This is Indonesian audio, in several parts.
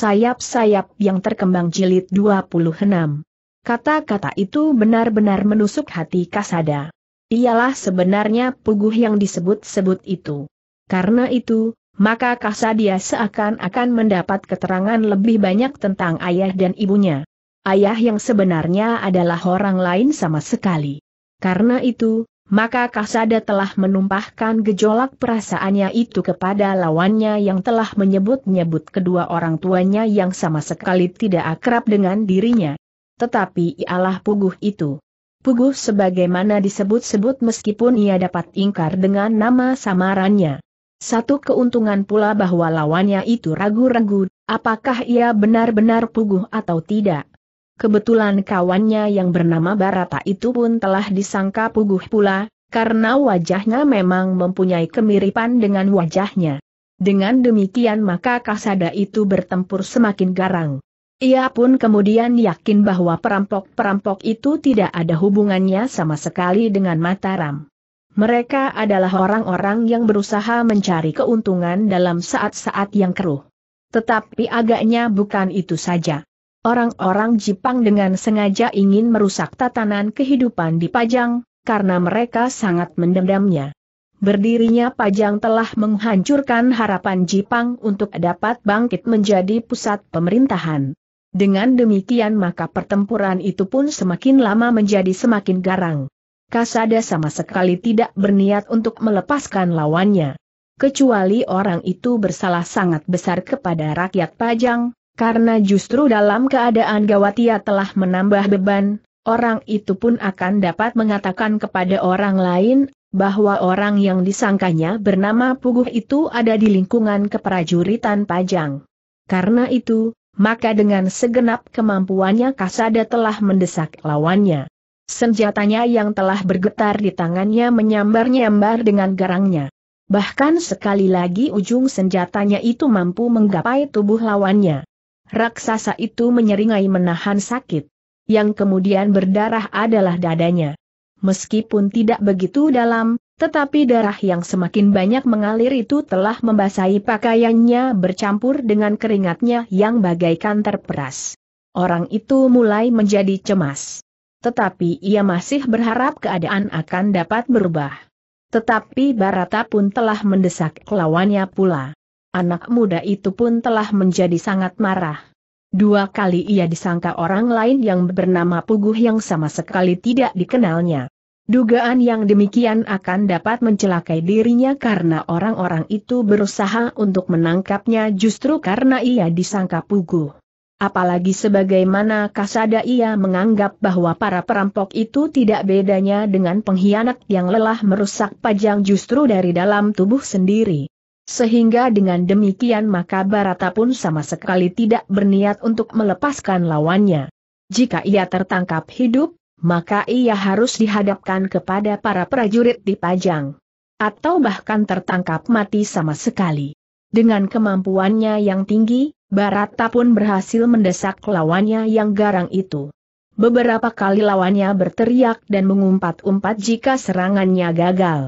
sayap-sayap yang terkembang jilid 26. Kata-kata itu benar-benar menusuk hati Kasada. Ialah sebenarnya puguh yang disebut-sebut itu. Karena itu, maka Kasadia seakan-akan mendapat keterangan lebih banyak tentang ayah dan ibunya. Ayah yang sebenarnya adalah orang lain sama sekali. Karena itu, maka Kasada telah menumpahkan gejolak perasaannya itu kepada lawannya yang telah menyebut-nyebut kedua orang tuanya yang sama sekali tidak akrab dengan dirinya. Tetapi ialah puguh itu. Puguh sebagaimana disebut-sebut meskipun ia dapat ingkar dengan nama samarannya. Satu keuntungan pula bahwa lawannya itu ragu-ragu, apakah ia benar-benar puguh atau tidak. Kebetulan kawannya yang bernama Barata itu pun telah disangka puguh pula, karena wajahnya memang mempunyai kemiripan dengan wajahnya. Dengan demikian maka Kasada itu bertempur semakin garang. Ia pun kemudian yakin bahwa perampok-perampok itu tidak ada hubungannya sama sekali dengan Mataram. Mereka adalah orang-orang yang berusaha mencari keuntungan dalam saat-saat yang keruh. Tetapi agaknya bukan itu saja. Orang-orang Jepang dengan sengaja ingin merusak tatanan kehidupan di Pajang, karena mereka sangat mendendamnya. Berdirinya Pajang telah menghancurkan harapan Jepang untuk dapat bangkit menjadi pusat pemerintahan. Dengan demikian maka pertempuran itu pun semakin lama menjadi semakin garang. Kasada sama sekali tidak berniat untuk melepaskan lawannya. Kecuali orang itu bersalah sangat besar kepada rakyat Pajang, karena justru dalam keadaan gawat ia telah menambah beban, orang itu pun akan dapat mengatakan kepada orang lain, bahwa orang yang disangkanya bernama Puguh itu ada di lingkungan keprajuritan Pajang. Karena itu, maka dengan segenap kemampuannya Kasada telah mendesak lawannya. Senjatanya yang telah bergetar di tangannya menyambar-nyambar dengan garangnya. Bahkan sekali lagi ujung senjatanya itu mampu menggapai tubuh lawannya raksasa itu menyeringai menahan sakit. Yang kemudian berdarah adalah dadanya. Meskipun tidak begitu dalam, tetapi darah yang semakin banyak mengalir itu telah membasahi pakaiannya bercampur dengan keringatnya yang bagaikan terperas. Orang itu mulai menjadi cemas. Tetapi ia masih berharap keadaan akan dapat berubah. Tetapi Barata pun telah mendesak lawannya pula. Anak muda itu pun telah menjadi sangat marah. Dua kali ia disangka orang lain yang bernama Puguh yang sama sekali tidak dikenalnya. Dugaan yang demikian akan dapat mencelakai dirinya karena orang-orang itu berusaha untuk menangkapnya justru karena ia disangka puguh. Apalagi sebagaimana kasada ia menganggap bahwa para perampok itu tidak bedanya dengan pengkhianat yang lelah merusak pajang justru dari dalam tubuh sendiri. Sehingga dengan demikian maka Barata pun sama sekali tidak berniat untuk melepaskan lawannya. Jika ia tertangkap hidup, maka ia harus dihadapkan kepada para prajurit di Pajang. Atau bahkan tertangkap mati sama sekali. Dengan kemampuannya yang tinggi, Barata pun berhasil mendesak lawannya yang garang itu. Beberapa kali lawannya berteriak dan mengumpat-umpat jika serangannya gagal.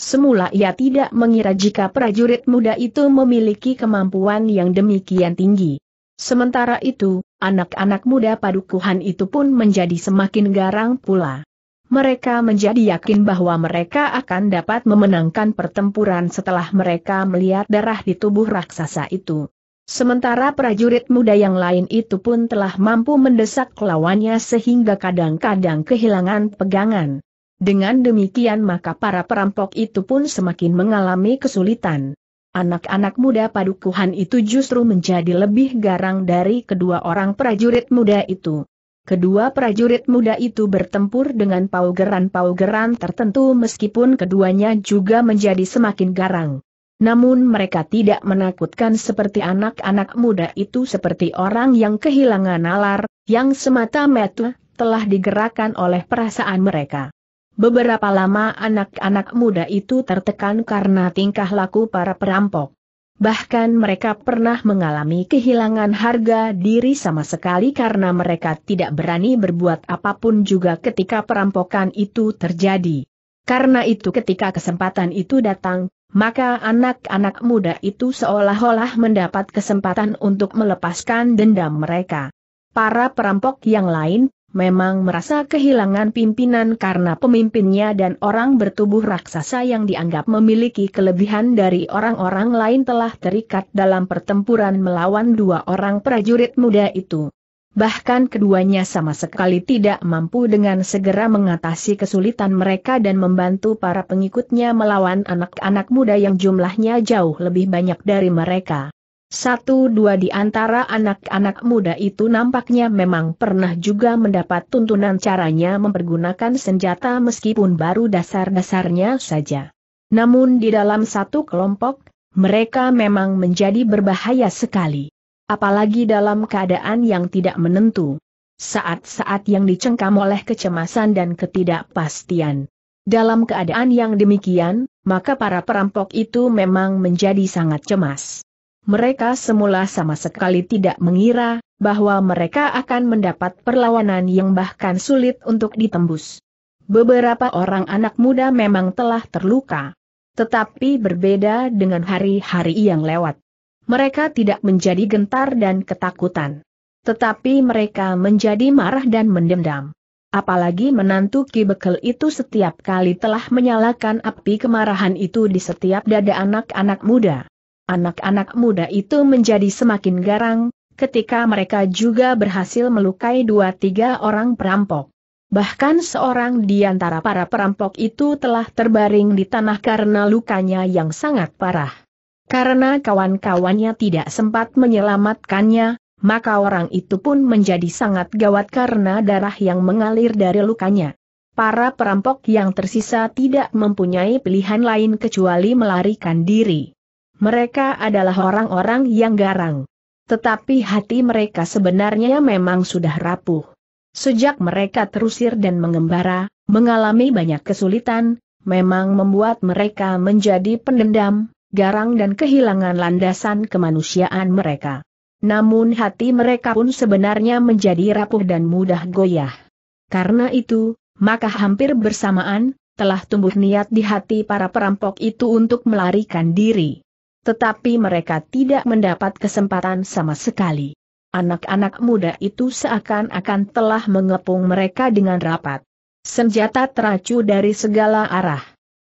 Semula ia tidak mengira jika prajurit muda itu memiliki kemampuan yang demikian tinggi. Sementara itu, anak-anak muda padukuhan itu pun menjadi semakin garang pula. Mereka menjadi yakin bahwa mereka akan dapat memenangkan pertempuran setelah mereka melihat darah di tubuh raksasa itu. Sementara prajurit muda yang lain itu pun telah mampu mendesak lawannya sehingga kadang-kadang kehilangan pegangan. Dengan demikian maka para perampok itu pun semakin mengalami kesulitan. Anak-anak muda padukuhan itu justru menjadi lebih garang dari kedua orang prajurit muda itu. Kedua prajurit muda itu bertempur dengan paugeran-paugeran tertentu meskipun keduanya juga menjadi semakin garang. Namun mereka tidak menakutkan seperti anak-anak muda itu seperti orang yang kehilangan nalar, yang semata-mata telah digerakkan oleh perasaan mereka. Beberapa lama anak-anak muda itu tertekan karena tingkah laku para perampok. Bahkan mereka pernah mengalami kehilangan harga diri sama sekali karena mereka tidak berani berbuat apapun juga ketika perampokan itu terjadi. Karena itu ketika kesempatan itu datang, maka anak-anak muda itu seolah-olah mendapat kesempatan untuk melepaskan dendam mereka. Para perampok yang lain memang merasa kehilangan pimpinan karena pemimpinnya dan orang bertubuh raksasa yang dianggap memiliki kelebihan dari orang-orang lain telah terikat dalam pertempuran melawan dua orang prajurit muda itu. Bahkan keduanya sama sekali tidak mampu dengan segera mengatasi kesulitan mereka dan membantu para pengikutnya melawan anak-anak muda yang jumlahnya jauh lebih banyak dari mereka. Satu dua di antara anak-anak muda itu nampaknya memang pernah juga mendapat tuntunan caranya mempergunakan senjata meskipun baru dasar-dasarnya saja. Namun di dalam satu kelompok, mereka memang menjadi berbahaya sekali. Apalagi dalam keadaan yang tidak menentu. Saat-saat yang dicengkam oleh kecemasan dan ketidakpastian. Dalam keadaan yang demikian, maka para perampok itu memang menjadi sangat cemas mereka semula sama sekali tidak mengira bahwa mereka akan mendapat perlawanan yang bahkan sulit untuk ditembus. Beberapa orang anak muda memang telah terluka, tetapi berbeda dengan hari-hari yang lewat. Mereka tidak menjadi gentar dan ketakutan, tetapi mereka menjadi marah dan mendendam. Apalagi menantu Ki Bekel itu setiap kali telah menyalakan api kemarahan itu di setiap dada anak-anak muda anak-anak muda itu menjadi semakin garang, ketika mereka juga berhasil melukai dua tiga orang perampok. Bahkan seorang di antara para perampok itu telah terbaring di tanah karena lukanya yang sangat parah. Karena kawan-kawannya tidak sempat menyelamatkannya, maka orang itu pun menjadi sangat gawat karena darah yang mengalir dari lukanya. Para perampok yang tersisa tidak mempunyai pilihan lain kecuali melarikan diri. Mereka adalah orang-orang yang garang. Tetapi hati mereka sebenarnya memang sudah rapuh. Sejak mereka terusir dan mengembara, mengalami banyak kesulitan, memang membuat mereka menjadi pendendam, garang dan kehilangan landasan kemanusiaan mereka. Namun hati mereka pun sebenarnya menjadi rapuh dan mudah goyah. Karena itu, maka hampir bersamaan, telah tumbuh niat di hati para perampok itu untuk melarikan diri. Tetapi mereka tidak mendapat kesempatan sama sekali. Anak-anak muda itu seakan-akan telah mengepung mereka dengan rapat. Senjata teracu dari segala arah.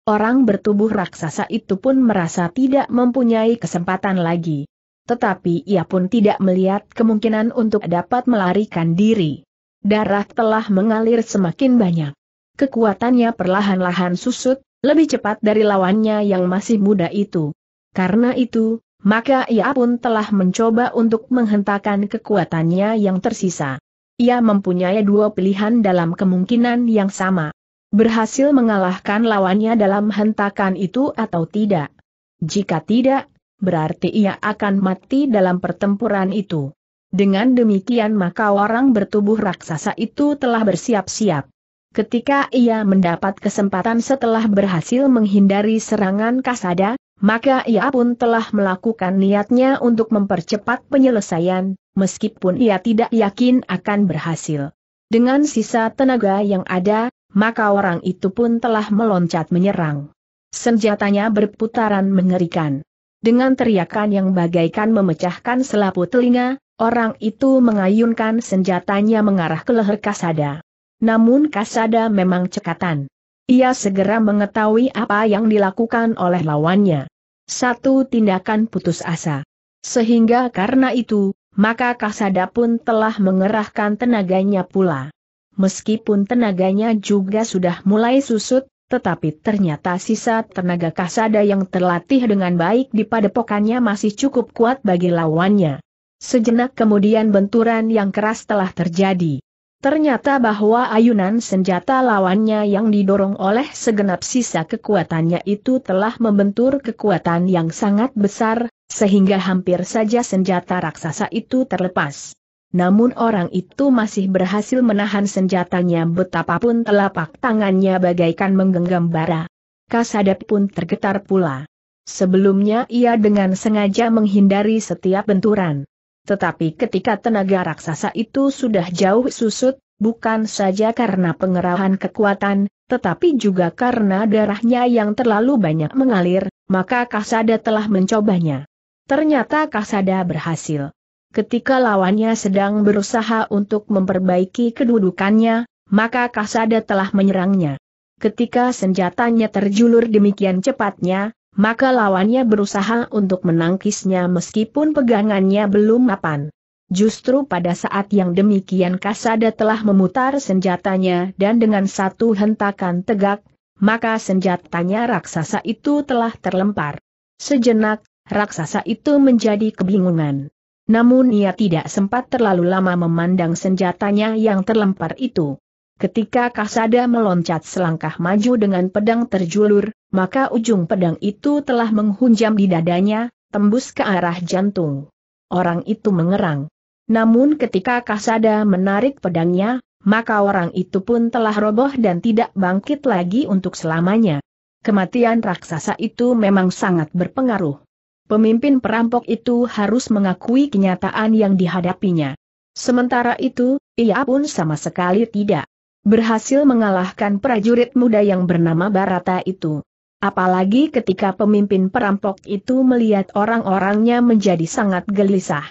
Orang bertubuh raksasa itu pun merasa tidak mempunyai kesempatan lagi. Tetapi ia pun tidak melihat kemungkinan untuk dapat melarikan diri. Darah telah mengalir semakin banyak. Kekuatannya perlahan-lahan susut, lebih cepat dari lawannya yang masih muda itu. Karena itu, maka ia pun telah mencoba untuk menghentakkan kekuatannya yang tersisa. Ia mempunyai dua pilihan dalam kemungkinan yang sama. Berhasil mengalahkan lawannya dalam hentakan itu atau tidak. Jika tidak, berarti ia akan mati dalam pertempuran itu. Dengan demikian maka orang bertubuh raksasa itu telah bersiap-siap. Ketika ia mendapat kesempatan setelah berhasil menghindari serangan kasada, maka ia pun telah melakukan niatnya untuk mempercepat penyelesaian, meskipun ia tidak yakin akan berhasil. Dengan sisa tenaga yang ada, maka orang itu pun telah meloncat menyerang. Senjatanya berputaran mengerikan. Dengan teriakan yang bagaikan memecahkan selaput telinga, orang itu mengayunkan senjatanya mengarah ke leher Kasada. Namun Kasada memang cekatan. Ia segera mengetahui apa yang dilakukan oleh lawannya. Satu tindakan putus asa. Sehingga karena itu, maka Kasada pun telah mengerahkan tenaganya pula. Meskipun tenaganya juga sudah mulai susut, tetapi ternyata sisa tenaga Kasada yang terlatih dengan baik di padepokannya masih cukup kuat bagi lawannya. Sejenak kemudian benturan yang keras telah terjadi. Ternyata bahwa ayunan senjata lawannya yang didorong oleh segenap sisa kekuatannya itu telah membentur kekuatan yang sangat besar, sehingga hampir saja senjata raksasa itu terlepas. Namun orang itu masih berhasil menahan senjatanya betapapun telapak tangannya bagaikan menggenggam bara. Kasadep pun tergetar pula. Sebelumnya ia dengan sengaja menghindari setiap benturan. Tetapi ketika tenaga raksasa itu sudah jauh susut, bukan saja karena pengerahan kekuatan, tetapi juga karena darahnya yang terlalu banyak mengalir, maka Kasada telah mencobanya. Ternyata Kasada berhasil. Ketika lawannya sedang berusaha untuk memperbaiki kedudukannya, maka Kasada telah menyerangnya. Ketika senjatanya terjulur demikian cepatnya, maka lawannya berusaha untuk menangkisnya meskipun pegangannya belum mapan. Justru pada saat yang demikian Kasada telah memutar senjatanya dan dengan satu hentakan tegak, maka senjatanya raksasa itu telah terlempar. Sejenak, raksasa itu menjadi kebingungan. Namun ia tidak sempat terlalu lama memandang senjatanya yang terlempar itu. Ketika Kasada meloncat selangkah maju dengan pedang terjulur, maka ujung pedang itu telah menghunjam di dadanya, tembus ke arah jantung. Orang itu mengerang. Namun ketika Kasada menarik pedangnya, maka orang itu pun telah roboh dan tidak bangkit lagi untuk selamanya. Kematian raksasa itu memang sangat berpengaruh. Pemimpin perampok itu harus mengakui kenyataan yang dihadapinya. Sementara itu, ia pun sama sekali tidak berhasil mengalahkan prajurit muda yang bernama Barata itu. Apalagi ketika pemimpin perampok itu melihat orang-orangnya menjadi sangat gelisah.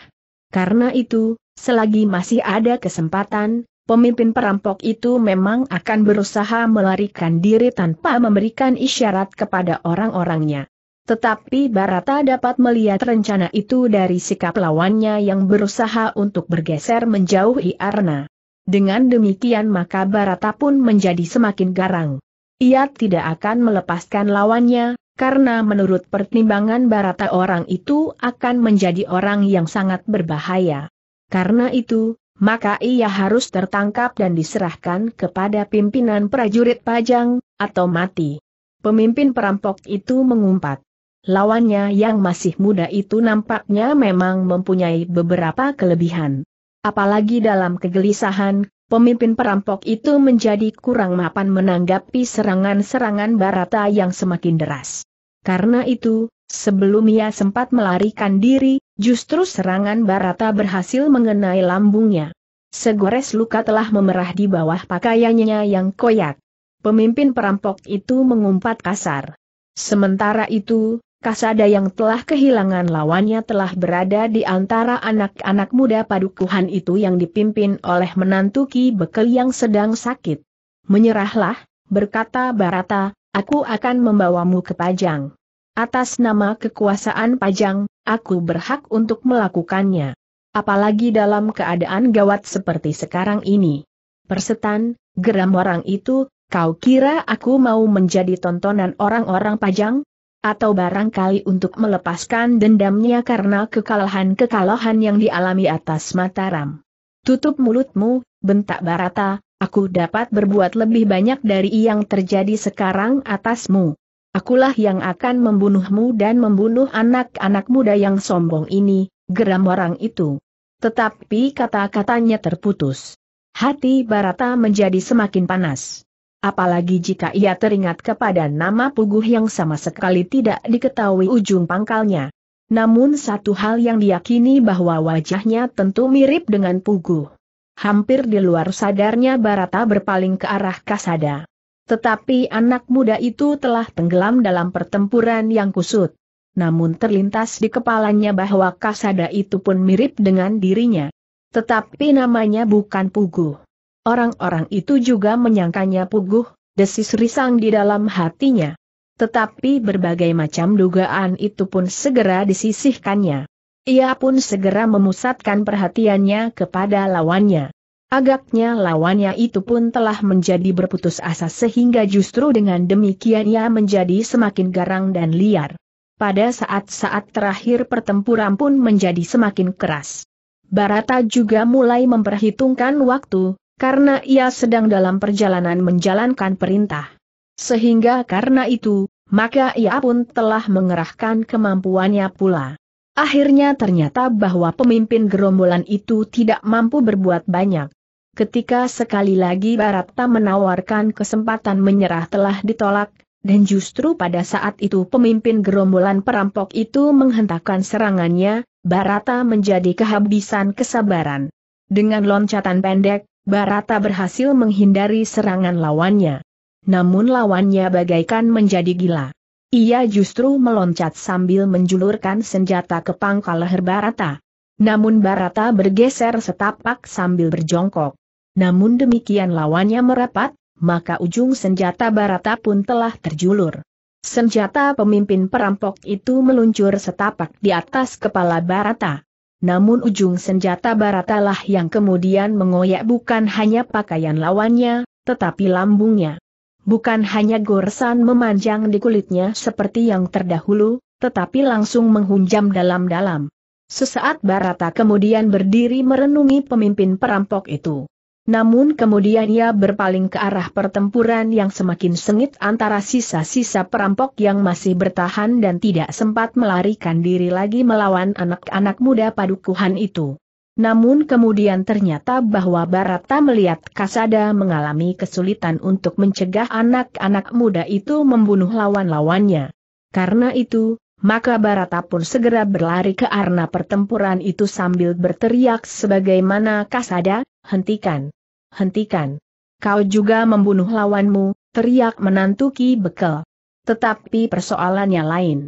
Karena itu, selagi masih ada kesempatan, pemimpin perampok itu memang akan berusaha melarikan diri tanpa memberikan isyarat kepada orang-orangnya. Tetapi Barata dapat melihat rencana itu dari sikap lawannya yang berusaha untuk bergeser menjauhi Arna. Dengan demikian maka Barata pun menjadi semakin garang. Ia tidak akan melepaskan lawannya, karena menurut pertimbangan Barata orang itu akan menjadi orang yang sangat berbahaya. Karena itu, maka ia harus tertangkap dan diserahkan kepada pimpinan prajurit pajang, atau mati. Pemimpin perampok itu mengumpat. Lawannya yang masih muda itu nampaknya memang mempunyai beberapa kelebihan. Apalagi dalam kegelisahan, pemimpin perampok itu menjadi kurang mapan menanggapi serangan-serangan Barata yang semakin deras. Karena itu, sebelum ia sempat melarikan diri, justru serangan Barata berhasil mengenai lambungnya. Segores luka telah memerah di bawah pakaiannya yang koyak. Pemimpin perampok itu mengumpat kasar. Sementara itu, Kasada yang telah kehilangan lawannya telah berada di antara anak-anak muda padukuhan itu yang dipimpin oleh menantu Ki Bekel yang sedang sakit. Menyerahlah, berkata Barata, aku akan membawamu ke Pajang. Atas nama kekuasaan Pajang, aku berhak untuk melakukannya. Apalagi dalam keadaan gawat seperti sekarang ini. Persetan, geram orang itu, kau kira aku mau menjadi tontonan orang-orang Pajang? atau barangkali untuk melepaskan dendamnya karena kekalahan-kekalahan yang dialami atas Mataram. Tutup mulutmu, bentak Barata, aku dapat berbuat lebih banyak dari yang terjadi sekarang atasmu. Akulah yang akan membunuhmu dan membunuh anak-anak muda yang sombong ini, geram orang itu. Tetapi kata-katanya terputus. Hati Barata menjadi semakin panas apalagi jika ia teringat kepada nama Puguh yang sama sekali tidak diketahui ujung pangkalnya. Namun satu hal yang diyakini bahwa wajahnya tentu mirip dengan Puguh. Hampir di luar sadarnya Barata berpaling ke arah Kasada. Tetapi anak muda itu telah tenggelam dalam pertempuran yang kusut. Namun terlintas di kepalanya bahwa Kasada itu pun mirip dengan dirinya. Tetapi namanya bukan Puguh. Orang-orang itu juga menyangkanya puguh, desis risang di dalam hatinya. Tetapi berbagai macam dugaan itu pun segera disisihkannya. Ia pun segera memusatkan perhatiannya kepada lawannya. Agaknya lawannya itu pun telah menjadi berputus asa sehingga justru dengan demikian ia menjadi semakin garang dan liar. Pada saat-saat terakhir pertempuran pun menjadi semakin keras. Barata juga mulai memperhitungkan waktu, karena ia sedang dalam perjalanan menjalankan perintah. Sehingga karena itu, maka ia pun telah mengerahkan kemampuannya pula. Akhirnya ternyata bahwa pemimpin gerombolan itu tidak mampu berbuat banyak. Ketika sekali lagi Barata menawarkan kesempatan menyerah telah ditolak, dan justru pada saat itu pemimpin gerombolan perampok itu menghentakkan serangannya, Barata menjadi kehabisan kesabaran. Dengan loncatan pendek, Barata berhasil menghindari serangan lawannya. Namun lawannya bagaikan menjadi gila. Ia justru meloncat sambil menjulurkan senjata ke pangkal leher Barata. Namun Barata bergeser setapak sambil berjongkok. Namun demikian lawannya merapat, maka ujung senjata Barata pun telah terjulur. Senjata pemimpin perampok itu meluncur setapak di atas kepala Barata namun ujung senjata baratalah yang kemudian mengoyak bukan hanya pakaian lawannya, tetapi lambungnya. Bukan hanya goresan memanjang di kulitnya seperti yang terdahulu, tetapi langsung menghunjam dalam-dalam. Sesaat Barata kemudian berdiri merenungi pemimpin perampok itu. Namun kemudian ia berpaling ke arah pertempuran yang semakin sengit antara sisa-sisa perampok yang masih bertahan dan tidak sempat melarikan diri lagi melawan anak-anak muda padukuhan itu. Namun kemudian ternyata bahwa Barata melihat Kasada mengalami kesulitan untuk mencegah anak-anak muda itu membunuh lawan-lawannya. Karena itu, maka Barata pun segera berlari ke arena pertempuran itu sambil berteriak sebagaimana kasada, hentikan, hentikan. Kau juga membunuh lawanmu, teriak menantu Ki Bekel. Tetapi persoalannya lain.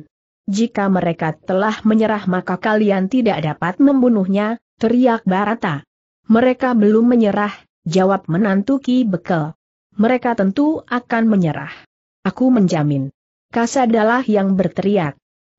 Jika mereka telah menyerah maka kalian tidak dapat membunuhnya, teriak Barata. Mereka belum menyerah, jawab menantu Ki Bekel. Mereka tentu akan menyerah. Aku menjamin. Kasadalah yang berteriak.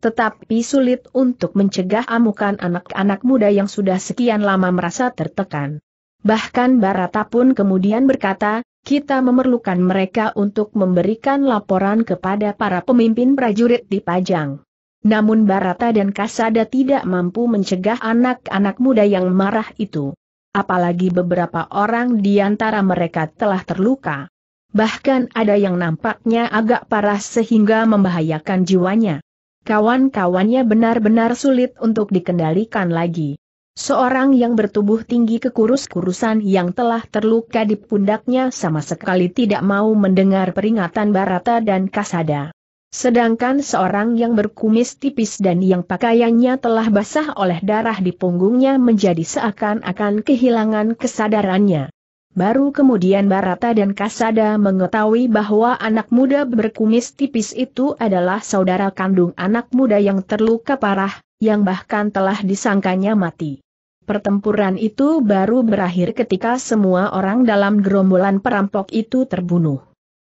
Tetapi sulit untuk mencegah amukan anak-anak muda yang sudah sekian lama merasa tertekan. Bahkan Barata pun kemudian berkata, kita memerlukan mereka untuk memberikan laporan kepada para pemimpin prajurit di Pajang. Namun Barata dan Kasada tidak mampu mencegah anak-anak muda yang marah itu. Apalagi beberapa orang di antara mereka telah terluka. Bahkan ada yang nampaknya agak parah sehingga membahayakan jiwanya kawan-kawannya benar-benar sulit untuk dikendalikan lagi. Seorang yang bertubuh tinggi kekurus-kurusan yang telah terluka di pundaknya sama sekali tidak mau mendengar peringatan Barata dan Kasada. Sedangkan seorang yang berkumis tipis dan yang pakaiannya telah basah oleh darah di punggungnya menjadi seakan-akan kehilangan kesadarannya. Baru kemudian Barata dan Kasada mengetahui bahwa anak muda berkumis tipis itu adalah saudara kandung anak muda yang terluka parah, yang bahkan telah disangkanya mati. Pertempuran itu baru berakhir ketika semua orang dalam gerombolan perampok itu terbunuh.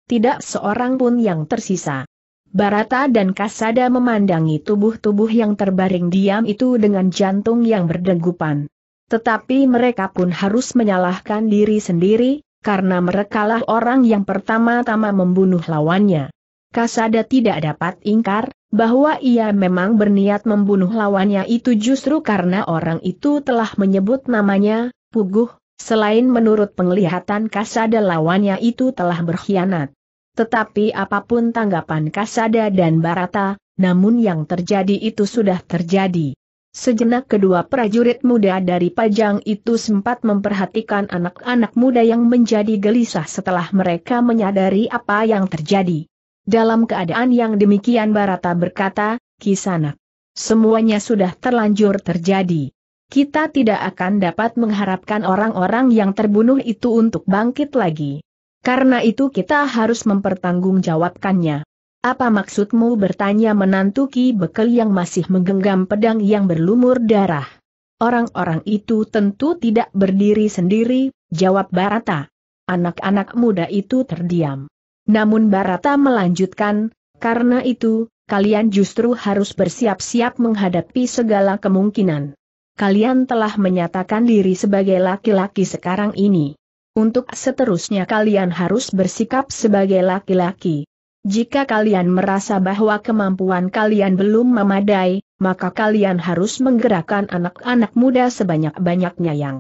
Tidak seorang pun yang tersisa. Barata dan Kasada memandangi tubuh-tubuh yang terbaring diam itu dengan jantung yang berdegupan. Tetapi mereka pun harus menyalahkan diri sendiri, karena merekalah orang yang pertama-tama membunuh lawannya. Kasada tidak dapat ingkar, bahwa ia memang berniat membunuh lawannya itu justru karena orang itu telah menyebut namanya, Puguh, selain menurut penglihatan Kasada lawannya itu telah berkhianat. Tetapi apapun tanggapan Kasada dan Barata, namun yang terjadi itu sudah terjadi. Sejenak kedua prajurit muda dari Pajang itu sempat memperhatikan anak-anak muda yang menjadi gelisah setelah mereka menyadari apa yang terjadi. Dalam keadaan yang demikian Barata berkata, Kisanak, semuanya sudah terlanjur terjadi. Kita tidak akan dapat mengharapkan orang-orang yang terbunuh itu untuk bangkit lagi. Karena itu kita harus mempertanggungjawabkannya. Apa maksudmu bertanya menantu Ki Bekel yang masih menggenggam pedang yang berlumur darah? Orang-orang itu tentu tidak berdiri sendiri, jawab Barata. Anak-anak muda itu terdiam. Namun Barata melanjutkan, karena itu, kalian justru harus bersiap-siap menghadapi segala kemungkinan. Kalian telah menyatakan diri sebagai laki-laki sekarang ini. Untuk seterusnya kalian harus bersikap sebagai laki-laki jika kalian merasa bahwa kemampuan kalian belum memadai, maka kalian harus menggerakkan anak-anak muda sebanyak-banyaknya yang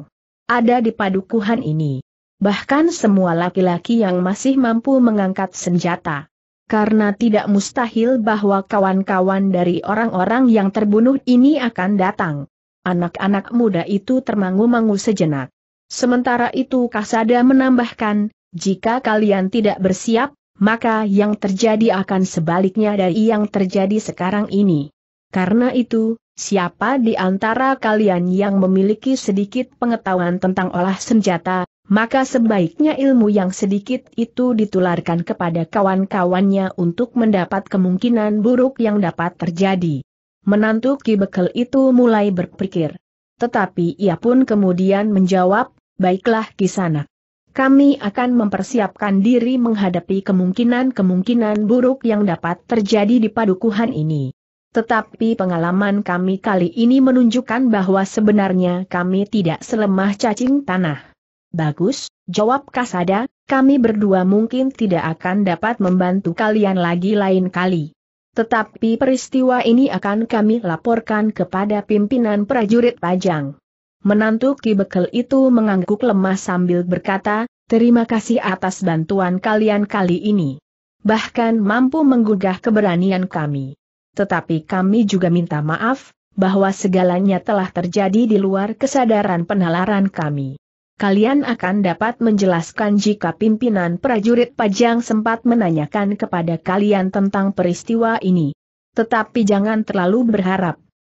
ada di padukuhan ini. Bahkan semua laki-laki yang masih mampu mengangkat senjata. Karena tidak mustahil bahwa kawan-kawan dari orang-orang yang terbunuh ini akan datang. Anak-anak muda itu termangu-mangu sejenak. Sementara itu Kasada menambahkan, jika kalian tidak bersiap, maka yang terjadi akan sebaliknya dari yang terjadi sekarang ini. Karena itu, siapa di antara kalian yang memiliki sedikit pengetahuan tentang olah senjata, maka sebaiknya ilmu yang sedikit itu ditularkan kepada kawan-kawannya untuk mendapat kemungkinan buruk yang dapat terjadi. Menantu Ki Bekel itu mulai berpikir. Tetapi ia pun kemudian menjawab, baiklah kisanak kami akan mempersiapkan diri menghadapi kemungkinan-kemungkinan buruk yang dapat terjadi di padukuhan ini. Tetapi pengalaman kami kali ini menunjukkan bahwa sebenarnya kami tidak selemah cacing tanah. Bagus, jawab Kasada, kami berdua mungkin tidak akan dapat membantu kalian lagi lain kali. Tetapi peristiwa ini akan kami laporkan kepada pimpinan prajurit Pajang. Menantu Ki Bekel itu mengangguk lemah sambil berkata, terima kasih atas bantuan kalian kali ini. Bahkan mampu menggugah keberanian kami. Tetapi kami juga minta maaf, bahwa segalanya telah terjadi di luar kesadaran penalaran kami. Kalian akan dapat menjelaskan jika pimpinan prajurit Pajang sempat menanyakan kepada kalian tentang peristiwa ini. Tetapi jangan terlalu berharap.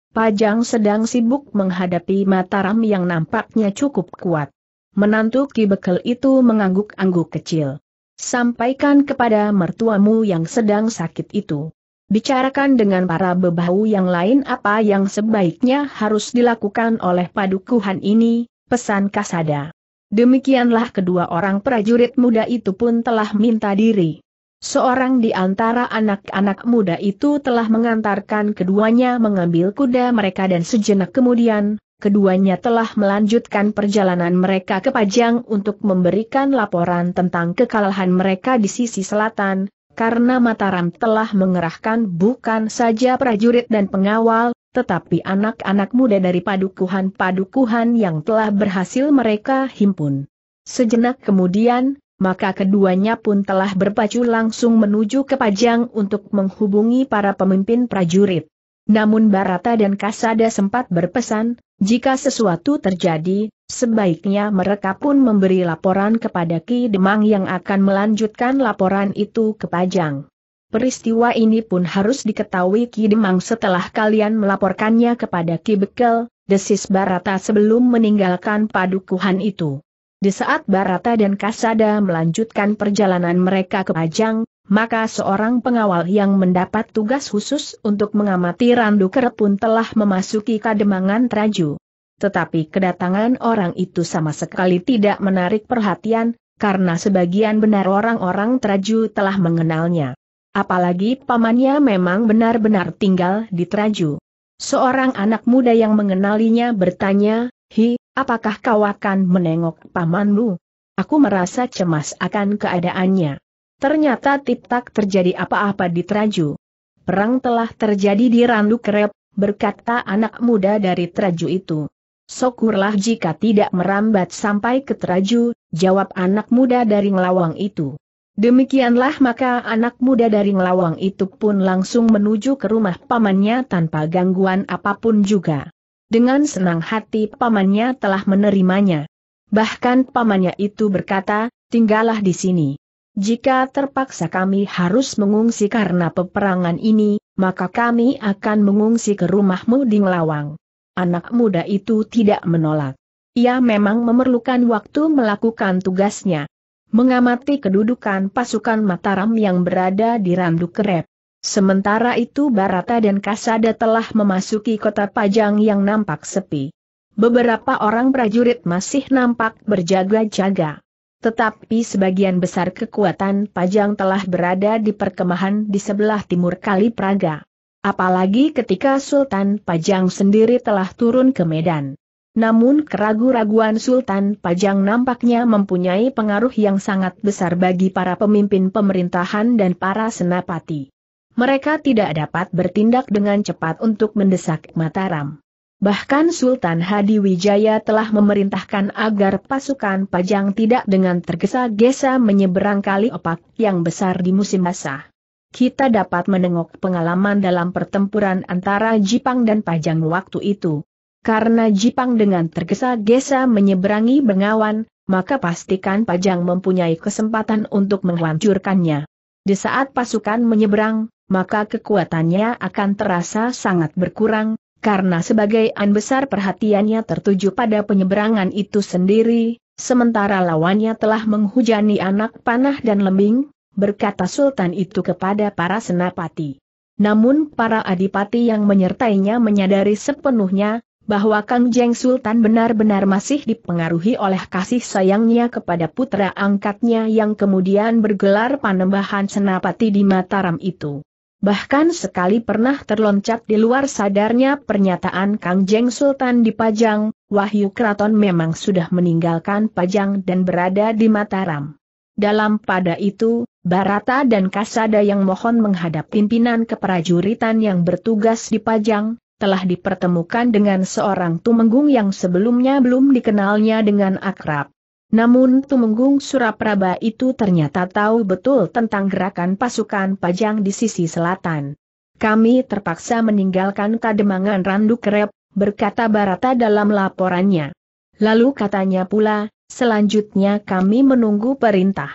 Pajang sedang sibuk menghadapi Mataram yang nampaknya cukup kuat. Menantu Ki Bekel itu mengangguk-angguk kecil. Sampaikan kepada mertuamu yang sedang sakit itu. Bicarakan dengan para bebahu yang lain apa yang sebaiknya harus dilakukan oleh padukuhan ini, pesan Kasada. Demikianlah kedua orang prajurit muda itu pun telah minta diri. Seorang di antara anak-anak muda itu telah mengantarkan keduanya mengambil kuda mereka dan sejenak kemudian, keduanya telah melanjutkan perjalanan mereka ke Pajang untuk memberikan laporan tentang kekalahan mereka di sisi selatan, karena Mataram telah mengerahkan bukan saja prajurit dan pengawal, tetapi anak-anak muda dari padukuhan-padukuhan yang telah berhasil mereka himpun. Sejenak kemudian, maka keduanya pun telah berpacu langsung menuju ke Pajang untuk menghubungi para pemimpin prajurit. Namun Barata dan Kasada sempat berpesan, jika sesuatu terjadi, sebaiknya mereka pun memberi laporan kepada Ki Demang yang akan melanjutkan laporan itu ke Pajang. Peristiwa ini pun harus diketahui Ki Demang setelah kalian melaporkannya kepada Ki Bekel, desis Barata sebelum meninggalkan padukuhan itu. Di saat Barata dan Kasada melanjutkan perjalanan mereka ke Pajang, maka seorang pengawal yang mendapat tugas khusus untuk mengamati Randu Kere pun telah memasuki kademangan Traju. Tetapi kedatangan orang itu sama sekali tidak menarik perhatian, karena sebagian benar orang-orang Traju telah mengenalnya. Apalagi pamannya memang benar-benar tinggal di Traju. Seorang anak muda yang mengenalinya bertanya, Hi, apakah kau akan menengok pamanmu? Aku merasa cemas akan keadaannya. Ternyata tidak terjadi apa-apa di Traju. Perang telah terjadi di Randu Krep, berkata anak muda dari Traju itu. Syukurlah jika tidak merambat sampai ke Traju, jawab anak muda dari Ngelawang itu. Demikianlah maka anak muda dari Ngelawang itu pun langsung menuju ke rumah pamannya tanpa gangguan apapun juga. Dengan senang hati pamannya telah menerimanya. Bahkan pamannya itu berkata, tinggallah di sini. Jika terpaksa kami harus mengungsi karena peperangan ini, maka kami akan mengungsi ke rumahmu di Ngelawang. Anak muda itu tidak menolak. Ia memang memerlukan waktu melakukan tugasnya. Mengamati kedudukan pasukan Mataram yang berada di Randu Kerep. Sementara itu Barata dan Kasada telah memasuki kota Pajang yang nampak sepi. Beberapa orang prajurit masih nampak berjaga-jaga. Tetapi sebagian besar kekuatan Pajang telah berada di perkemahan di sebelah timur Kali Praga. Apalagi ketika Sultan Pajang sendiri telah turun ke Medan. Namun keragu raguan Sultan Pajang nampaknya mempunyai pengaruh yang sangat besar bagi para pemimpin pemerintahan dan para senapati mereka tidak dapat bertindak dengan cepat untuk mendesak Mataram. Bahkan Sultan Hadi Wijaya telah memerintahkan agar pasukan Pajang tidak dengan tergesa-gesa menyeberang kali opak yang besar di musim basah. Kita dapat menengok pengalaman dalam pertempuran antara Jipang dan Pajang waktu itu. Karena Jipang dengan tergesa-gesa menyeberangi Bengawan, maka pastikan Pajang mempunyai kesempatan untuk menghancurkannya. Di saat pasukan menyeberang, maka kekuatannya akan terasa sangat berkurang, karena sebagai an besar perhatiannya tertuju pada penyeberangan itu sendiri, sementara lawannya telah menghujani anak panah dan lembing, berkata sultan itu kepada para senapati. Namun para adipati yang menyertainya menyadari sepenuhnya, bahwa Kang Jeng Sultan benar-benar masih dipengaruhi oleh kasih sayangnya kepada putra angkatnya yang kemudian bergelar panembahan senapati di Mataram itu. Bahkan sekali pernah terloncat di luar sadarnya pernyataan Kang Jeng Sultan di Pajang, Wahyu Kraton memang sudah meninggalkan Pajang dan berada di Mataram. Dalam pada itu, Barata dan Kasada yang mohon menghadap pimpinan keprajuritan yang bertugas di Pajang, telah dipertemukan dengan seorang tumenggung yang sebelumnya belum dikenalnya dengan akrab. Namun Tumenggung Suraprabha itu ternyata tahu betul tentang gerakan pasukan Pajang di sisi selatan. Kami terpaksa meninggalkan Kademangan Randu Kerep, berkata Barata dalam laporannya. Lalu katanya pula, selanjutnya kami menunggu perintah.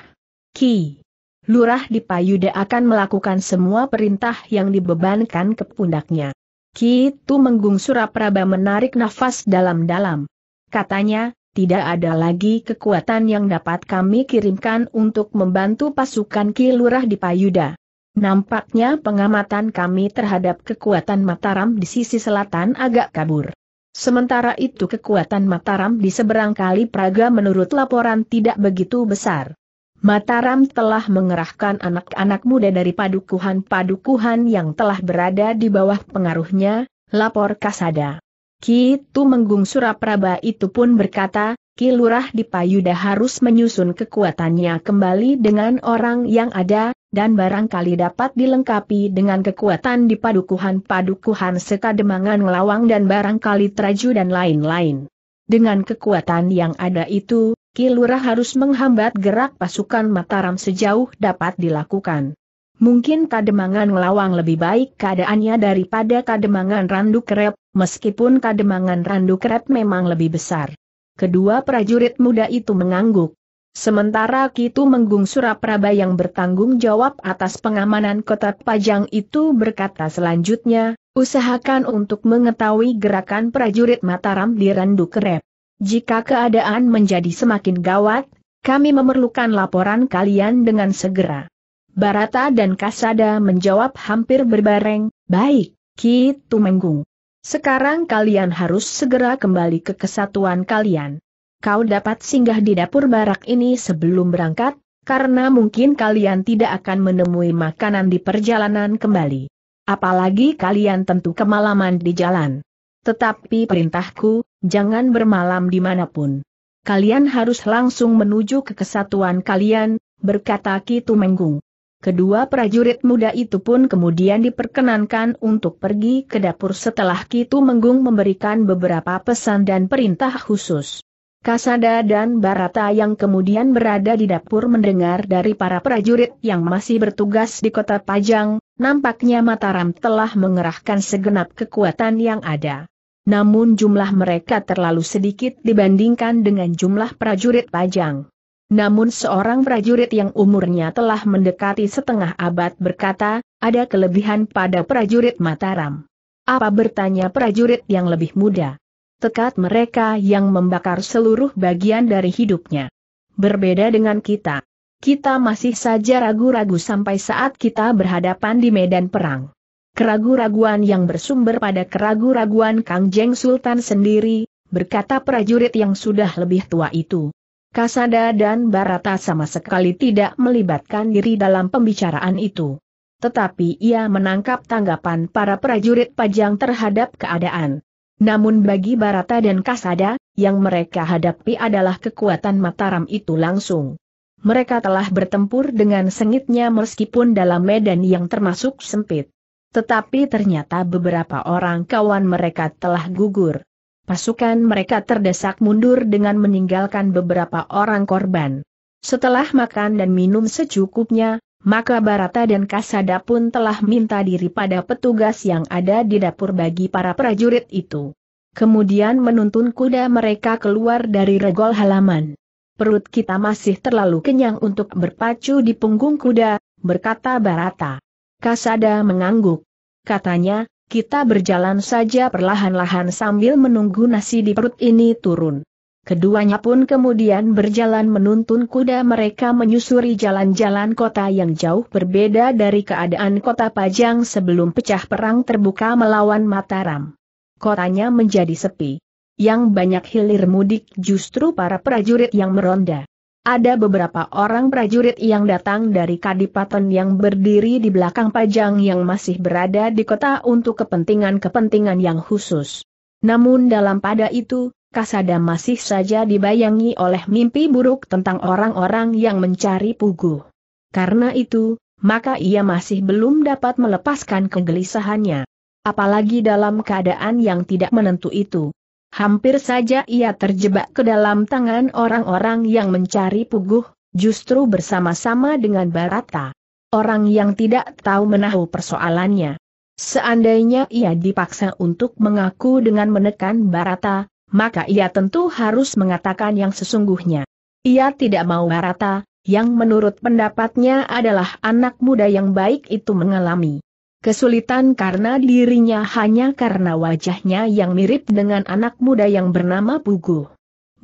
Ki. Lurah di Payuda akan melakukan semua perintah yang dibebankan ke pundaknya. Ki Tumenggung Suraprabha menarik nafas dalam-dalam. Katanya, tidak ada lagi kekuatan yang dapat kami kirimkan untuk membantu pasukan Kilurah di Payuda. Nampaknya pengamatan kami terhadap kekuatan Mataram di sisi selatan agak kabur. Sementara itu kekuatan Mataram di seberang kali Praga menurut laporan tidak begitu besar. Mataram telah mengerahkan anak-anak muda dari padukuhan-padukuhan yang telah berada di bawah pengaruhnya, lapor Kasada. Ki Menggung Surapraba itu pun berkata, Ki Lurah di Payuda harus menyusun kekuatannya kembali dengan orang yang ada, dan barangkali dapat dilengkapi dengan kekuatan di padukuhan-padukuhan sekademangan ngelawang dan barangkali teraju dan lain-lain. Dengan kekuatan yang ada itu, Ki Lurah harus menghambat gerak pasukan Mataram sejauh dapat dilakukan. Mungkin Kademangan Ngelawang lebih baik keadaannya daripada Kademangan Randu Kerep, meskipun kademangan Randu Kret memang lebih besar. Kedua prajurit muda itu mengangguk. Sementara Kitu Menggung Surapraba yang bertanggung jawab atas pengamanan kota Pajang itu berkata selanjutnya, usahakan untuk mengetahui gerakan prajurit Mataram di Randu Kerep. Jika keadaan menjadi semakin gawat, kami memerlukan laporan kalian dengan segera. Barata dan Kasada menjawab hampir berbareng, baik, Kitu Menggung. Sekarang kalian harus segera kembali ke kesatuan kalian. Kau dapat singgah di dapur barak ini sebelum berangkat, karena mungkin kalian tidak akan menemui makanan di perjalanan kembali. Apalagi kalian tentu kemalaman di jalan. Tetapi perintahku, jangan bermalam dimanapun. Kalian harus langsung menuju ke kesatuan kalian, berkata Kitu Menggung. Kedua prajurit muda itu pun kemudian diperkenankan untuk pergi ke dapur setelah Kitu Menggung memberikan beberapa pesan dan perintah khusus. Kasada dan Barata yang kemudian berada di dapur mendengar dari para prajurit yang masih bertugas di kota Pajang, nampaknya Mataram telah mengerahkan segenap kekuatan yang ada. Namun jumlah mereka terlalu sedikit dibandingkan dengan jumlah prajurit Pajang. Namun seorang prajurit yang umurnya telah mendekati setengah abad berkata, ada kelebihan pada prajurit Mataram. Apa bertanya prajurit yang lebih muda? Tekad mereka yang membakar seluruh bagian dari hidupnya. Berbeda dengan kita. Kita masih saja ragu-ragu sampai saat kita berhadapan di medan perang. Keragu-raguan yang bersumber pada keragu-raguan Kang Jeng Sultan sendiri, berkata prajurit yang sudah lebih tua itu. Kasada dan Barata sama sekali tidak melibatkan diri dalam pembicaraan itu. Tetapi ia menangkap tanggapan para prajurit pajang terhadap keadaan. Namun bagi Barata dan Kasada, yang mereka hadapi adalah kekuatan Mataram itu langsung. Mereka telah bertempur dengan sengitnya meskipun dalam medan yang termasuk sempit. Tetapi ternyata beberapa orang kawan mereka telah gugur pasukan mereka terdesak mundur dengan meninggalkan beberapa orang korban. Setelah makan dan minum secukupnya, maka Barata dan Kasada pun telah minta diri pada petugas yang ada di dapur bagi para prajurit itu. Kemudian menuntun kuda mereka keluar dari regol halaman. Perut kita masih terlalu kenyang untuk berpacu di punggung kuda, berkata Barata. Kasada mengangguk. Katanya, kita berjalan saja perlahan-lahan sambil menunggu nasi di perut ini turun. Keduanya pun kemudian berjalan menuntun kuda mereka menyusuri jalan-jalan kota yang jauh berbeda dari keadaan kota Pajang sebelum pecah perang terbuka melawan Mataram. Kotanya menjadi sepi. Yang banyak hilir mudik justru para prajurit yang meronda. Ada beberapa orang prajurit yang datang dari kadipaten yang berdiri di belakang pajang yang masih berada di kota untuk kepentingan-kepentingan yang khusus. Namun dalam pada itu, Kasada masih saja dibayangi oleh mimpi buruk tentang orang-orang yang mencari Pugu. Karena itu, maka ia masih belum dapat melepaskan kegelisahannya. Apalagi dalam keadaan yang tidak menentu itu. Hampir saja ia terjebak ke dalam tangan orang-orang yang mencari puguh, justru bersama-sama dengan Barata. Orang yang tidak tahu menahu persoalannya. Seandainya ia dipaksa untuk mengaku dengan menekan Barata, maka ia tentu harus mengatakan yang sesungguhnya. Ia tidak mau Barata, yang menurut pendapatnya adalah anak muda yang baik itu mengalami Kesulitan karena dirinya hanya karena wajahnya yang mirip dengan anak muda yang bernama Pugu.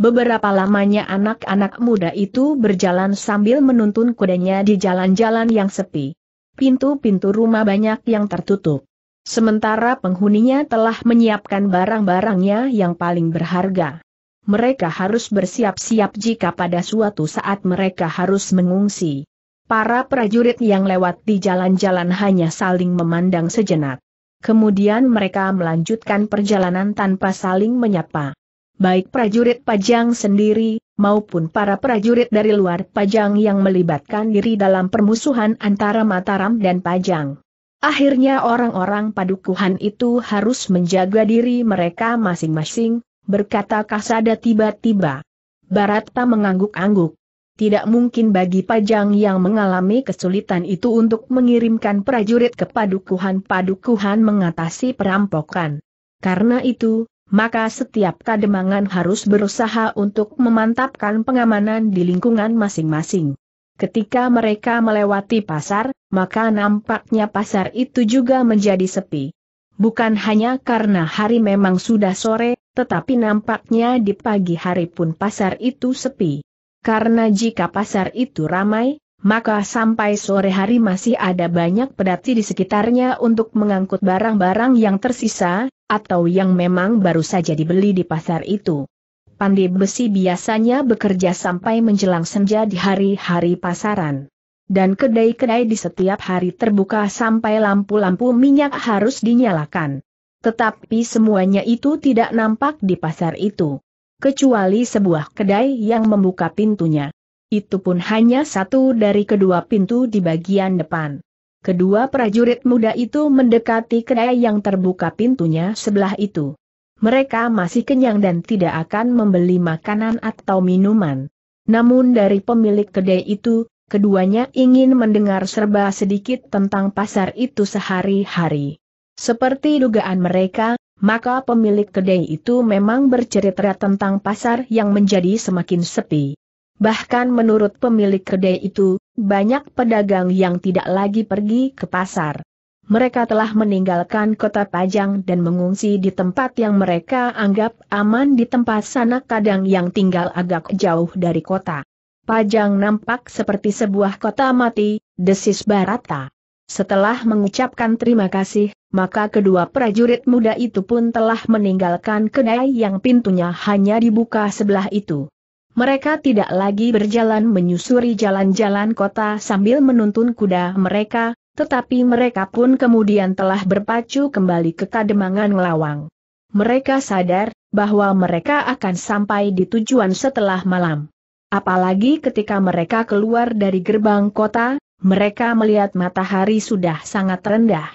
Beberapa lamanya anak-anak muda itu berjalan sambil menuntun kudanya di jalan-jalan yang sepi. Pintu-pintu rumah banyak yang tertutup. Sementara penghuninya telah menyiapkan barang-barangnya yang paling berharga. Mereka harus bersiap-siap jika pada suatu saat mereka harus mengungsi. Para prajurit yang lewat di jalan-jalan hanya saling memandang sejenak. Kemudian mereka melanjutkan perjalanan tanpa saling menyapa. Baik prajurit Pajang sendiri, maupun para prajurit dari luar Pajang yang melibatkan diri dalam permusuhan antara Mataram dan Pajang. Akhirnya orang-orang padukuhan itu harus menjaga diri mereka masing-masing, berkata Kasada tiba-tiba. Baratta mengangguk-angguk tidak mungkin bagi Pajang yang mengalami kesulitan itu untuk mengirimkan prajurit ke padukuhan-padukuhan mengatasi perampokan. Karena itu, maka setiap kademangan harus berusaha untuk memantapkan pengamanan di lingkungan masing-masing. Ketika mereka melewati pasar, maka nampaknya pasar itu juga menjadi sepi. Bukan hanya karena hari memang sudah sore, tetapi nampaknya di pagi hari pun pasar itu sepi. Karena jika pasar itu ramai, maka sampai sore hari masih ada banyak pedati di sekitarnya untuk mengangkut barang-barang yang tersisa, atau yang memang baru saja dibeli di pasar itu. Pandai besi biasanya bekerja sampai menjelang senja di hari-hari pasaran dan kedai-kedai di setiap hari terbuka sampai lampu-lampu minyak harus dinyalakan. Tetapi semuanya itu tidak nampak di pasar itu kecuali sebuah kedai yang membuka pintunya. Itu pun hanya satu dari kedua pintu di bagian depan. Kedua prajurit muda itu mendekati kedai yang terbuka pintunya sebelah itu. Mereka masih kenyang dan tidak akan membeli makanan atau minuman. Namun dari pemilik kedai itu, keduanya ingin mendengar serba sedikit tentang pasar itu sehari-hari. Seperti dugaan mereka, maka pemilik kedai itu memang bercerita tentang pasar yang menjadi semakin sepi. Bahkan menurut pemilik kedai itu, banyak pedagang yang tidak lagi pergi ke pasar. Mereka telah meninggalkan kota Pajang dan mengungsi di tempat yang mereka anggap aman di tempat sana kadang yang tinggal agak jauh dari kota. Pajang nampak seperti sebuah kota mati, desis Barata. Setelah mengucapkan terima kasih, maka kedua prajurit muda itu pun telah meninggalkan kedai yang pintunya hanya dibuka sebelah itu. Mereka tidak lagi berjalan menyusuri jalan-jalan kota sambil menuntun kuda mereka, tetapi mereka pun kemudian telah berpacu kembali ke Kademangan Lawang. Mereka sadar bahwa mereka akan sampai di tujuan setelah malam. Apalagi ketika mereka keluar dari gerbang kota, mereka melihat matahari sudah sangat rendah.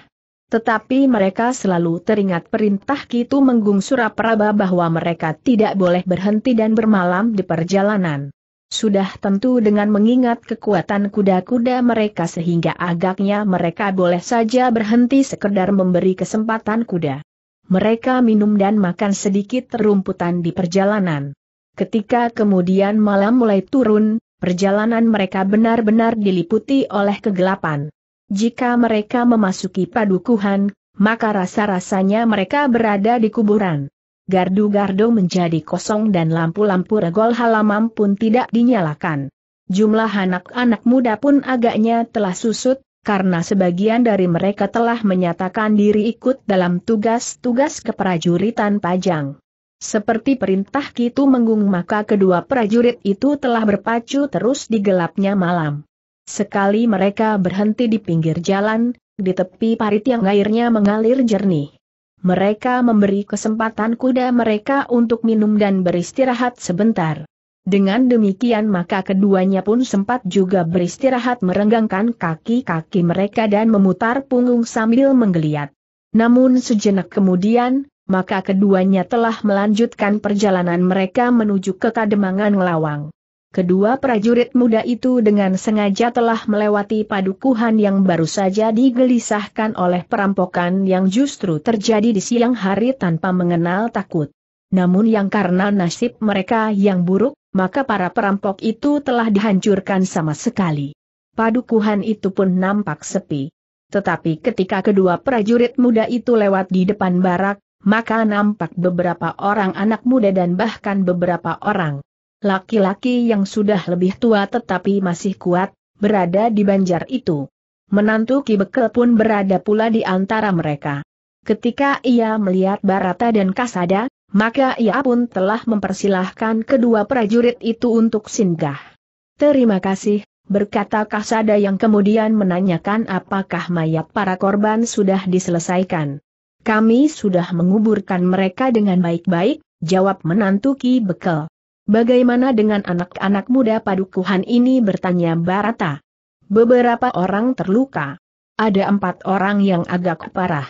Tetapi mereka selalu teringat perintah Kitu Menggung Suraprabha bahwa mereka tidak boleh berhenti dan bermalam di perjalanan. Sudah tentu dengan mengingat kekuatan kuda-kuda mereka sehingga agaknya mereka boleh saja berhenti sekedar memberi kesempatan kuda. Mereka minum dan makan sedikit rumputan di perjalanan. Ketika kemudian malam mulai turun, perjalanan mereka benar-benar diliputi oleh kegelapan. Jika mereka memasuki padukuhan, maka rasa-rasanya mereka berada di kuburan. Gardu-gardu menjadi kosong dan lampu-lampu regol halaman pun tidak dinyalakan. Jumlah anak-anak muda pun agaknya telah susut, karena sebagian dari mereka telah menyatakan diri ikut dalam tugas-tugas keprajuritan Pajang. Seperti perintah Kitu Menggung maka kedua prajurit itu telah berpacu terus di gelapnya malam. Sekali mereka berhenti di pinggir jalan, di tepi parit yang airnya mengalir jernih. Mereka memberi kesempatan kuda mereka untuk minum dan beristirahat sebentar. Dengan demikian maka keduanya pun sempat juga beristirahat merenggangkan kaki-kaki mereka dan memutar punggung sambil menggeliat. Namun sejenak kemudian, maka keduanya telah melanjutkan perjalanan mereka menuju ke Kademangan Ngelawang. Kedua prajurit muda itu dengan sengaja telah melewati padukuhan yang baru saja digelisahkan oleh perampokan yang justru terjadi di siang hari tanpa mengenal takut. Namun yang karena nasib mereka yang buruk, maka para perampok itu telah dihancurkan sama sekali. Padukuhan itu pun nampak sepi. Tetapi ketika kedua prajurit muda itu lewat di depan barak, maka nampak beberapa orang anak muda dan bahkan beberapa orang laki-laki yang sudah lebih tua tetapi masih kuat, berada di banjar itu. Menantu Ki Bekel pun berada pula di antara mereka. Ketika ia melihat Barata dan Kasada, maka ia pun telah mempersilahkan kedua prajurit itu untuk singgah. Terima kasih, berkata Kasada yang kemudian menanyakan apakah mayat para korban sudah diselesaikan. Kami sudah menguburkan mereka dengan baik-baik, jawab menantu Ki Bekel. Bagaimana dengan anak-anak muda padukuhan ini bertanya Barata? Beberapa orang terluka. Ada empat orang yang agak parah.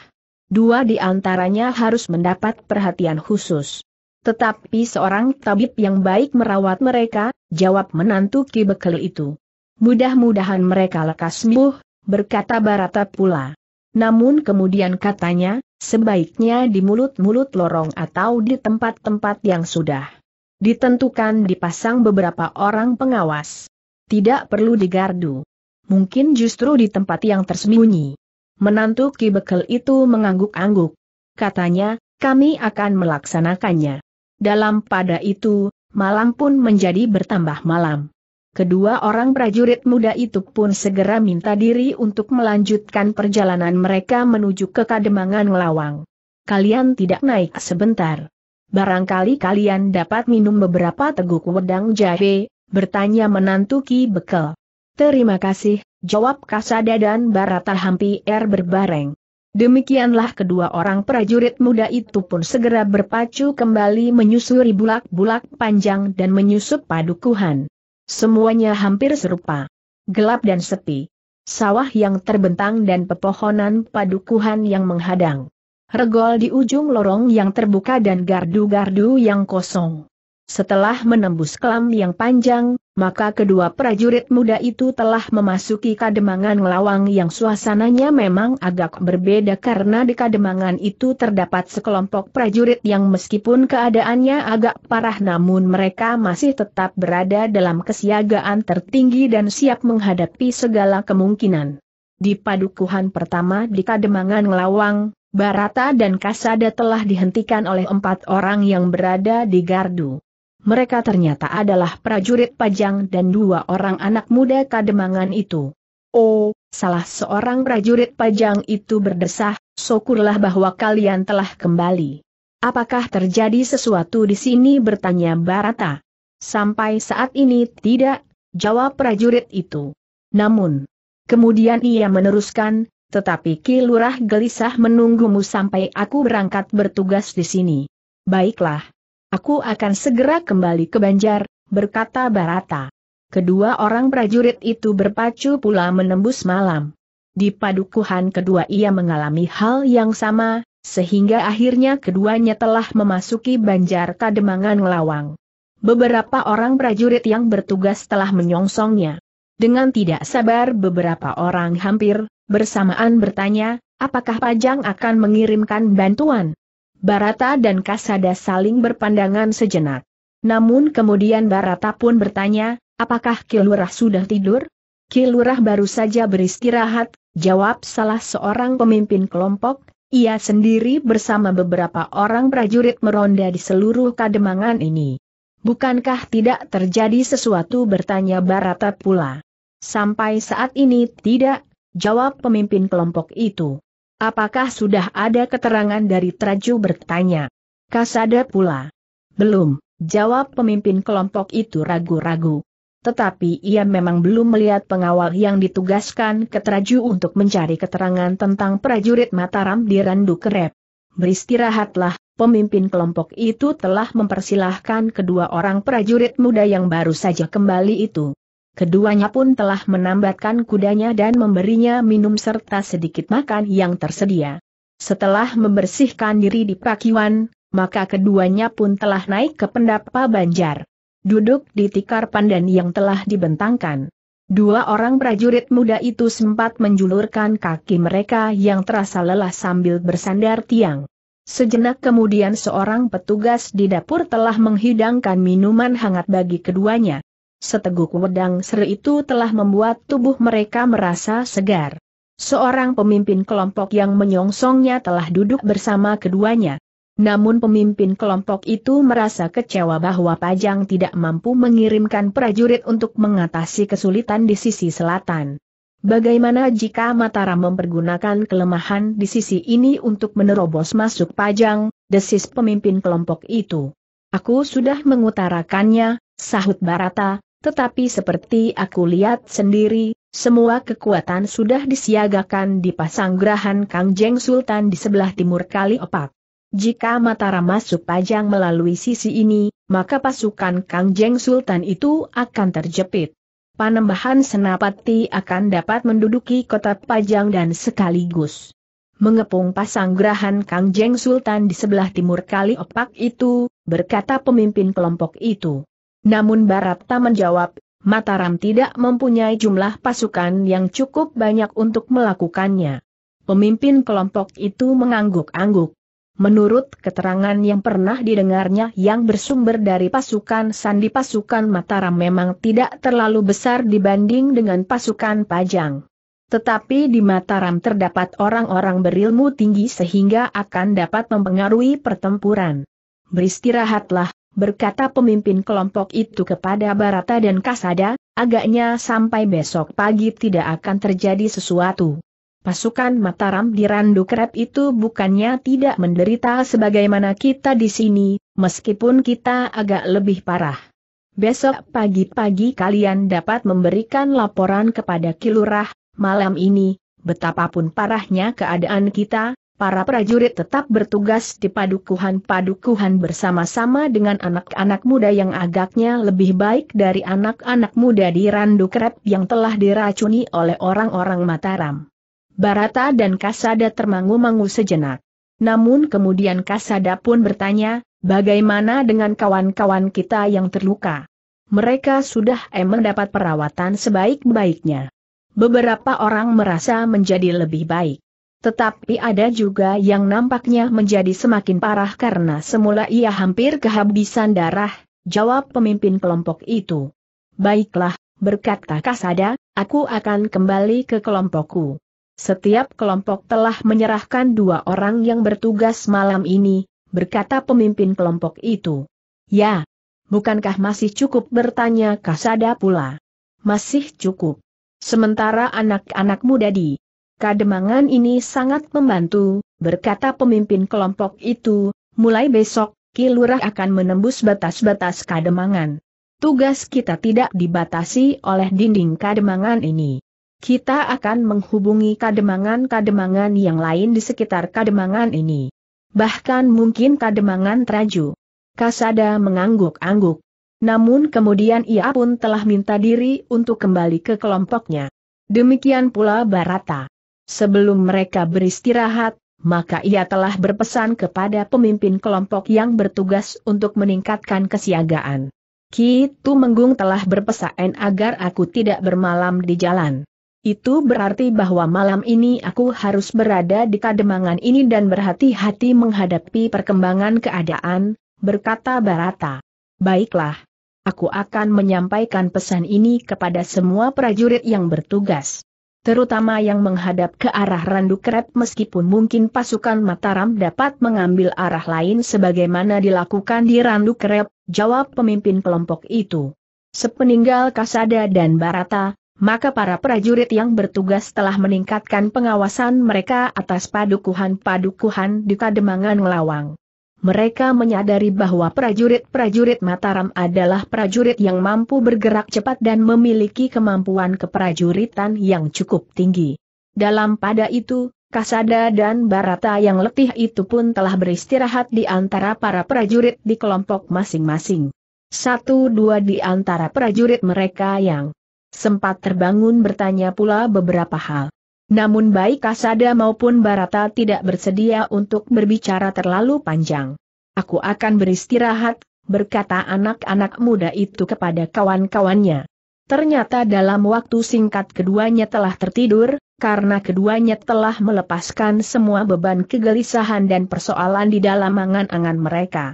Dua di antaranya harus mendapat perhatian khusus. Tetapi seorang tabib yang baik merawat mereka, jawab menantu Ki Bekel itu. Mudah-mudahan mereka lekas sembuh, berkata Barata pula. Namun kemudian katanya, sebaiknya di mulut-mulut lorong atau di tempat-tempat yang sudah ditentukan dipasang beberapa orang pengawas. Tidak perlu digardu. Mungkin justru di tempat yang tersembunyi. Menantu Ki Bekel itu mengangguk-angguk. Katanya, kami akan melaksanakannya. Dalam pada itu, malam pun menjadi bertambah malam. Kedua orang prajurit muda itu pun segera minta diri untuk melanjutkan perjalanan mereka menuju ke Kademangan Lawang. Kalian tidak naik sebentar. Barangkali kalian dapat minum beberapa teguk wedang jahe, bertanya menantu Ki Bekel. Terima kasih, jawab Kasada dan Barata hampir berbareng. Demikianlah kedua orang prajurit muda itu pun segera berpacu kembali menyusuri bulak-bulak panjang dan menyusup padukuhan. Semuanya hampir serupa. Gelap dan sepi. Sawah yang terbentang dan pepohonan padukuhan yang menghadang. Regol di ujung lorong yang terbuka dan gardu-gardu yang kosong. Setelah menembus kelam yang panjang, maka kedua prajurit muda itu telah memasuki kademangan lawang yang suasananya memang agak berbeda karena di kademangan itu terdapat sekelompok prajurit yang meskipun keadaannya agak parah namun mereka masih tetap berada dalam kesiagaan tertinggi dan siap menghadapi segala kemungkinan. Di padukuhan pertama di kademangan lawang, Barata dan Kasada telah dihentikan oleh empat orang yang berada di gardu mereka ternyata adalah prajurit pajang dan dua orang anak muda kademangan itu. Oh, salah seorang prajurit pajang itu berdesah, syukurlah bahwa kalian telah kembali. Apakah terjadi sesuatu di sini bertanya Barata. Sampai saat ini tidak, jawab prajurit itu. Namun, kemudian ia meneruskan, tetapi kilurah gelisah menunggumu sampai aku berangkat bertugas di sini. Baiklah, Aku akan segera kembali ke Banjar, berkata Barata. Kedua orang prajurit itu berpacu pula menembus malam. Di padukuhan kedua ia mengalami hal yang sama, sehingga akhirnya keduanya telah memasuki Banjar Kademangan Lawang. Beberapa orang prajurit yang bertugas telah menyongsongnya. Dengan tidak sabar beberapa orang hampir, bersamaan bertanya, apakah Pajang akan mengirimkan bantuan? Barata dan Kasada saling berpandangan sejenak. Namun kemudian Barata pun bertanya, apakah Kilurah sudah tidur? Kilurah baru saja beristirahat, jawab salah seorang pemimpin kelompok, ia sendiri bersama beberapa orang prajurit meronda di seluruh kademangan ini. Bukankah tidak terjadi sesuatu bertanya Barata pula? Sampai saat ini tidak, jawab pemimpin kelompok itu. Apakah sudah ada keterangan dari Traju bertanya? Kasada pula. Belum, jawab pemimpin kelompok itu ragu-ragu. Tetapi ia memang belum melihat pengawal yang ditugaskan ke Traju untuk mencari keterangan tentang prajurit Mataram di Randu Kerep. Beristirahatlah, pemimpin kelompok itu telah mempersilahkan kedua orang prajurit muda yang baru saja kembali itu. Keduanya pun telah menambatkan kudanya dan memberinya minum serta sedikit makan yang tersedia. Setelah membersihkan diri di pakiwan, maka keduanya pun telah naik ke pendapa banjar. Duduk di tikar pandan yang telah dibentangkan. Dua orang prajurit muda itu sempat menjulurkan kaki mereka yang terasa lelah sambil bersandar tiang. Sejenak kemudian seorang petugas di dapur telah menghidangkan minuman hangat bagi keduanya seteguk wedang seri itu telah membuat tubuh mereka merasa segar. Seorang pemimpin kelompok yang menyongsongnya telah duduk bersama keduanya. Namun pemimpin kelompok itu merasa kecewa bahwa Pajang tidak mampu mengirimkan prajurit untuk mengatasi kesulitan di sisi selatan. Bagaimana jika Mataram mempergunakan kelemahan di sisi ini untuk menerobos masuk Pajang, desis pemimpin kelompok itu. Aku sudah mengutarakannya, Sahut Barata, tetapi seperti aku lihat sendiri, semua kekuatan sudah disiagakan di Pasanggrahan Kangjeng Sultan di sebelah timur Kali Opak. Jika Mataram masuk Pajang melalui sisi ini, maka pasukan Kangjeng Sultan itu akan terjepit. Panembahan Senapati akan dapat menduduki kota Pajang dan sekaligus mengepung Pasanggrahan Kangjeng Sultan di sebelah timur Kali Opak itu, berkata pemimpin kelompok itu. Namun tak menjawab, Mataram tidak mempunyai jumlah pasukan yang cukup banyak untuk melakukannya. Pemimpin kelompok itu mengangguk-angguk. Menurut keterangan yang pernah didengarnya yang bersumber dari pasukan sandi pasukan Mataram memang tidak terlalu besar dibanding dengan pasukan Pajang. Tetapi di Mataram terdapat orang-orang berilmu tinggi sehingga akan dapat mempengaruhi pertempuran. Beristirahatlah, berkata pemimpin kelompok itu kepada Barata dan Kasada, agaknya sampai besok pagi tidak akan terjadi sesuatu. Pasukan Mataram di Randu Krep itu bukannya tidak menderita sebagaimana kita di sini, meskipun kita agak lebih parah. Besok pagi-pagi kalian dapat memberikan laporan kepada Kilurah, malam ini, betapapun parahnya keadaan kita, para prajurit tetap bertugas di padukuhan-padukuhan bersama-sama dengan anak-anak muda yang agaknya lebih baik dari anak-anak muda di Randu Krep yang telah diracuni oleh orang-orang Mataram. Barata dan Kasada termangu-mangu sejenak. Namun kemudian Kasada pun bertanya, bagaimana dengan kawan-kawan kita yang terluka? Mereka sudah em mendapat perawatan sebaik-baiknya. Beberapa orang merasa menjadi lebih baik. Tetapi ada juga yang nampaknya menjadi semakin parah karena semula ia hampir kehabisan darah, jawab pemimpin kelompok itu. Baiklah, berkata Kasada, aku akan kembali ke kelompokku. Setiap kelompok telah menyerahkan dua orang yang bertugas malam ini, berkata pemimpin kelompok itu. Ya, bukankah masih cukup bertanya Kasada pula? Masih cukup. Sementara anak-anak muda di kademangan ini sangat membantu, berkata pemimpin kelompok itu, mulai besok, Kilurah akan menembus batas-batas kademangan. Tugas kita tidak dibatasi oleh dinding kademangan ini. Kita akan menghubungi kademangan-kademangan yang lain di sekitar kademangan ini. Bahkan mungkin kademangan teraju. Kasada mengangguk-angguk. Namun kemudian ia pun telah minta diri untuk kembali ke kelompoknya. Demikian pula Barata. Sebelum mereka beristirahat, maka ia telah berpesan kepada pemimpin kelompok yang bertugas untuk meningkatkan kesiagaan. Ki Tu Menggung telah berpesan agar aku tidak bermalam di jalan. Itu berarti bahwa malam ini aku harus berada di kademangan ini dan berhati-hati menghadapi perkembangan keadaan, berkata Barata. Baiklah. Aku akan menyampaikan pesan ini kepada semua prajurit yang bertugas terutama yang menghadap ke arah randu Krep meskipun mungkin pasukan Mataram dapat mengambil arah lain sebagaimana dilakukan di randu Krep, jawab pemimpin kelompok itu. Sepeninggal Kasada dan Barata, maka para prajurit yang bertugas telah meningkatkan pengawasan mereka atas padukuhan-padukuhan di Kademangan Lawang mereka menyadari bahwa prajurit-prajurit Mataram adalah prajurit yang mampu bergerak cepat dan memiliki kemampuan keprajuritan yang cukup tinggi. Dalam pada itu, Kasada dan Barata yang letih itu pun telah beristirahat di antara para prajurit di kelompok masing-masing. Satu dua di antara prajurit mereka yang sempat terbangun bertanya pula beberapa hal. Namun baik Kasada maupun Barata tidak bersedia untuk berbicara terlalu panjang. Aku akan beristirahat, berkata anak-anak muda itu kepada kawan-kawannya. Ternyata dalam waktu singkat keduanya telah tertidur, karena keduanya telah melepaskan semua beban kegelisahan dan persoalan di dalam angan-angan mereka.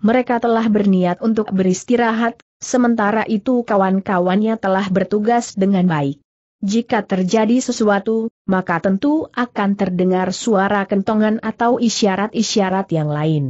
Mereka telah berniat untuk beristirahat, sementara itu kawan-kawannya telah bertugas dengan baik. Jika terjadi sesuatu, maka tentu akan terdengar suara kentongan atau isyarat-isyarat yang lain.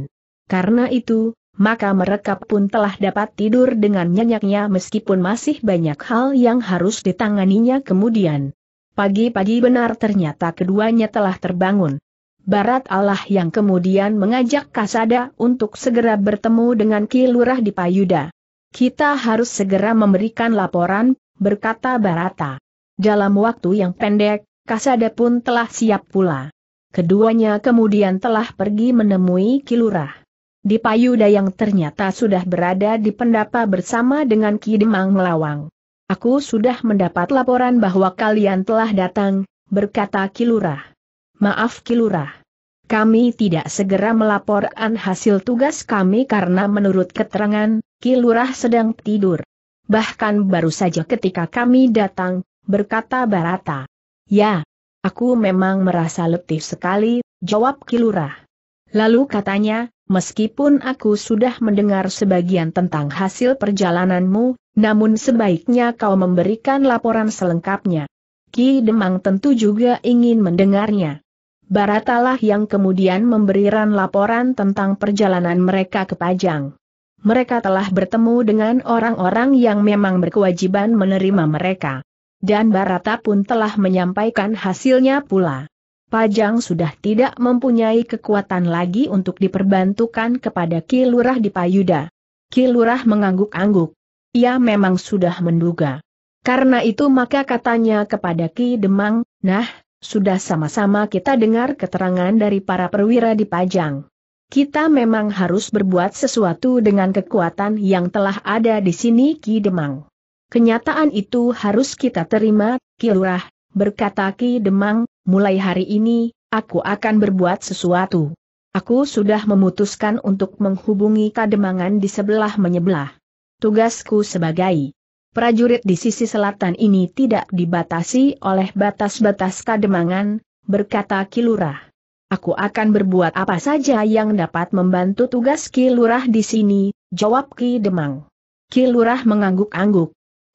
Karena itu, maka mereka pun telah dapat tidur dengan nyenyaknya meskipun masih banyak hal yang harus ditanganinya kemudian. Pagi-pagi benar ternyata keduanya telah terbangun. Barat Allah yang kemudian mengajak Kasada untuk segera bertemu dengan Ki Lurah di Payuda. Kita harus segera memberikan laporan, berkata Barata. Dalam waktu yang pendek, Kasada pun telah siap pula. Keduanya kemudian telah pergi menemui Kilurah. Di Payuda yang ternyata sudah berada di pendapa bersama dengan Ki Demang Melawang. Aku sudah mendapat laporan bahwa kalian telah datang, berkata Kilurah. Maaf Kilurah. Kami tidak segera melaporkan hasil tugas kami karena menurut keterangan, Kilurah sedang tidur. Bahkan baru saja ketika kami datang, berkata Barata. Ya, aku memang merasa letih sekali, jawab Kilurah. Lalu katanya, meskipun aku sudah mendengar sebagian tentang hasil perjalananmu, namun sebaiknya kau memberikan laporan selengkapnya. Ki Demang tentu juga ingin mendengarnya. Baratalah yang kemudian memberikan laporan tentang perjalanan mereka ke Pajang. Mereka telah bertemu dengan orang-orang yang memang berkewajiban menerima mereka. Dan Barata pun telah menyampaikan hasilnya pula. Pajang sudah tidak mempunyai kekuatan lagi untuk diperbantukan kepada Kilurah di Payuda. Kilurah mengangguk-angguk. Ia memang sudah menduga. Karena itu maka katanya kepada Ki Demang, nah, sudah sama-sama kita dengar keterangan dari para perwira di Pajang. Kita memang harus berbuat sesuatu dengan kekuatan yang telah ada di sini Ki Demang. Kenyataan itu harus kita terima, Kilurah, berkata Ki Demang, mulai hari ini, aku akan berbuat sesuatu. Aku sudah memutuskan untuk menghubungi kademangan di sebelah menyebelah. Tugasku sebagai prajurit di sisi selatan ini tidak dibatasi oleh batas-batas kademangan, berkata Kilurah. Aku akan berbuat apa saja yang dapat membantu tugas Kilurah di sini, jawab Ki Demang. Kilurah mengangguk-angguk.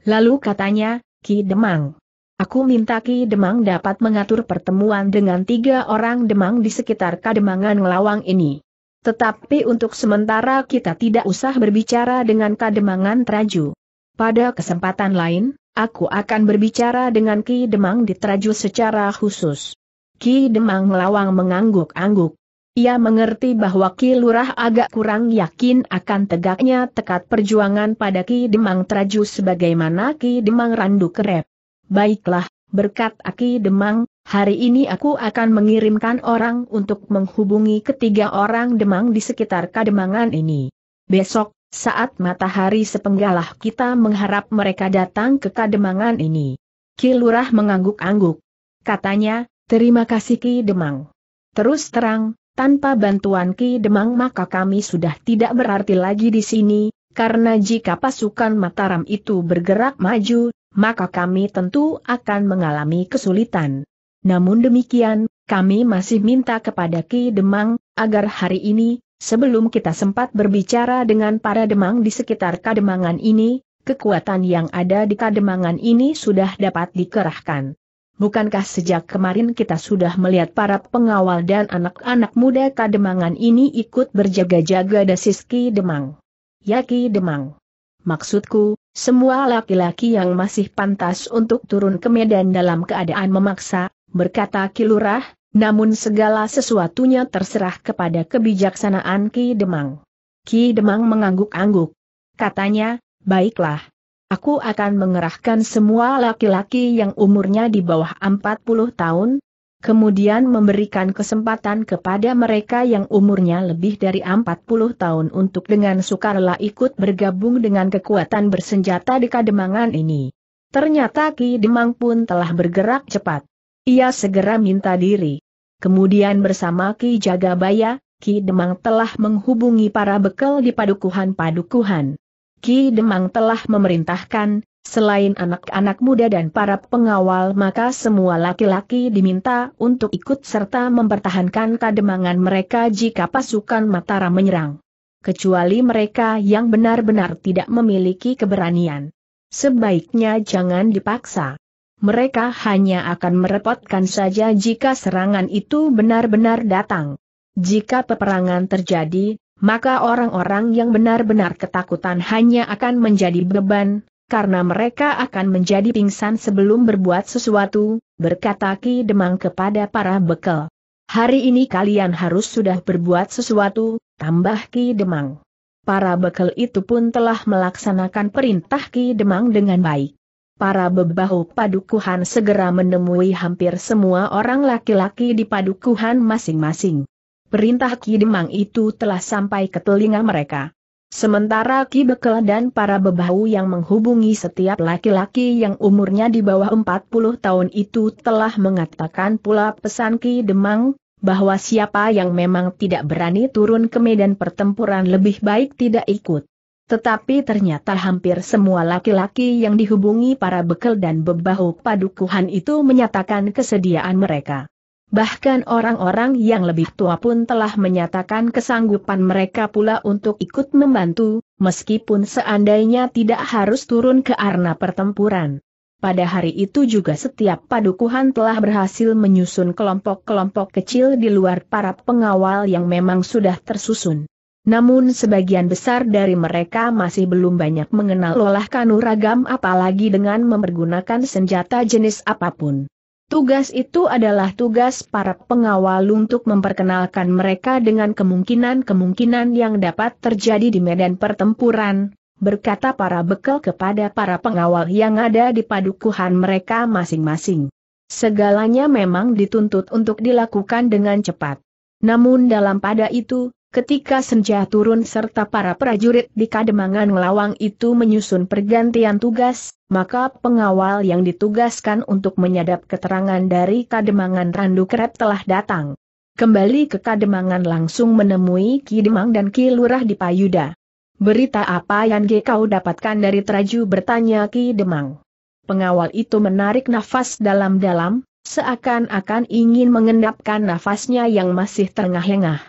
Lalu katanya, Ki Demang. Aku minta Ki Demang dapat mengatur pertemuan dengan tiga orang Demang di sekitar Kademangan Lawang ini. Tetapi untuk sementara kita tidak usah berbicara dengan Kademangan Traju. Pada kesempatan lain, aku akan berbicara dengan Ki Demang di Traju secara khusus. Ki Demang Lawang mengangguk-angguk. Ia mengerti bahwa Ki Lurah agak kurang yakin akan tegaknya tekad perjuangan pada Ki Demang Traju sebagaimana Ki Demang Randu Kerep. Baiklah, berkat Aki Demang, hari ini aku akan mengirimkan orang untuk menghubungi ketiga orang Demang di sekitar Kademangan ini. Besok, saat matahari sepenggalah kita mengharap mereka datang ke Kademangan ini. Ki Lurah mengangguk-angguk. Katanya, terima kasih Ki Demang. Terus terang, tanpa bantuan Ki Demang maka kami sudah tidak berarti lagi di sini, karena jika pasukan Mataram itu bergerak maju, maka kami tentu akan mengalami kesulitan. Namun demikian, kami masih minta kepada Ki Demang, agar hari ini, sebelum kita sempat berbicara dengan para Demang di sekitar Kademangan ini, kekuatan yang ada di Kademangan ini sudah dapat dikerahkan. Bukankah sejak kemarin kita sudah melihat para pengawal dan anak-anak muda kademangan ini ikut berjaga-jaga dasiski demang? Yaki demang. Maksudku, semua laki-laki yang masih pantas untuk turun ke medan dalam keadaan memaksa, berkata Kilurah, namun segala sesuatunya terserah kepada kebijaksanaan Ki Demang. Ki Demang mengangguk-angguk. Katanya, baiklah, aku akan mengerahkan semua laki-laki yang umurnya di bawah 40 tahun, kemudian memberikan kesempatan kepada mereka yang umurnya lebih dari 40 tahun untuk dengan sukarela ikut bergabung dengan kekuatan bersenjata di Kademangan ini. Ternyata Ki Demang pun telah bergerak cepat. Ia segera minta diri. Kemudian bersama Ki Jagabaya, Ki Demang telah menghubungi para bekel di padukuhan-padukuhan. Ki Demang telah memerintahkan, selain anak-anak muda dan para pengawal maka semua laki-laki diminta untuk ikut serta mempertahankan kademangan mereka jika pasukan Mataram menyerang. Kecuali mereka yang benar-benar tidak memiliki keberanian. Sebaiknya jangan dipaksa. Mereka hanya akan merepotkan saja jika serangan itu benar-benar datang. Jika peperangan terjadi, maka orang-orang yang benar-benar ketakutan hanya akan menjadi beban, karena mereka akan menjadi pingsan sebelum berbuat sesuatu, berkata Ki Demang kepada para bekel. Hari ini kalian harus sudah berbuat sesuatu, tambah Ki Demang. Para bekel itu pun telah melaksanakan perintah Ki Demang dengan baik. Para bebahu padukuhan segera menemui hampir semua orang laki-laki di padukuhan masing-masing perintah Ki Demang itu telah sampai ke telinga mereka. Sementara Ki Bekel dan para bebahu yang menghubungi setiap laki-laki yang umurnya di bawah 40 tahun itu telah mengatakan pula pesan Ki Demang, bahwa siapa yang memang tidak berani turun ke medan pertempuran lebih baik tidak ikut. Tetapi ternyata hampir semua laki-laki yang dihubungi para bekel dan bebahu padukuhan itu menyatakan kesediaan mereka. Bahkan orang-orang yang lebih tua pun telah menyatakan kesanggupan mereka pula untuk ikut membantu, meskipun seandainya tidak harus turun ke arena pertempuran. Pada hari itu juga setiap padukuhan telah berhasil menyusun kelompok-kelompok kecil di luar para pengawal yang memang sudah tersusun. Namun sebagian besar dari mereka masih belum banyak mengenal olah kanuragam apalagi dengan mempergunakan senjata jenis apapun. Tugas itu adalah tugas para pengawal untuk memperkenalkan mereka dengan kemungkinan-kemungkinan yang dapat terjadi di medan pertempuran, berkata para bekal kepada para pengawal yang ada di padukuhan mereka masing-masing. Segalanya memang dituntut untuk dilakukan dengan cepat. Namun dalam pada itu, ketika senja turun serta para prajurit di kademangan lawang itu menyusun pergantian tugas, maka pengawal yang ditugaskan untuk menyadap keterangan dari Kademangan Randu Krep telah datang. Kembali ke Kademangan langsung menemui Ki Demang dan Ki Lurah di Payuda. Berita apa yang kau dapatkan dari Traju bertanya Ki Demang. Pengawal itu menarik nafas dalam-dalam, seakan-akan ingin mengendapkan nafasnya yang masih terengah-engah.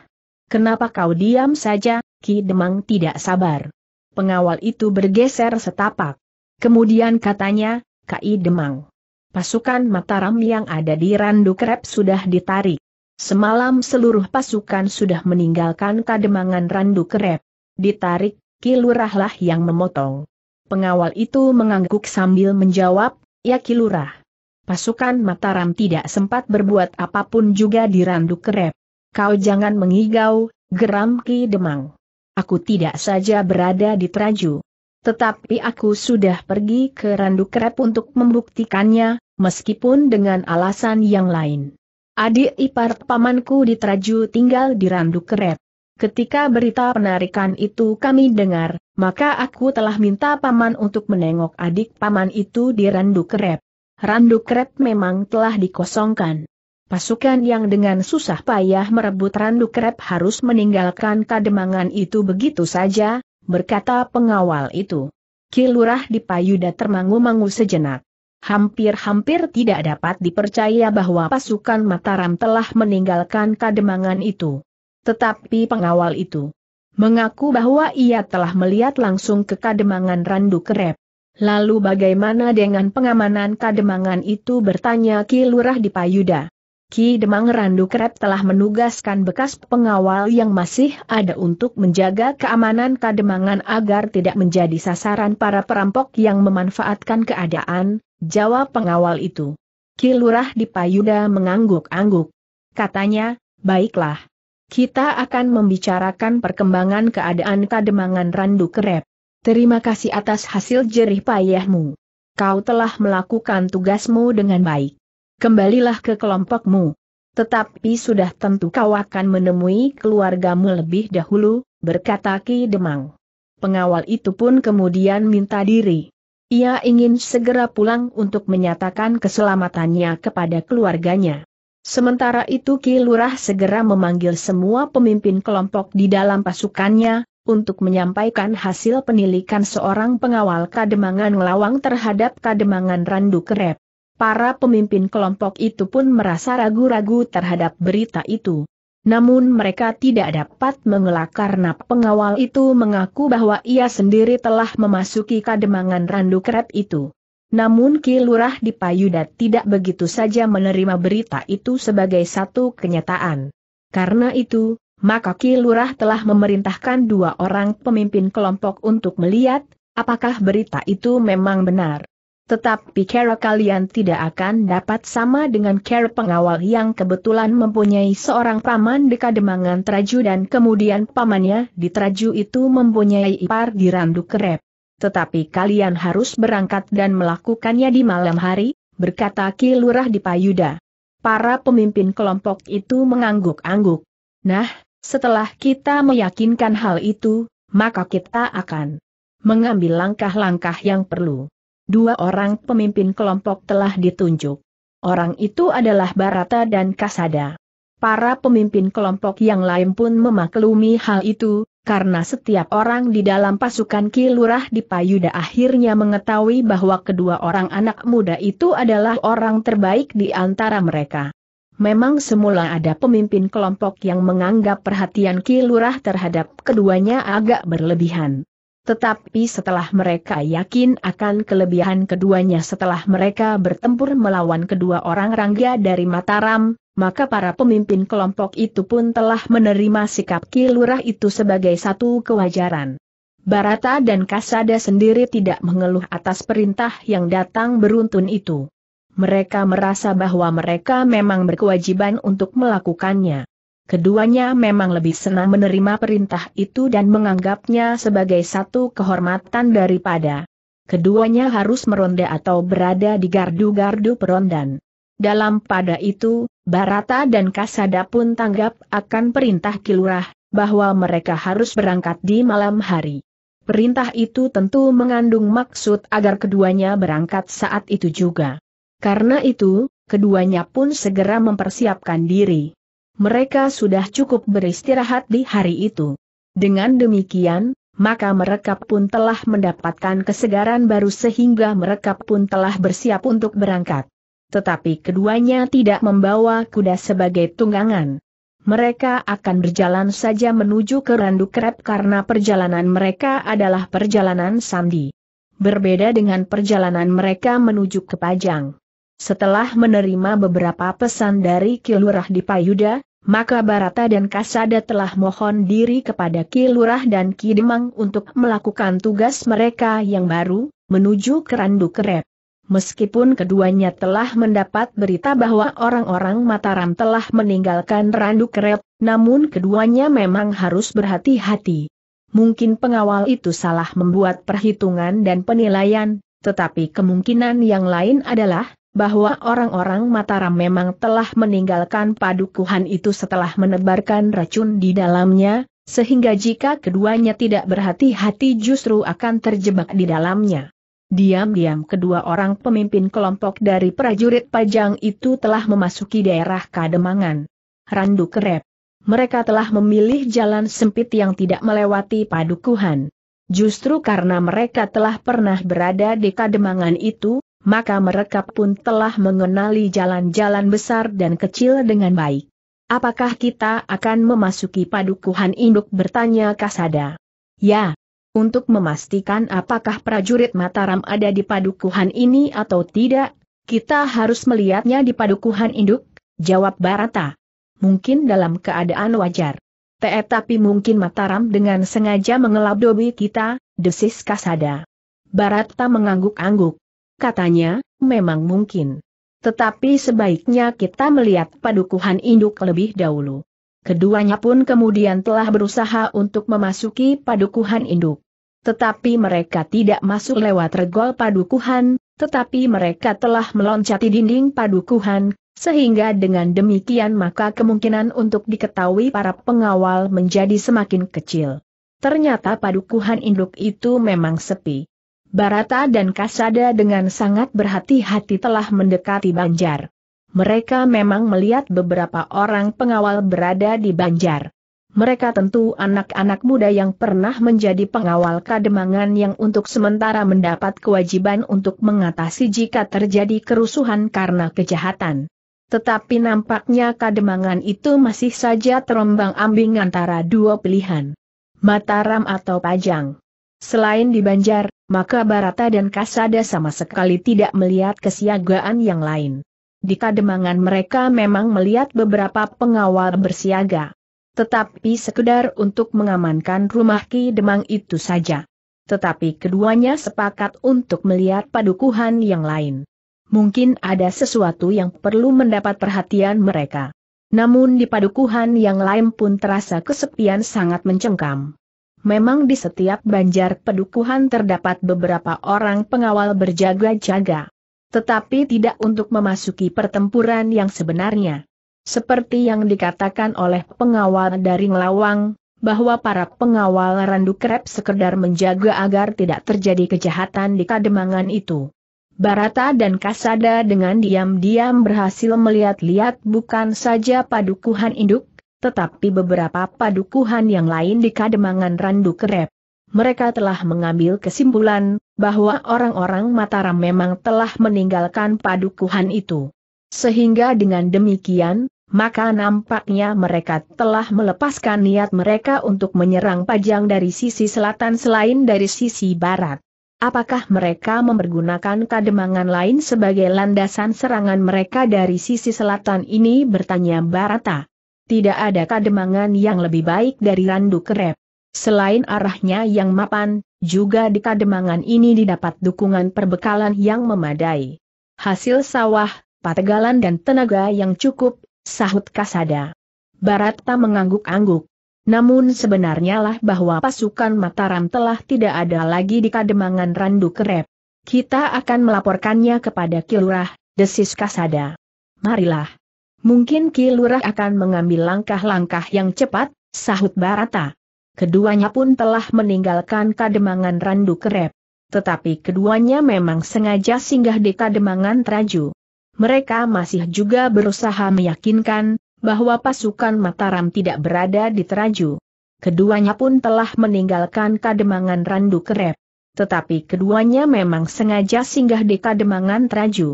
Kenapa kau diam saja, Ki Demang tidak sabar. Pengawal itu bergeser setapak. Kemudian katanya, Kai Demang. Pasukan Mataram yang ada di Randu Krep sudah ditarik. Semalam seluruh pasukan sudah meninggalkan kademangan Randu Krep. Ditarik, Kilurahlah yang memotong. Pengawal itu mengangguk sambil menjawab, ya Kilurah. Pasukan Mataram tidak sempat berbuat apapun juga di Randu Krep. Kau jangan mengigau, geram Ki Demang. Aku tidak saja berada di Traju, tetapi aku sudah pergi ke Randu Krep untuk membuktikannya, meskipun dengan alasan yang lain. Adik ipar pamanku di Traju tinggal di Randu Krep. Ketika berita penarikan itu kami dengar, maka aku telah minta paman untuk menengok adik paman itu di Randu Krep. Randu Krep memang telah dikosongkan. Pasukan yang dengan susah payah merebut Randu Krep harus meninggalkan kademangan itu begitu saja, berkata pengawal itu. Kilurah di Payuda termangu-mangu sejenak. Hampir-hampir tidak dapat dipercaya bahwa pasukan Mataram telah meninggalkan kademangan itu. Tetapi pengawal itu mengaku bahwa ia telah melihat langsung ke kademangan Randu Kerep. Lalu bagaimana dengan pengamanan kademangan itu bertanya kilurah dipayuda. di Payuda. Ki Demang Randu Krep telah menugaskan bekas pengawal yang masih ada untuk menjaga keamanan Kademangan agar tidak menjadi sasaran para perampok yang memanfaatkan keadaan, jawab pengawal itu. Ki Lurah di Payuda mengangguk-angguk. Katanya, baiklah. Kita akan membicarakan perkembangan keadaan Kademangan Randu Krep. Terima kasih atas hasil jerih payahmu. Kau telah melakukan tugasmu dengan baik kembalilah ke kelompokmu. Tetapi sudah tentu kau akan menemui keluargamu lebih dahulu, berkata Ki Demang. Pengawal itu pun kemudian minta diri. Ia ingin segera pulang untuk menyatakan keselamatannya kepada keluarganya. Sementara itu Ki Lurah segera memanggil semua pemimpin kelompok di dalam pasukannya, untuk menyampaikan hasil penilikan seorang pengawal Kademangan Lawang terhadap Kademangan Randu Kerep para pemimpin kelompok itu pun merasa ragu-ragu terhadap berita itu. Namun mereka tidak dapat mengelak karena pengawal itu mengaku bahwa ia sendiri telah memasuki kademangan randu kerap itu. Namun Ki Lurah di Payuda tidak begitu saja menerima berita itu sebagai satu kenyataan. Karena itu, maka Ki Lurah telah memerintahkan dua orang pemimpin kelompok untuk melihat, apakah berita itu memang benar. Tetapi cara kalian tidak akan dapat sama dengan cara pengawal yang kebetulan mempunyai seorang paman di kademangan Traju dan kemudian pamannya di teraju itu mempunyai ipar di Randu Kerep. Tetapi kalian harus berangkat dan melakukannya di malam hari, berkata kilurah di Payuda. Para pemimpin kelompok itu mengangguk-angguk. Nah, setelah kita meyakinkan hal itu, maka kita akan mengambil langkah-langkah yang perlu. Dua orang pemimpin kelompok telah ditunjuk. Orang itu adalah Barata dan Kasada. Para pemimpin kelompok yang lain pun memaklumi hal itu, karena setiap orang di dalam pasukan Kilurah di Payuda akhirnya mengetahui bahwa kedua orang anak muda itu adalah orang terbaik di antara mereka. Memang semula ada pemimpin kelompok yang menganggap perhatian Kilurah terhadap keduanya agak berlebihan. Tetapi setelah mereka yakin akan kelebihan keduanya setelah mereka bertempur melawan kedua orang Rangga dari Mataram, maka para pemimpin kelompok itu pun telah menerima sikap kilurah itu sebagai satu kewajaran. Barata dan Kasada sendiri tidak mengeluh atas perintah yang datang beruntun itu. Mereka merasa bahwa mereka memang berkewajiban untuk melakukannya. Keduanya memang lebih senang menerima perintah itu dan menganggapnya sebagai satu kehormatan daripada keduanya harus meronda atau berada di gardu-gardu perondan. Dalam pada itu, Barata dan Kasada pun tanggap akan perintah Kilurah, bahwa mereka harus berangkat di malam hari. Perintah itu tentu mengandung maksud agar keduanya berangkat saat itu juga. Karena itu, keduanya pun segera mempersiapkan diri mereka sudah cukup beristirahat di hari itu. Dengan demikian, maka mereka pun telah mendapatkan kesegaran baru sehingga mereka pun telah bersiap untuk berangkat. Tetapi keduanya tidak membawa kuda sebagai tunggangan. Mereka akan berjalan saja menuju ke Randu Krep karena perjalanan mereka adalah perjalanan sandi. Berbeda dengan perjalanan mereka menuju ke Pajang. Setelah menerima beberapa pesan dari Kilurah di Payuda, maka Barata dan Kasada telah mohon diri kepada Kilurah dan Kidemang untuk melakukan tugas mereka yang baru, menuju Kerandu Kerep. Meskipun keduanya telah mendapat berita bahwa orang-orang Mataram telah meninggalkan Randu Kerep, namun keduanya memang harus berhati-hati. Mungkin pengawal itu salah membuat perhitungan dan penilaian, tetapi kemungkinan yang lain adalah bahwa orang-orang Mataram memang telah meninggalkan padukuhan itu setelah menebarkan racun di dalamnya, sehingga jika keduanya tidak berhati-hati justru akan terjebak di dalamnya. Diam-diam kedua orang pemimpin kelompok dari prajurit pajang itu telah memasuki daerah Kademangan. Randu Kerep. Mereka telah memilih jalan sempit yang tidak melewati padukuhan. Justru karena mereka telah pernah berada di Kademangan itu, maka mereka pun telah mengenali jalan-jalan besar dan kecil dengan baik. Apakah kita akan memasuki padukuhan induk bertanya Kasada? Ya. Untuk memastikan apakah prajurit Mataram ada di padukuhan ini atau tidak, kita harus melihatnya di padukuhan induk, jawab Barata. Mungkin dalam keadaan wajar. Tetapi mungkin Mataram dengan sengaja mengeladobi kita, desis Kasada. Barata mengangguk-angguk katanya, memang mungkin. Tetapi sebaiknya kita melihat padukuhan induk lebih dahulu. Keduanya pun kemudian telah berusaha untuk memasuki padukuhan induk. Tetapi mereka tidak masuk lewat regol padukuhan, tetapi mereka telah meloncati dinding padukuhan, sehingga dengan demikian maka kemungkinan untuk diketahui para pengawal menjadi semakin kecil. Ternyata padukuhan induk itu memang sepi. Barata dan Kasada dengan sangat berhati-hati telah mendekati Banjar. Mereka memang melihat beberapa orang pengawal berada di Banjar. Mereka tentu anak-anak muda yang pernah menjadi pengawal kademangan yang untuk sementara mendapat kewajiban untuk mengatasi jika terjadi kerusuhan karena kejahatan. Tetapi nampaknya kademangan itu masih saja terombang ambing antara dua pilihan. Mataram atau Pajang. Selain di Banjar, maka Barata dan Kasada sama sekali tidak melihat kesiagaan yang lain. Di kademangan mereka memang melihat beberapa pengawal bersiaga. Tetapi sekedar untuk mengamankan rumah Ki Demang itu saja. Tetapi keduanya sepakat untuk melihat padukuhan yang lain. Mungkin ada sesuatu yang perlu mendapat perhatian mereka. Namun di padukuhan yang lain pun terasa kesepian sangat mencengkam memang di setiap banjar pedukuhan terdapat beberapa orang pengawal berjaga-jaga. Tetapi tidak untuk memasuki pertempuran yang sebenarnya. Seperti yang dikatakan oleh pengawal dari Ngelawang, bahwa para pengawal Randu Krep sekedar menjaga agar tidak terjadi kejahatan di kademangan itu. Barata dan Kasada dengan diam-diam berhasil melihat-lihat bukan saja padukuhan induk, tetapi beberapa padukuhan yang lain di Kademangan Randu Kerep. Mereka telah mengambil kesimpulan bahwa orang-orang Mataram memang telah meninggalkan padukuhan itu. Sehingga dengan demikian, maka nampaknya mereka telah melepaskan niat mereka untuk menyerang Pajang dari sisi selatan selain dari sisi barat. Apakah mereka mempergunakan kademangan lain sebagai landasan serangan mereka dari sisi selatan ini bertanya Barata. Tidak ada kademangan yang lebih baik dari randu kerep. Selain arahnya yang mapan, juga di kademangan ini didapat dukungan perbekalan yang memadai. Hasil sawah, pategalan dan tenaga yang cukup, sahut Kasada. Barata mengangguk-angguk. Namun sebenarnya lah bahwa pasukan Mataram telah tidak ada lagi di kademangan randu kerep. Kita akan melaporkannya kepada Kilurah, desis Kasada. Marilah. Mungkin Ki Lurah akan mengambil langkah-langkah yang cepat, sahut Barata. Keduanya pun telah meninggalkan kademangan Randu Kerep. Tetapi keduanya memang sengaja singgah di kademangan Traju. Mereka masih juga berusaha meyakinkan, bahwa pasukan Mataram tidak berada di Teraju. Keduanya pun telah meninggalkan kademangan Randu Kerep. Tetapi keduanya memang sengaja singgah di kademangan Teraju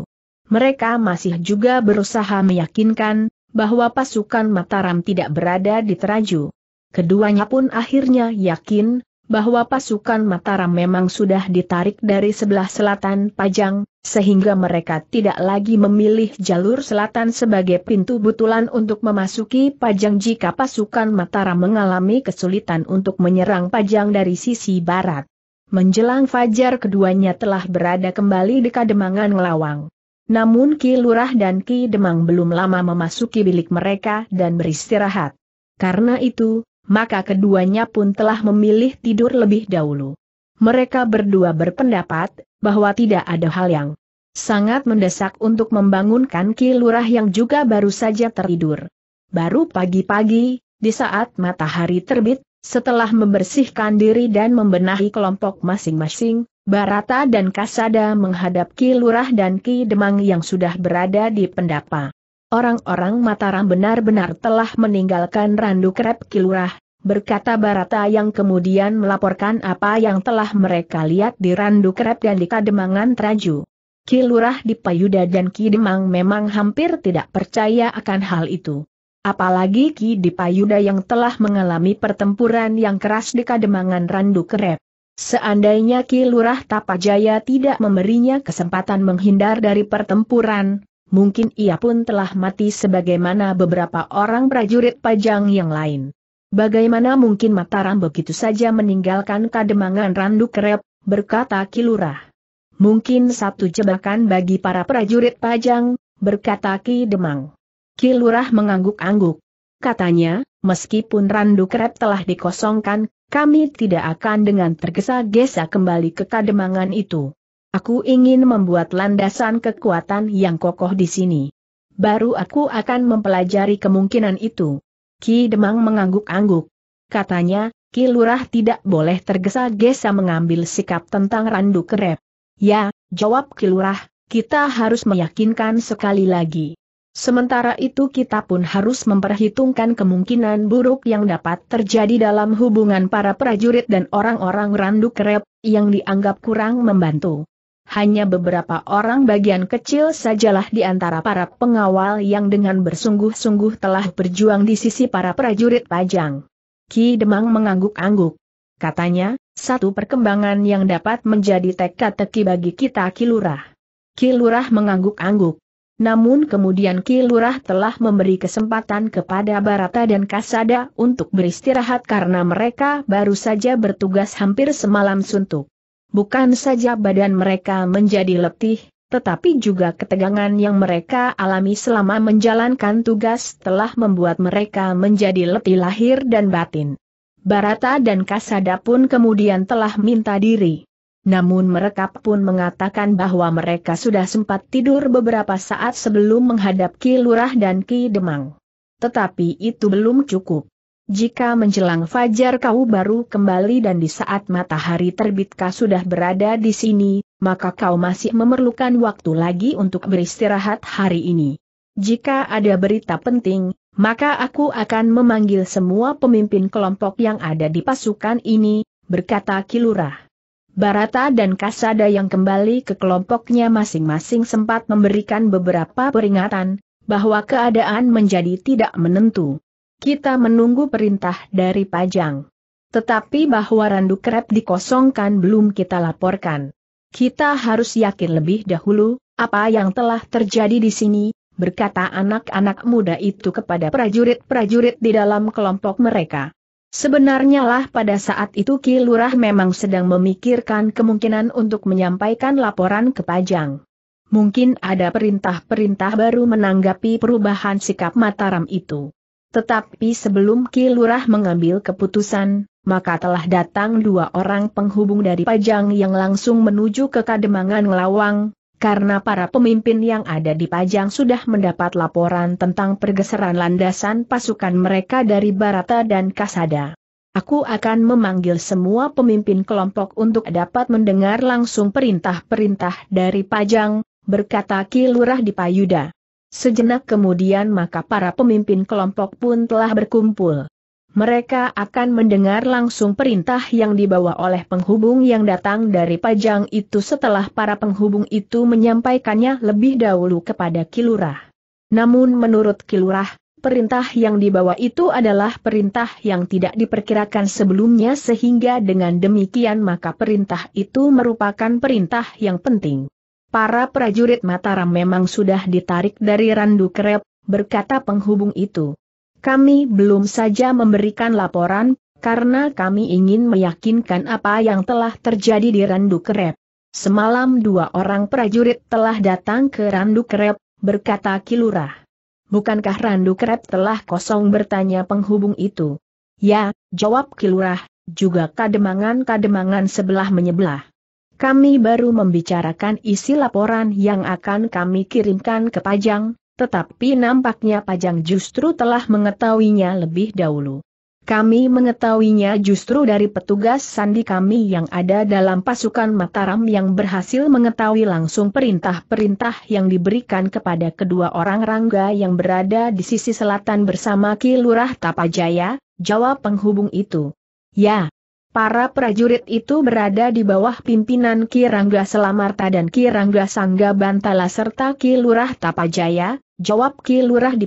mereka masih juga berusaha meyakinkan bahwa pasukan Mataram tidak berada di Teraju. Keduanya pun akhirnya yakin bahwa pasukan Mataram memang sudah ditarik dari sebelah selatan Pajang, sehingga mereka tidak lagi memilih jalur selatan sebagai pintu butulan untuk memasuki Pajang jika pasukan Mataram mengalami kesulitan untuk menyerang Pajang dari sisi barat. Menjelang fajar keduanya telah berada kembali di Kademangan Lawang. Namun Ki Lurah dan Ki Demang belum lama memasuki bilik mereka dan beristirahat. Karena itu, maka keduanya pun telah memilih tidur lebih dahulu. Mereka berdua berpendapat bahwa tidak ada hal yang sangat mendesak untuk membangunkan Ki Lurah yang juga baru saja tertidur. Baru pagi-pagi, di saat matahari terbit, setelah membersihkan diri dan membenahi kelompok masing-masing, Barata dan Kasada menghadap Ki Lurah dan Ki Demang yang sudah berada di pendapa. Orang-orang Mataram benar-benar telah meninggalkan Randu Krep Ki Lurah, berkata Barata yang kemudian melaporkan apa yang telah mereka lihat di Randu Krep dan di Kademangan Traju. Ki Lurah di Payuda dan Ki Demang memang hampir tidak percaya akan hal itu. Apalagi Ki Dipayuda yang telah mengalami pertempuran yang keras di Kademangan Randu Krep. Seandainya Ki Lurah Tapajaya tidak memberinya kesempatan menghindar dari pertempuran, mungkin ia pun telah mati sebagaimana beberapa orang prajurit pajang yang lain. Bagaimana mungkin Mataram begitu saja meninggalkan kademangan randu kerep, berkata Ki Lurah. Mungkin satu jebakan bagi para prajurit pajang, berkata Ki Demang. Ki Lurah mengangguk-angguk. Katanya, meskipun randu kerep telah dikosongkan, kami tidak akan dengan tergesa-gesa kembali ke kademangan itu. Aku ingin membuat landasan kekuatan yang kokoh di sini. Baru aku akan mempelajari kemungkinan itu. Ki Demang mengangguk-angguk. Katanya, Ki Lurah tidak boleh tergesa-gesa mengambil sikap tentang randu kerep. Ya, jawab Ki Lurah, kita harus meyakinkan sekali lagi. Sementara itu kita pun harus memperhitungkan kemungkinan buruk yang dapat terjadi dalam hubungan para prajurit dan orang-orang randu kerep, yang dianggap kurang membantu. Hanya beberapa orang bagian kecil sajalah di antara para pengawal yang dengan bersungguh-sungguh telah berjuang di sisi para prajurit pajang. Ki Demang mengangguk-angguk. Katanya, satu perkembangan yang dapat menjadi teka-teki bagi kita Kilurah. Kilurah mengangguk-angguk. Namun kemudian Ki Lurah telah memberi kesempatan kepada Barata dan Kasada untuk beristirahat karena mereka baru saja bertugas hampir semalam suntuk. Bukan saja badan mereka menjadi letih, tetapi juga ketegangan yang mereka alami selama menjalankan tugas telah membuat mereka menjadi letih lahir dan batin. Barata dan Kasada pun kemudian telah minta diri. Namun mereka pun mengatakan bahwa mereka sudah sempat tidur beberapa saat sebelum menghadap Ki Lurah dan Ki Demang. Tetapi itu belum cukup. Jika menjelang fajar kau baru kembali dan di saat matahari terbit kau sudah berada di sini, maka kau masih memerlukan waktu lagi untuk beristirahat hari ini. Jika ada berita penting, maka aku akan memanggil semua pemimpin kelompok yang ada di pasukan ini, berkata Kilurah. Barata dan Kasada yang kembali ke kelompoknya masing-masing sempat memberikan beberapa peringatan, bahwa keadaan menjadi tidak menentu. Kita menunggu perintah dari Pajang. Tetapi bahwa Randu Krep dikosongkan belum kita laporkan. Kita harus yakin lebih dahulu, apa yang telah terjadi di sini, berkata anak-anak muda itu kepada prajurit-prajurit di dalam kelompok mereka. Sebenarnya lah pada saat itu Ki Lurah memang sedang memikirkan kemungkinan untuk menyampaikan laporan ke Pajang. Mungkin ada perintah-perintah baru menanggapi perubahan sikap Mataram itu. Tetapi sebelum Ki Lurah mengambil keputusan, maka telah datang dua orang penghubung dari Pajang yang langsung menuju ke Kademangan Lawang, karena para pemimpin yang ada di Pajang sudah mendapat laporan tentang pergeseran landasan pasukan mereka dari Barata dan Kasada. Aku akan memanggil semua pemimpin kelompok untuk dapat mendengar langsung perintah-perintah dari Pajang, berkata Ki Lurah di Payuda. Sejenak kemudian maka para pemimpin kelompok pun telah berkumpul. Mereka akan mendengar langsung perintah yang dibawa oleh penghubung yang datang dari Pajang itu setelah para penghubung itu menyampaikannya lebih dahulu kepada Kilurah. Namun menurut Kilurah, perintah yang dibawa itu adalah perintah yang tidak diperkirakan sebelumnya sehingga dengan demikian maka perintah itu merupakan perintah yang penting. Para prajurit Mataram memang sudah ditarik dari randu kerep, berkata penghubung itu kami belum saja memberikan laporan, karena kami ingin meyakinkan apa yang telah terjadi di Randu Kerep. Semalam dua orang prajurit telah datang ke Randu Kerep, berkata Kilurah. Bukankah Randu Kerep telah kosong bertanya penghubung itu? Ya, jawab Kilurah, juga kademangan-kademangan sebelah menyebelah. Kami baru membicarakan isi laporan yang akan kami kirimkan ke Pajang, tetapi nampaknya Pajang justru telah mengetahuinya lebih dahulu. Kami mengetahuinya justru dari petugas sandi kami yang ada dalam pasukan Mataram yang berhasil mengetahui langsung perintah-perintah yang diberikan kepada kedua orang Rangga yang berada di sisi selatan bersama Lurah Tapajaya, jawab penghubung itu. Ya, Para prajurit itu berada di bawah pimpinan Ki Rangga Selamarta dan Ki Rangga Sangga Bantala serta Ki Lurah Tapajaya, jawab Ki Lurah di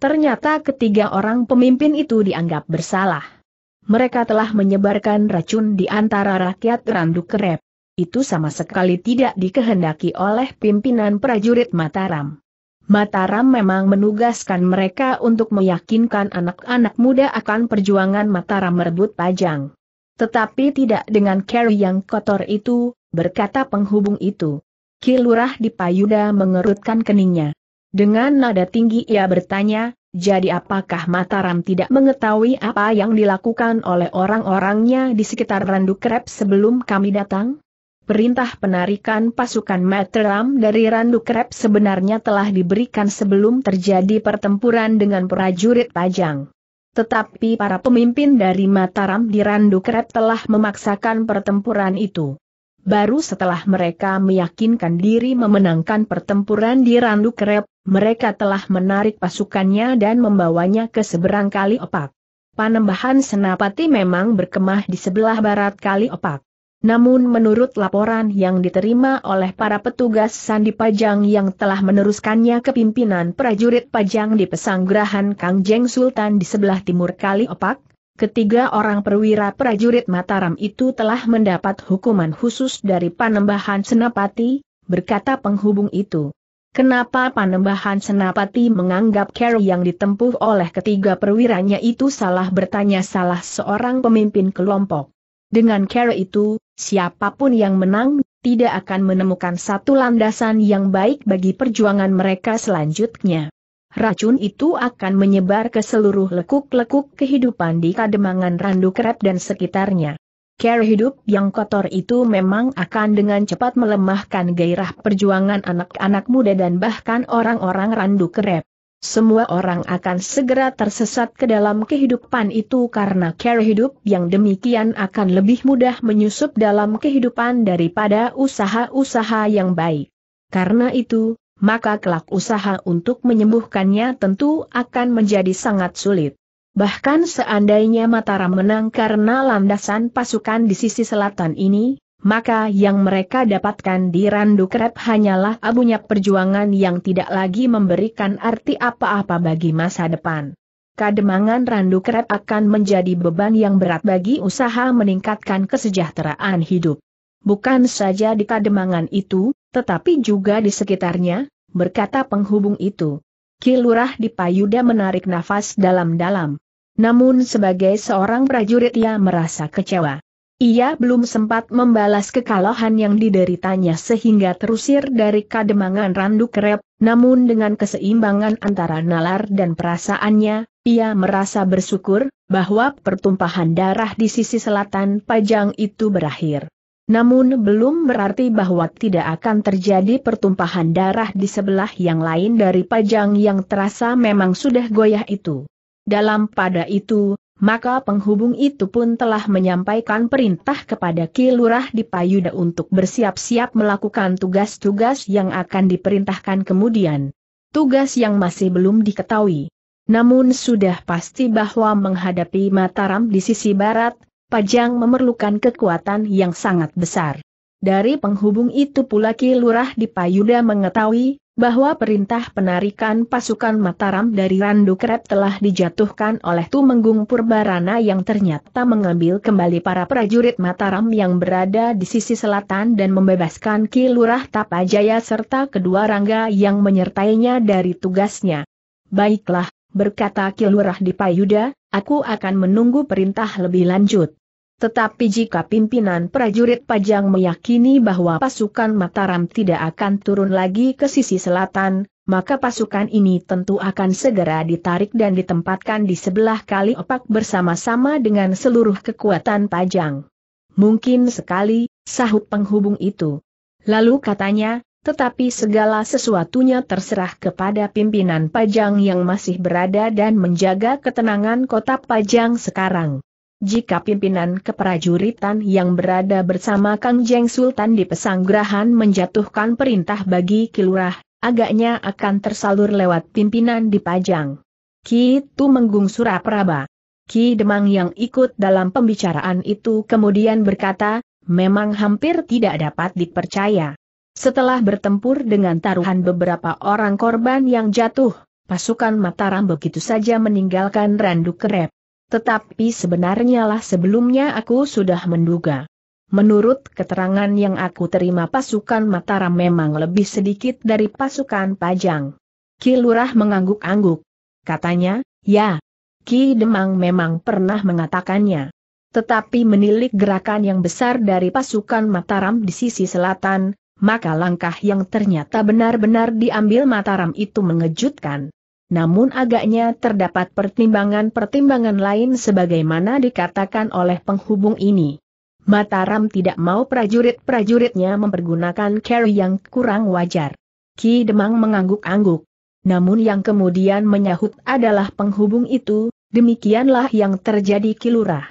Ternyata ketiga orang pemimpin itu dianggap bersalah. Mereka telah menyebarkan racun di antara rakyat Randu Kerep. Itu sama sekali tidak dikehendaki oleh pimpinan prajurit Mataram. Mataram memang menugaskan mereka untuk meyakinkan anak-anak muda akan perjuangan Mataram merebut Pajang. Tetapi tidak dengan cara yang kotor itu, berkata penghubung itu. Kilurah di Payuda mengerutkan keningnya. Dengan nada tinggi ia bertanya, jadi apakah Mataram tidak mengetahui apa yang dilakukan oleh orang-orangnya di sekitar Randu Krep sebelum kami datang? Perintah penarikan pasukan Materam dari Randu Krep sebenarnya telah diberikan sebelum terjadi pertempuran dengan prajurit Pajang. Tetapi para pemimpin dari Mataram di Randu Krep telah memaksakan pertempuran itu. Baru setelah mereka meyakinkan diri memenangkan pertempuran di Randu Krep, mereka telah menarik pasukannya dan membawanya ke seberang Kali Opak. Panembahan Senapati memang berkemah di sebelah barat Kali Opak. Namun menurut laporan yang diterima oleh para petugas Sandi Pajang yang telah meneruskannya ke pimpinan prajurit Pajang di pesanggrahan Kangjeng Sultan di sebelah timur Kali Opak, ketiga orang perwira prajurit Mataram itu telah mendapat hukuman khusus dari Panembahan Senapati, berkata penghubung itu. Kenapa Panembahan Senapati menganggap care yang ditempuh oleh ketiga perwiranya itu salah bertanya salah seorang pemimpin kelompok. Dengan cara itu, siapapun yang menang, tidak akan menemukan satu landasan yang baik bagi perjuangan mereka selanjutnya. Racun itu akan menyebar ke seluruh lekuk-lekuk kehidupan di Kademangan Randu Kerep dan sekitarnya. Care hidup yang kotor itu memang akan dengan cepat melemahkan gairah perjuangan anak-anak muda dan bahkan orang-orang randu kerep semua orang akan segera tersesat ke dalam kehidupan itu karena cara hidup yang demikian akan lebih mudah menyusup dalam kehidupan daripada usaha-usaha yang baik. Karena itu, maka kelak usaha untuk menyembuhkannya tentu akan menjadi sangat sulit. Bahkan seandainya Mataram menang karena landasan pasukan di sisi selatan ini, maka yang mereka dapatkan di Randu Krep hanyalah abunya perjuangan yang tidak lagi memberikan arti apa-apa bagi masa depan. Kademangan Randu Krep akan menjadi beban yang berat bagi usaha meningkatkan kesejahteraan hidup. Bukan saja di Kademangan itu, tetapi juga di sekitarnya, berkata penghubung itu. Kilurah di Payuda menarik nafas dalam-dalam. Namun sebagai seorang prajurit ia merasa kecewa. Ia belum sempat membalas kekalahan yang dideritanya sehingga terusir dari kademangan randu kerep, namun dengan keseimbangan antara nalar dan perasaannya, ia merasa bersyukur, bahwa pertumpahan darah di sisi selatan Pajang itu berakhir. Namun belum berarti bahwa tidak akan terjadi pertumpahan darah di sebelah yang lain dari Pajang yang terasa memang sudah goyah itu. Dalam pada itu, maka penghubung itu pun telah menyampaikan perintah kepada Ki Lurah di Payuda untuk bersiap-siap melakukan tugas-tugas yang akan diperintahkan kemudian. Tugas yang masih belum diketahui. Namun sudah pasti bahwa menghadapi Mataram di sisi barat, Pajang memerlukan kekuatan yang sangat besar. Dari penghubung itu pula Ki Lurah di Payuda mengetahui bahwa perintah penarikan pasukan Mataram dari Randu Krep telah dijatuhkan oleh Tumenggung Purbarana yang ternyata mengambil kembali para prajurit Mataram yang berada di sisi selatan dan membebaskan Ki Lurah Tapajaya serta kedua rangga yang menyertainya dari tugasnya. Baiklah, berkata Ki Lurah Dipayuda, aku akan menunggu perintah lebih lanjut. Tetapi jika pimpinan prajurit Pajang meyakini bahwa pasukan Mataram tidak akan turun lagi ke sisi selatan, maka pasukan ini tentu akan segera ditarik dan ditempatkan di sebelah kali opak bersama-sama dengan seluruh kekuatan Pajang. Mungkin sekali, sahut penghubung itu. Lalu katanya, tetapi segala sesuatunya terserah kepada pimpinan Pajang yang masih berada dan menjaga ketenangan kota Pajang sekarang. Jika pimpinan keprajuritan yang berada bersama Kang Jeng Sultan di pesanggrahan menjatuhkan perintah bagi Kilurah, agaknya akan tersalur lewat pimpinan di Pajang. Ki Tu Menggung Surapraba. Ki Demang yang ikut dalam pembicaraan itu kemudian berkata, memang hampir tidak dapat dipercaya. Setelah bertempur dengan taruhan beberapa orang korban yang jatuh, pasukan Mataram begitu saja meninggalkan Randu Kerep. Tetapi sebenarnya lah sebelumnya aku sudah menduga. Menurut keterangan yang aku terima pasukan Mataram memang lebih sedikit dari pasukan Pajang. Ki Lurah mengangguk-angguk. Katanya, ya. Ki Demang memang pernah mengatakannya. Tetapi menilik gerakan yang besar dari pasukan Mataram di sisi selatan, maka langkah yang ternyata benar-benar diambil Mataram itu mengejutkan namun agaknya terdapat pertimbangan-pertimbangan lain sebagaimana dikatakan oleh penghubung ini. Mataram tidak mau prajurit-prajuritnya mempergunakan carry yang kurang wajar. Ki Demang mengangguk-angguk. Namun yang kemudian menyahut adalah penghubung itu, demikianlah yang terjadi kilurah.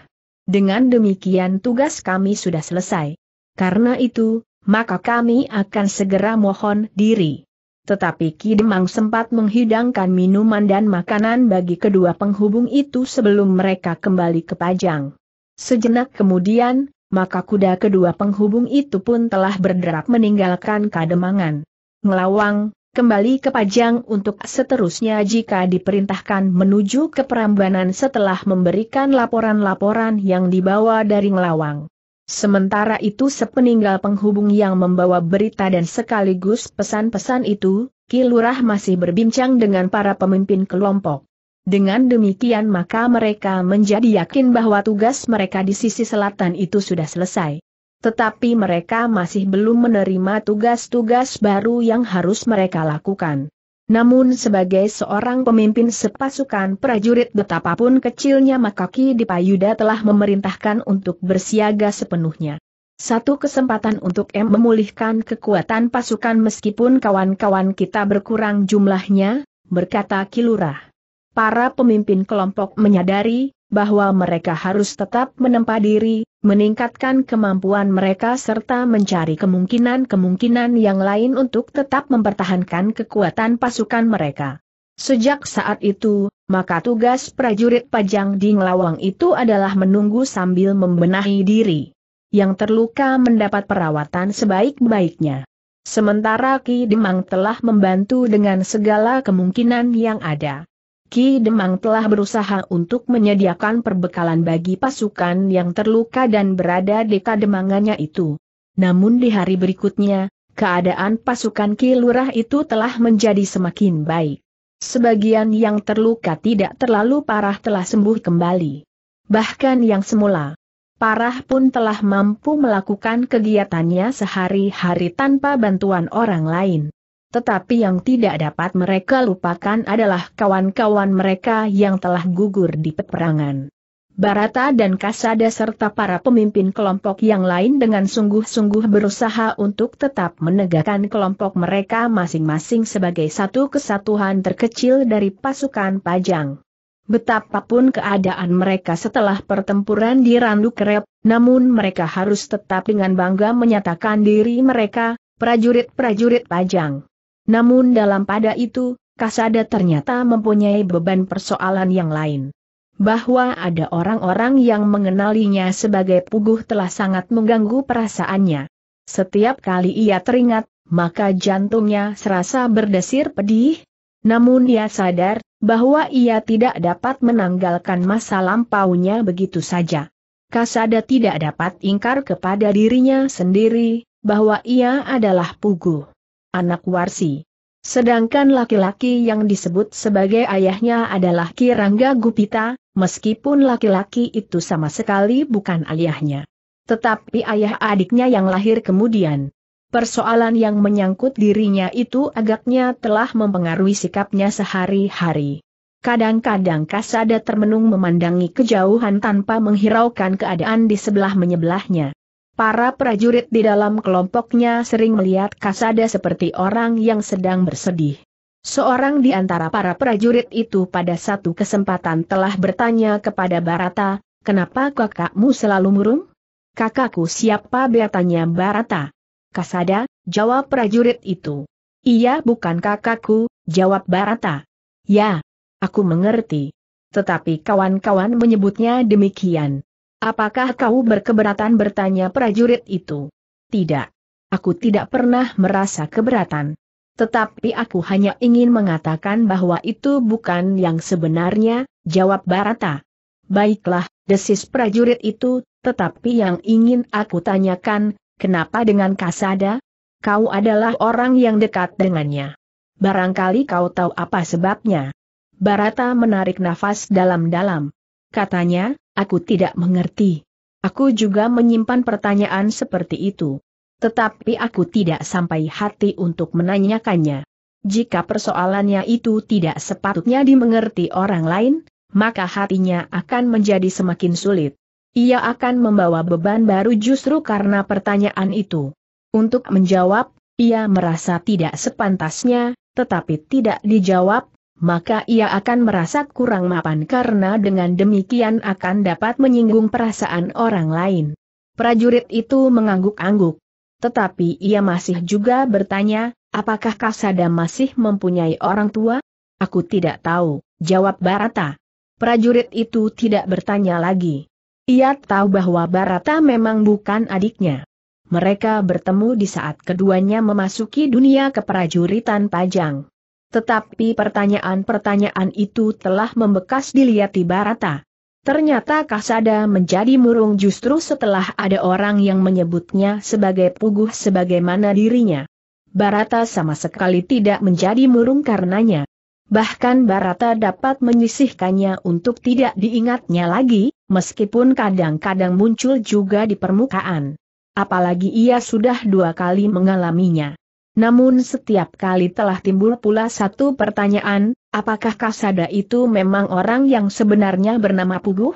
Dengan demikian tugas kami sudah selesai. Karena itu, maka kami akan segera mohon diri. Tetapi Kidemang sempat menghidangkan minuman dan makanan bagi kedua penghubung itu sebelum mereka kembali ke Pajang. Sejenak kemudian, maka kuda kedua penghubung itu pun telah berderap meninggalkan Kademangan. Ngelawang, kembali ke Pajang untuk seterusnya jika diperintahkan menuju ke Perambanan setelah memberikan laporan-laporan yang dibawa dari Ngelawang. Sementara itu sepeninggal penghubung yang membawa berita dan sekaligus pesan-pesan itu, Kilurah masih berbincang dengan para pemimpin kelompok. Dengan demikian maka mereka menjadi yakin bahwa tugas mereka di sisi selatan itu sudah selesai. Tetapi mereka masih belum menerima tugas-tugas baru yang harus mereka lakukan. Namun sebagai seorang pemimpin sepasukan prajurit betapapun kecilnya Makaki di Payuda telah memerintahkan untuk bersiaga sepenuhnya. Satu kesempatan untuk M memulihkan kekuatan pasukan meskipun kawan-kawan kita berkurang jumlahnya, berkata Kilurah para pemimpin kelompok menyadari bahwa mereka harus tetap menempa diri, meningkatkan kemampuan mereka serta mencari kemungkinan-kemungkinan yang lain untuk tetap mempertahankan kekuatan pasukan mereka. Sejak saat itu, maka tugas prajurit pajang di Ngelawang itu adalah menunggu sambil membenahi diri. Yang terluka mendapat perawatan sebaik-baiknya. Sementara Ki Demang telah membantu dengan segala kemungkinan yang ada. Ki Demang telah berusaha untuk menyediakan perbekalan bagi pasukan yang terluka dan berada di kademangannya itu. Namun di hari berikutnya, keadaan pasukan Ki Lurah itu telah menjadi semakin baik. Sebagian yang terluka tidak terlalu parah telah sembuh kembali. Bahkan yang semula parah pun telah mampu melakukan kegiatannya sehari-hari tanpa bantuan orang lain. Tetapi yang tidak dapat mereka lupakan adalah kawan-kawan mereka yang telah gugur di peperangan. Barata dan Kasada serta para pemimpin kelompok yang lain dengan sungguh-sungguh berusaha untuk tetap menegakkan kelompok mereka masing-masing sebagai satu kesatuan terkecil dari pasukan Pajang. Betapapun keadaan mereka setelah pertempuran di Randu Kerep, namun mereka harus tetap dengan bangga menyatakan diri mereka, prajurit-prajurit Pajang. Namun dalam pada itu, Kasada ternyata mempunyai beban persoalan yang lain. Bahwa ada orang-orang yang mengenalinya sebagai puguh telah sangat mengganggu perasaannya. Setiap kali ia teringat, maka jantungnya serasa berdesir pedih. Namun ia sadar, bahwa ia tidak dapat menanggalkan masa lampaunya begitu saja. Kasada tidak dapat ingkar kepada dirinya sendiri, bahwa ia adalah puguh anak Warsi. Sedangkan laki-laki yang disebut sebagai ayahnya adalah Kirangga Gupita, meskipun laki-laki itu sama sekali bukan ayahnya. Tetapi ayah adiknya yang lahir kemudian. Persoalan yang menyangkut dirinya itu agaknya telah mempengaruhi sikapnya sehari-hari. Kadang-kadang Kasada termenung memandangi kejauhan tanpa menghiraukan keadaan di sebelah menyebelahnya. Para prajurit di dalam kelompoknya sering melihat Kasada seperti orang yang sedang bersedih. Seorang di antara para prajurit itu pada satu kesempatan telah bertanya kepada Barata, kenapa kakakmu selalu murung? Kakakku siapa bertanya Barata? Kasada, jawab prajurit itu. Iya bukan kakakku, jawab Barata. Ya, aku mengerti. Tetapi kawan-kawan menyebutnya demikian. Apakah kau berkeberatan bertanya prajurit itu? Tidak. Aku tidak pernah merasa keberatan. Tetapi aku hanya ingin mengatakan bahwa itu bukan yang sebenarnya, jawab Barata. Baiklah, desis prajurit itu, tetapi yang ingin aku tanyakan, kenapa dengan Kasada? Kau adalah orang yang dekat dengannya. Barangkali kau tahu apa sebabnya. Barata menarik nafas dalam-dalam. Katanya, aku tidak mengerti. Aku juga menyimpan pertanyaan seperti itu. Tetapi aku tidak sampai hati untuk menanyakannya. Jika persoalannya itu tidak sepatutnya dimengerti orang lain, maka hatinya akan menjadi semakin sulit. Ia akan membawa beban baru justru karena pertanyaan itu. Untuk menjawab, ia merasa tidak sepantasnya, tetapi tidak dijawab, maka ia akan merasa kurang mapan karena dengan demikian akan dapat menyinggung perasaan orang lain. Prajurit itu mengangguk-angguk. Tetapi ia masih juga bertanya, apakah Kasada masih mempunyai orang tua? Aku tidak tahu, jawab Barata. Prajurit itu tidak bertanya lagi. Ia tahu bahwa Barata memang bukan adiknya. Mereka bertemu di saat keduanya memasuki dunia keprajuritan Pajang. Tetapi pertanyaan-pertanyaan itu telah membekas dilihat di Barata. Ternyata Kasada menjadi murung justru setelah ada orang yang menyebutnya sebagai puguh sebagaimana dirinya. Barata sama sekali tidak menjadi murung karenanya. Bahkan Barata dapat menyisihkannya untuk tidak diingatnya lagi, meskipun kadang-kadang muncul juga di permukaan. Apalagi ia sudah dua kali mengalaminya. Namun setiap kali telah timbul pula satu pertanyaan, apakah Kasada itu memang orang yang sebenarnya bernama Puguh?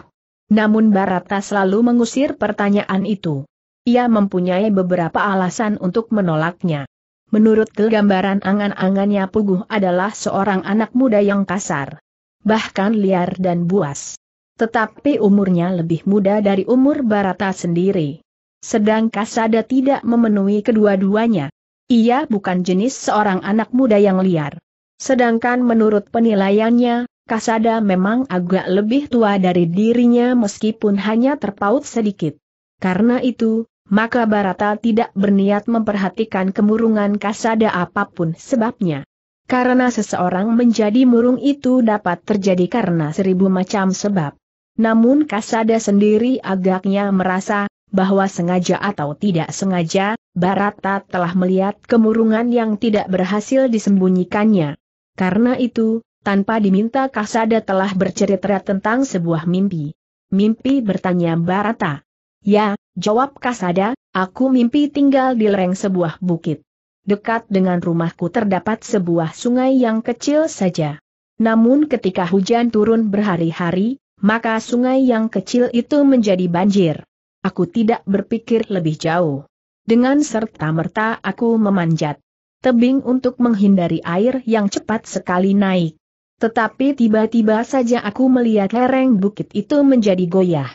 Namun Barata selalu mengusir pertanyaan itu. Ia mempunyai beberapa alasan untuk menolaknya. Menurut gambaran angan-angannya Puguh adalah seorang anak muda yang kasar. Bahkan liar dan buas. Tetapi umurnya lebih muda dari umur Barata sendiri. Sedang Kasada tidak memenuhi kedua-duanya. Ia bukan jenis seorang anak muda yang liar. Sedangkan menurut penilaiannya, Kasada memang agak lebih tua dari dirinya meskipun hanya terpaut sedikit. Karena itu, maka Barata tidak berniat memperhatikan kemurungan Kasada apapun sebabnya. Karena seseorang menjadi murung itu dapat terjadi karena seribu macam sebab. Namun Kasada sendiri agaknya merasa, bahwa sengaja atau tidak sengaja, Barata telah melihat kemurungan yang tidak berhasil disembunyikannya. Karena itu, tanpa diminta Kasada telah bercerita tentang sebuah mimpi. Mimpi bertanya Barata. Ya, jawab Kasada, aku mimpi tinggal di lereng sebuah bukit. Dekat dengan rumahku terdapat sebuah sungai yang kecil saja. Namun ketika hujan turun berhari-hari, maka sungai yang kecil itu menjadi banjir aku tidak berpikir lebih jauh. Dengan serta-merta aku memanjat tebing untuk menghindari air yang cepat sekali naik. Tetapi tiba-tiba saja aku melihat lereng bukit itu menjadi goyah.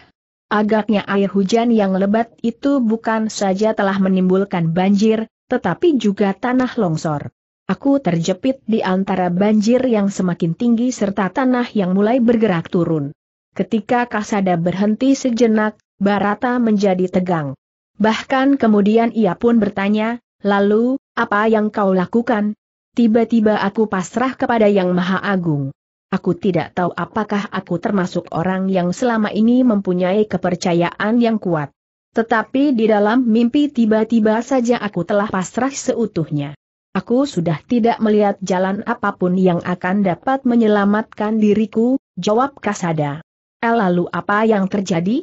Agaknya air hujan yang lebat itu bukan saja telah menimbulkan banjir, tetapi juga tanah longsor. Aku terjepit di antara banjir yang semakin tinggi serta tanah yang mulai bergerak turun. Ketika kasada berhenti sejenak, Barata menjadi tegang. Bahkan kemudian ia pun bertanya, lalu, apa yang kau lakukan? Tiba-tiba aku pasrah kepada Yang Maha Agung. Aku tidak tahu apakah aku termasuk orang yang selama ini mempunyai kepercayaan yang kuat. Tetapi di dalam mimpi tiba-tiba saja aku telah pasrah seutuhnya. Aku sudah tidak melihat jalan apapun yang akan dapat menyelamatkan diriku, jawab Kasada. Eh, lalu apa yang terjadi?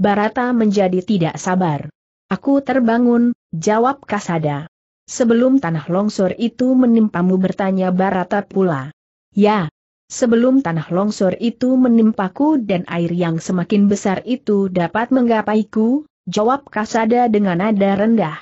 Barata menjadi tidak sabar. Aku terbangun, jawab Kasada. Sebelum tanah longsor itu menimpamu bertanya Barata pula. Ya. Sebelum tanah longsor itu menimpaku dan air yang semakin besar itu dapat menggapaiku, jawab Kasada dengan nada rendah.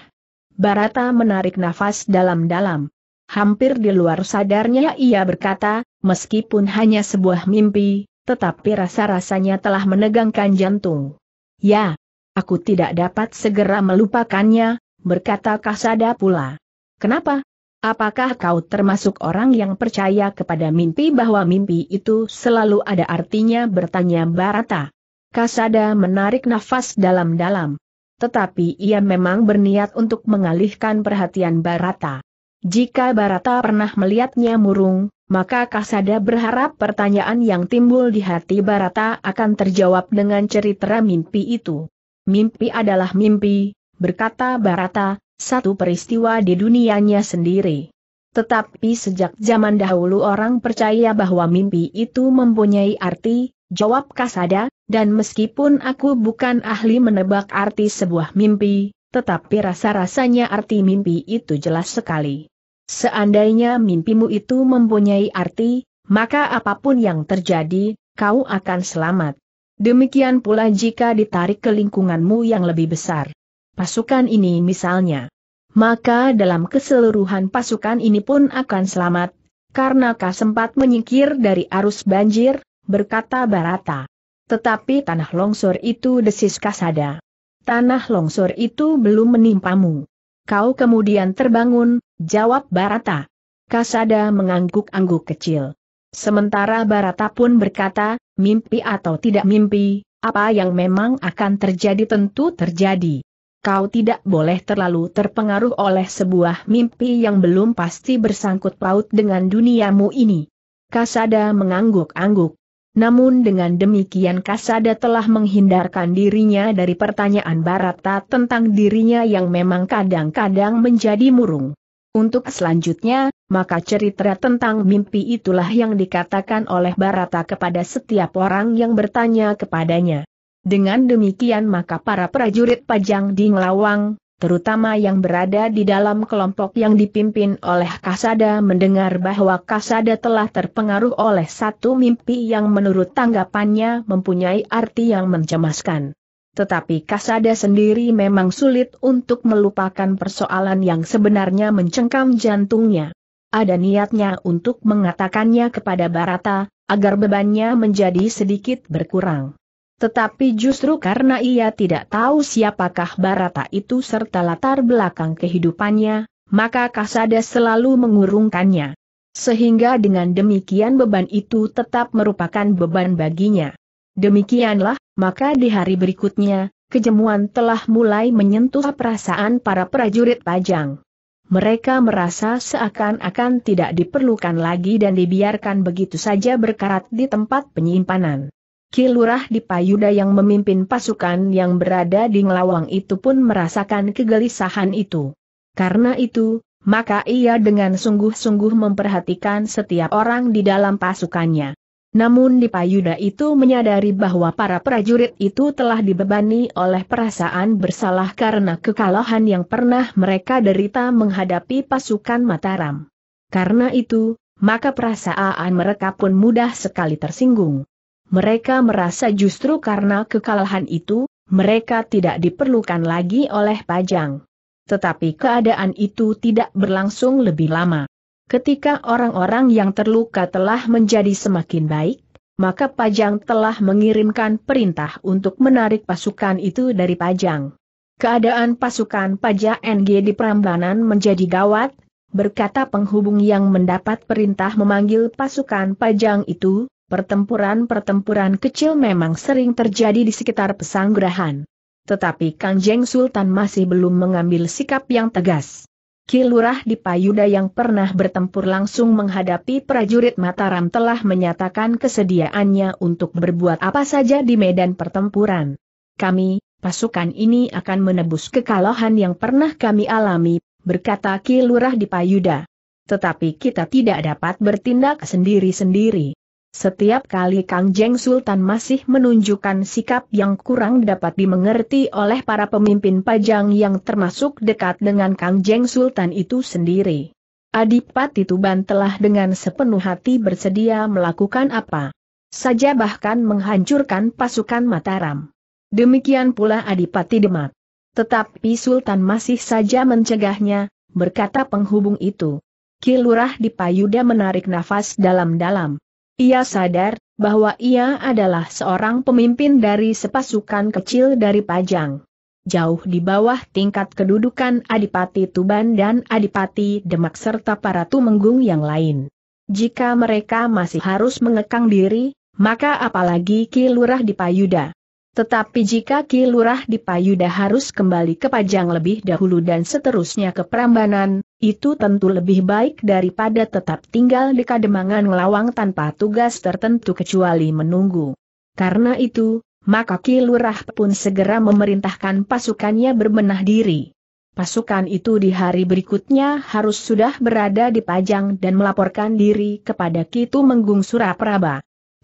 Barata menarik nafas dalam-dalam. Hampir di luar sadarnya ia berkata, meskipun hanya sebuah mimpi, tetapi rasa-rasanya telah menegangkan jantung. Ya, aku tidak dapat segera melupakannya, berkata Kasada pula. Kenapa? Apakah kau termasuk orang yang percaya kepada mimpi bahwa mimpi itu selalu ada artinya bertanya Barata? Kasada menarik nafas dalam-dalam. Tetapi ia memang berniat untuk mengalihkan perhatian Barata. Jika Barata pernah melihatnya murung, maka Kasada berharap pertanyaan yang timbul di hati Barata akan terjawab dengan cerita mimpi itu. Mimpi adalah mimpi, berkata Barata, satu peristiwa di dunianya sendiri. Tetapi sejak zaman dahulu orang percaya bahwa mimpi itu mempunyai arti, jawab Kasada, dan meskipun aku bukan ahli menebak arti sebuah mimpi, tetapi rasa-rasanya arti mimpi itu jelas sekali. Seandainya mimpimu itu mempunyai arti, maka apapun yang terjadi, kau akan selamat. Demikian pula jika ditarik ke lingkunganmu yang lebih besar. Pasukan ini misalnya. Maka dalam keseluruhan pasukan ini pun akan selamat, karena kau sempat menyingkir dari arus banjir, berkata Barata. Tetapi tanah longsor itu desis kasada. Tanah longsor itu belum menimpamu. Kau kemudian terbangun, jawab Barata. Kasada mengangguk-angguk kecil. Sementara Barata pun berkata, mimpi atau tidak mimpi, apa yang memang akan terjadi tentu terjadi. Kau tidak boleh terlalu terpengaruh oleh sebuah mimpi yang belum pasti bersangkut paut dengan duniamu ini. Kasada mengangguk-angguk. Namun dengan demikian Kasada telah menghindarkan dirinya dari pertanyaan Barata tentang dirinya yang memang kadang-kadang menjadi murung. Untuk selanjutnya, maka cerita tentang mimpi itulah yang dikatakan oleh Barata kepada setiap orang yang bertanya kepadanya. Dengan demikian maka para prajurit pajang di Ngelawang, terutama yang berada di dalam kelompok yang dipimpin oleh Kasada mendengar bahwa Kasada telah terpengaruh oleh satu mimpi yang menurut tanggapannya mempunyai arti yang mencemaskan. Tetapi Kasada sendiri memang sulit untuk melupakan persoalan yang sebenarnya mencengkam jantungnya. Ada niatnya untuk mengatakannya kepada Barata, agar bebannya menjadi sedikit berkurang. Tetapi justru karena ia tidak tahu siapakah Barata itu serta latar belakang kehidupannya, maka Kasada selalu mengurungkannya. Sehingga dengan demikian beban itu tetap merupakan beban baginya. Demikianlah, maka di hari berikutnya, kejemuan telah mulai menyentuh perasaan para prajurit pajang. Mereka merasa seakan-akan tidak diperlukan lagi dan dibiarkan begitu saja berkarat di tempat penyimpanan. Kilurah di Payuda yang memimpin pasukan yang berada di Ngelawang itu pun merasakan kegelisahan itu. Karena itu, maka ia dengan sungguh-sungguh memperhatikan setiap orang di dalam pasukannya. Namun di Payuda itu menyadari bahwa para prajurit itu telah dibebani oleh perasaan bersalah karena kekalahan yang pernah mereka derita menghadapi pasukan Mataram. Karena itu, maka perasaan mereka pun mudah sekali tersinggung. Mereka merasa justru karena kekalahan itu, mereka tidak diperlukan lagi oleh Pajang. Tetapi keadaan itu tidak berlangsung lebih lama. Ketika orang-orang yang terluka telah menjadi semakin baik, maka Pajang telah mengirimkan perintah untuk menarik pasukan itu dari Pajang. Keadaan pasukan Pajang NG di Prambanan menjadi gawat, berkata penghubung yang mendapat perintah memanggil pasukan Pajang itu, Pertempuran-pertempuran kecil memang sering terjadi di sekitar pesanggrahan. Tetapi Kang Jeng Sultan masih belum mengambil sikap yang tegas. Kilurah di Payuda yang pernah bertempur langsung menghadapi prajurit Mataram telah menyatakan kesediaannya untuk berbuat apa saja di medan pertempuran. Kami, pasukan ini akan menebus kekalahan yang pernah kami alami, berkata Kilurah di Payuda. Tetapi kita tidak dapat bertindak sendiri-sendiri. Setiap kali Kang Jeng Sultan masih menunjukkan sikap yang kurang dapat dimengerti oleh para pemimpin pajang yang termasuk dekat dengan Kang Jeng Sultan itu sendiri. Adipati Tuban telah dengan sepenuh hati bersedia melakukan apa saja bahkan menghancurkan pasukan Mataram. Demikian pula Adipati Demak. Tetapi Sultan masih saja mencegahnya, berkata penghubung itu. Kilurah di Payuda menarik nafas dalam-dalam. Ia sadar bahwa ia adalah seorang pemimpin dari sepasukan kecil dari Pajang. Jauh di bawah tingkat kedudukan Adipati Tuban dan Adipati Demak serta para tumenggung yang lain. Jika mereka masih harus mengekang diri, maka apalagi Ki Lurah di Payuda. Tetapi jika Ki Lurah di Payuda harus kembali ke Pajang lebih dahulu dan seterusnya ke Prambanan, itu tentu lebih baik daripada tetap tinggal di Kademangan Lawang tanpa tugas tertentu kecuali menunggu. Karena itu, maka Ki Lurah pun segera memerintahkan pasukannya berbenah diri. Pasukan itu di hari berikutnya harus sudah berada di Pajang dan melaporkan diri kepada Ki Tumenggung Suraprabah.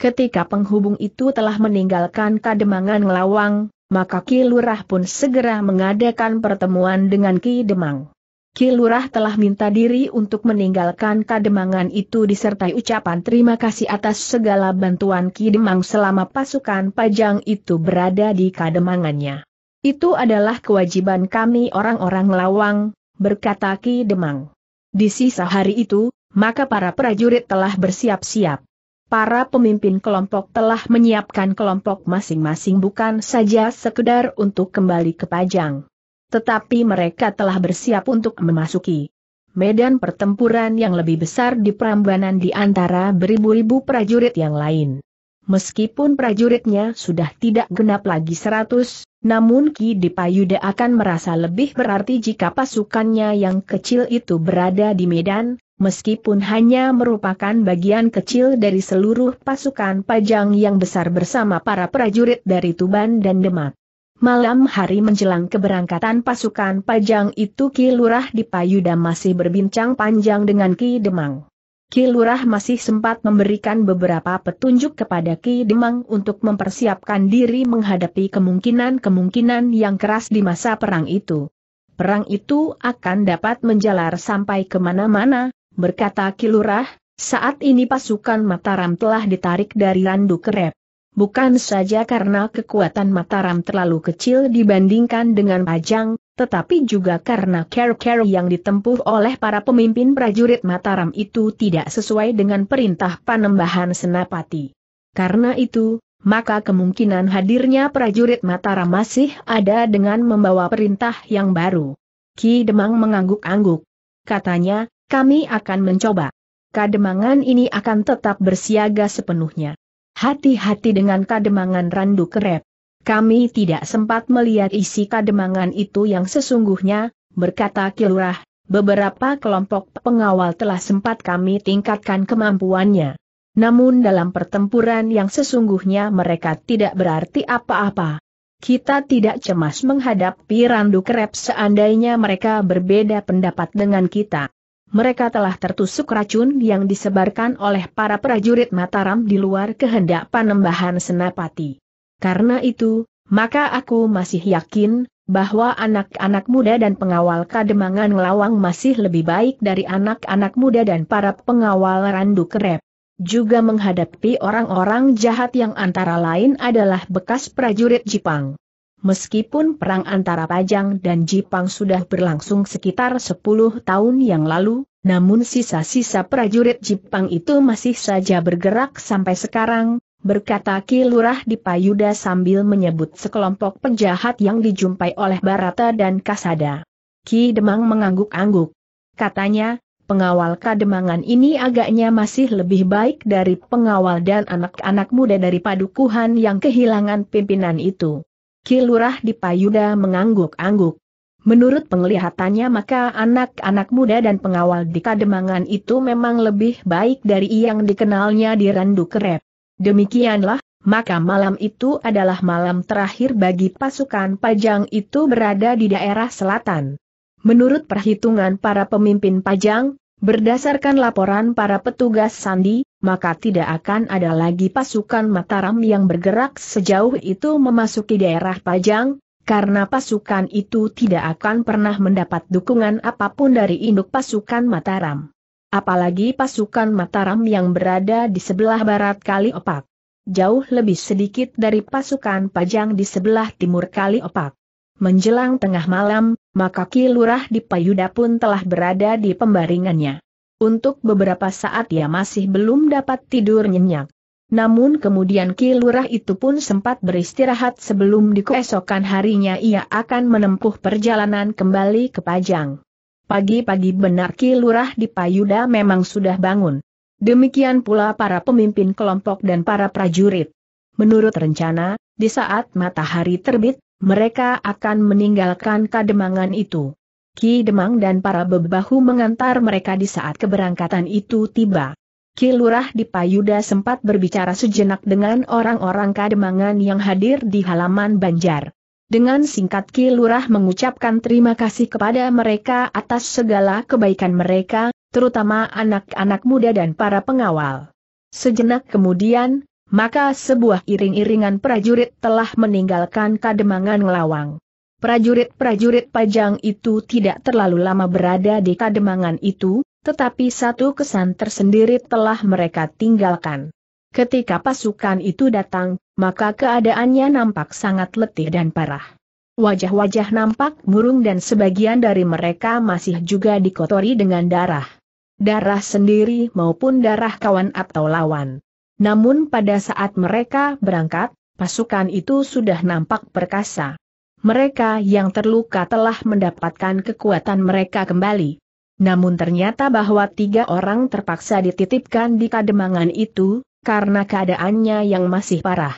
Ketika penghubung itu telah meninggalkan Kademangan Ngelawang, maka Ki Lurah pun segera mengadakan pertemuan dengan Ki Demang. Ki Lurah telah minta diri untuk meninggalkan Kademangan itu disertai ucapan terima kasih atas segala bantuan Ki Demang selama pasukan Pajang itu berada di Kademangannya. Itu adalah kewajiban kami orang-orang Lawang, berkata Ki Demang. Di sisa hari itu, maka para prajurit telah bersiap-siap para pemimpin kelompok telah menyiapkan kelompok masing-masing bukan saja sekedar untuk kembali ke Pajang. Tetapi mereka telah bersiap untuk memasuki medan pertempuran yang lebih besar di Prambanan di antara beribu-ribu prajurit yang lain. Meskipun prajuritnya sudah tidak genap lagi seratus, namun Ki Dipayuda akan merasa lebih berarti jika pasukannya yang kecil itu berada di medan, meskipun hanya merupakan bagian kecil dari seluruh pasukan pajang yang besar bersama para prajurit dari Tuban dan Demak. Malam hari menjelang keberangkatan pasukan pajang itu Ki Lurah di Payuda masih berbincang panjang dengan Ki Demang. Ki Lurah masih sempat memberikan beberapa petunjuk kepada Ki Demang untuk mempersiapkan diri menghadapi kemungkinan-kemungkinan yang keras di masa perang itu. Perang itu akan dapat menjalar sampai kemana-mana, berkata Kilurah, saat ini pasukan Mataram telah ditarik dari Randu Kerep. Bukan saja karena kekuatan Mataram terlalu kecil dibandingkan dengan Pajang, tetapi juga karena care-care yang ditempuh oleh para pemimpin prajurit Mataram itu tidak sesuai dengan perintah panembahan Senapati. Karena itu, maka kemungkinan hadirnya prajurit Mataram masih ada dengan membawa perintah yang baru. Ki Demang mengangguk-angguk. Katanya, kami akan mencoba. Kademangan ini akan tetap bersiaga sepenuhnya. Hati-hati dengan kademangan randu kerep. Kami tidak sempat melihat isi kademangan itu yang sesungguhnya, berkata Kilurah, beberapa kelompok pengawal telah sempat kami tingkatkan kemampuannya. Namun dalam pertempuran yang sesungguhnya mereka tidak berarti apa-apa. Kita tidak cemas menghadapi randu kerep seandainya mereka berbeda pendapat dengan kita mereka telah tertusuk racun yang disebarkan oleh para prajurit Mataram di luar kehendak panembahan Senapati. Karena itu, maka aku masih yakin bahwa anak-anak muda dan pengawal kademangan lawang masih lebih baik dari anak-anak muda dan para pengawal randu kerep. Juga menghadapi orang-orang jahat yang antara lain adalah bekas prajurit Jepang. Meskipun perang antara Pajang dan Jipang sudah berlangsung sekitar 10 tahun yang lalu, namun sisa-sisa prajurit Jipang itu masih saja bergerak sampai sekarang, berkata Ki Lurah di Payuda sambil menyebut sekelompok penjahat yang dijumpai oleh Barata dan Kasada. Ki Demang mengangguk-angguk. Katanya, pengawal kademangan ini agaknya masih lebih baik dari pengawal dan anak-anak muda dari padukuhan yang kehilangan pimpinan itu. Kilurah di Payuda mengangguk-angguk. Menurut penglihatannya maka anak-anak muda dan pengawal di Kademangan itu memang lebih baik dari yang dikenalnya di Randu Kerep. Demikianlah, maka malam itu adalah malam terakhir bagi pasukan Pajang itu berada di daerah selatan. Menurut perhitungan para pemimpin Pajang, Berdasarkan laporan para petugas Sandi, maka tidak akan ada lagi pasukan Mataram yang bergerak sejauh itu memasuki daerah Pajang, karena pasukan itu tidak akan pernah mendapat dukungan apapun dari induk pasukan Mataram. Apalagi pasukan Mataram yang berada di sebelah barat Kali Opak. Jauh lebih sedikit dari pasukan Pajang di sebelah timur Kali Opak. Menjelang tengah malam, maka Ki Lurah di Payuda pun telah berada di pembaringannya. Untuk beberapa saat ia masih belum dapat tidur nyenyak. Namun kemudian Ki Lurah itu pun sempat beristirahat sebelum di keesokan harinya ia akan menempuh perjalanan kembali ke Pajang. Pagi-pagi benar Ki Lurah di Payuda memang sudah bangun. Demikian pula para pemimpin kelompok dan para prajurit. Menurut rencana, di saat matahari terbit, mereka akan meninggalkan kademangan itu. Ki Demang dan para bebahu mengantar mereka di saat keberangkatan itu tiba. Ki Lurah di Payuda sempat berbicara sejenak dengan orang-orang kademangan yang hadir di halaman Banjar. Dengan singkat Ki Lurah mengucapkan terima kasih kepada mereka atas segala kebaikan mereka, terutama anak-anak muda dan para pengawal. Sejenak kemudian, maka sebuah iring-iringan prajurit telah meninggalkan Kademangan Ngelawang. Prajurit-prajurit pajang itu tidak terlalu lama berada di Kademangan itu, tetapi satu kesan tersendiri telah mereka tinggalkan. Ketika pasukan itu datang, maka keadaannya nampak sangat letih dan parah. Wajah-wajah nampak murung dan sebagian dari mereka masih juga dikotori dengan darah. Darah sendiri maupun darah kawan atau lawan. Namun pada saat mereka berangkat, pasukan itu sudah nampak perkasa. Mereka yang terluka telah mendapatkan kekuatan mereka kembali. Namun ternyata bahwa tiga orang terpaksa dititipkan di kademangan itu, karena keadaannya yang masih parah.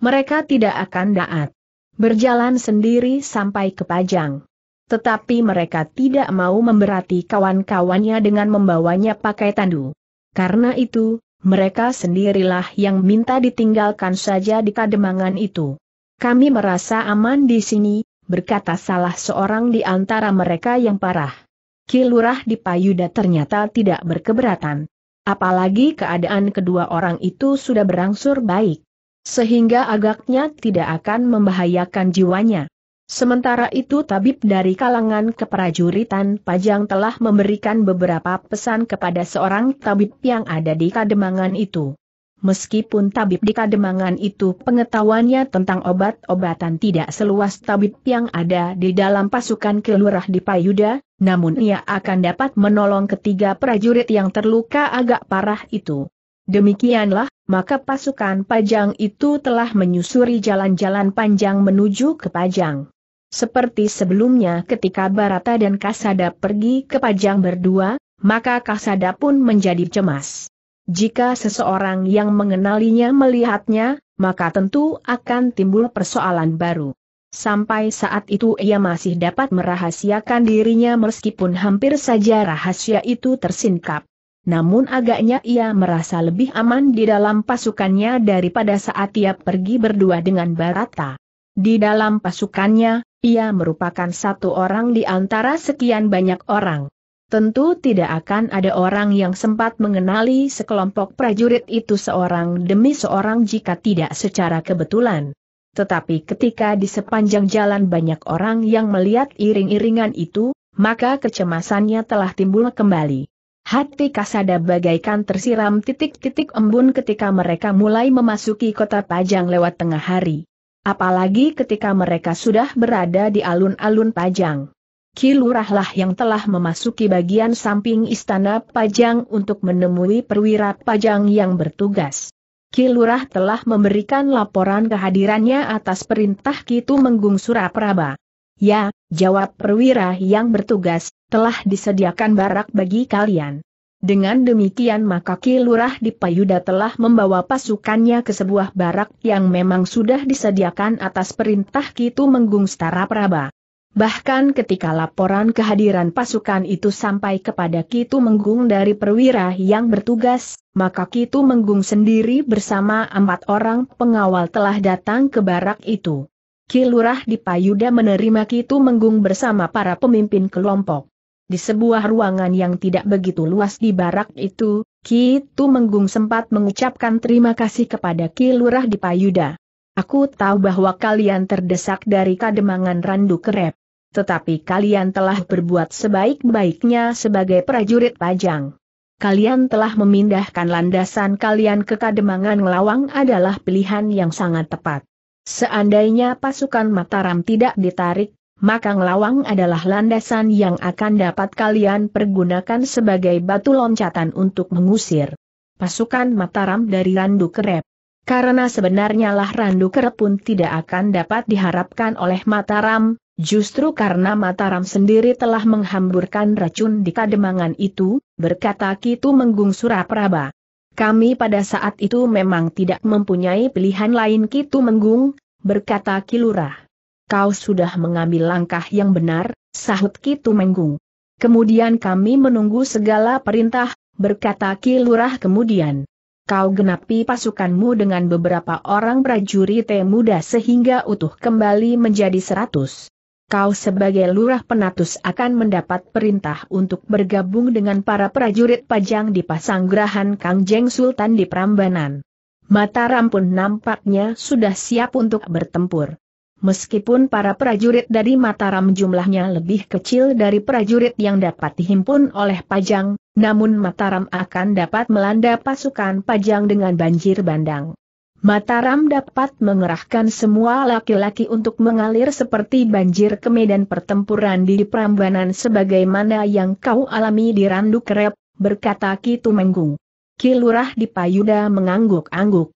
Mereka tidak akan daat. Berjalan sendiri sampai ke Pajang. Tetapi mereka tidak mau memberati kawan-kawannya dengan membawanya pakai tandu. Karena itu, mereka sendirilah yang minta ditinggalkan saja di kademangan itu. Kami merasa aman di sini, berkata salah seorang di antara mereka yang parah. Kilurah di Payuda ternyata tidak berkeberatan. Apalagi keadaan kedua orang itu sudah berangsur baik. Sehingga agaknya tidak akan membahayakan jiwanya. Sementara itu tabib dari kalangan keprajuritan Pajang telah memberikan beberapa pesan kepada seorang tabib yang ada di Kademangan itu. Meskipun tabib di Kademangan itu pengetahuannya tentang obat-obatan tidak seluas tabib yang ada di dalam pasukan kelurah di Payuda, namun ia akan dapat menolong ketiga prajurit yang terluka agak parah itu. Demikianlah, maka pasukan Pajang itu telah menyusuri jalan-jalan panjang menuju ke Pajang. Seperti sebelumnya ketika Barata dan Kasada pergi ke Pajang berdua, maka Kasada pun menjadi cemas. Jika seseorang yang mengenalinya melihatnya, maka tentu akan timbul persoalan baru. Sampai saat itu ia masih dapat merahasiakan dirinya meskipun hampir saja rahasia itu tersingkap. Namun agaknya ia merasa lebih aman di dalam pasukannya daripada saat ia pergi berdua dengan Barata. Di dalam pasukannya, ia merupakan satu orang di antara sekian banyak orang. Tentu tidak akan ada orang yang sempat mengenali sekelompok prajurit itu seorang demi seorang jika tidak secara kebetulan. Tetapi ketika di sepanjang jalan banyak orang yang melihat iring-iringan itu, maka kecemasannya telah timbul kembali. Hati Kasada bagaikan tersiram titik-titik embun ketika mereka mulai memasuki kota Pajang lewat tengah hari. Apalagi ketika mereka sudah berada di alun-alun Pajang. Kilurahlah yang telah memasuki bagian samping istana Pajang untuk menemui perwira Pajang yang bertugas. Kilurah telah memberikan laporan kehadirannya atas perintah Kitu Menggung Surapraba. Ya, jawab perwira yang bertugas, telah disediakan barak bagi kalian. Dengan demikian maka Ki Lurah di Payuda telah membawa pasukannya ke sebuah barak yang memang sudah disediakan atas perintah Kitu Menggung Setara Praba. Bahkan ketika laporan kehadiran pasukan itu sampai kepada Kitu Menggung dari perwira yang bertugas, maka Kitu Menggung sendiri bersama empat orang pengawal telah datang ke barak itu. Ki Lurah di Payuda menerima Kitu Menggung bersama para pemimpin kelompok. Di sebuah ruangan yang tidak begitu luas di barak itu, Ki Tu Menggung sempat mengucapkan terima kasih kepada Ki Lurah di Payuda. Aku tahu bahwa kalian terdesak dari kademangan Randu Kerep. Tetapi kalian telah berbuat sebaik-baiknya sebagai prajurit pajang. Kalian telah memindahkan landasan kalian ke kademangan Lawang adalah pilihan yang sangat tepat. Seandainya pasukan Mataram tidak ditarik, maka ngelawang adalah landasan yang akan dapat kalian pergunakan sebagai batu loncatan untuk mengusir pasukan Mataram dari Randu Kerep. Karena sebenarnya lah Randu Kerep pun tidak akan dapat diharapkan oleh Mataram, justru karena Mataram sendiri telah menghamburkan racun di kademangan itu, berkata Kitu Menggung Surapraba. Kami pada saat itu memang tidak mempunyai pilihan lain Kitu Menggung, berkata Kilurah kau sudah mengambil langkah yang benar, sahut Kitu Menggung. Kemudian kami menunggu segala perintah, berkata Ki Lurah kemudian. Kau genapi pasukanmu dengan beberapa orang prajurit muda sehingga utuh kembali menjadi seratus. Kau sebagai lurah penatus akan mendapat perintah untuk bergabung dengan para prajurit pajang di Pasanggrahan Kang Jeng Sultan di Prambanan. Mataram pun nampaknya sudah siap untuk bertempur. Meskipun para prajurit dari Mataram jumlahnya lebih kecil dari prajurit yang dapat dihimpun oleh Pajang, namun Mataram akan dapat melanda pasukan Pajang dengan banjir bandang. Mataram dapat mengerahkan semua laki-laki untuk mengalir seperti banjir ke medan pertempuran di Prambanan sebagaimana yang kau alami di Randu Kerep, berkata Ki Tumenggung. Kilurah di Payuda mengangguk-angguk.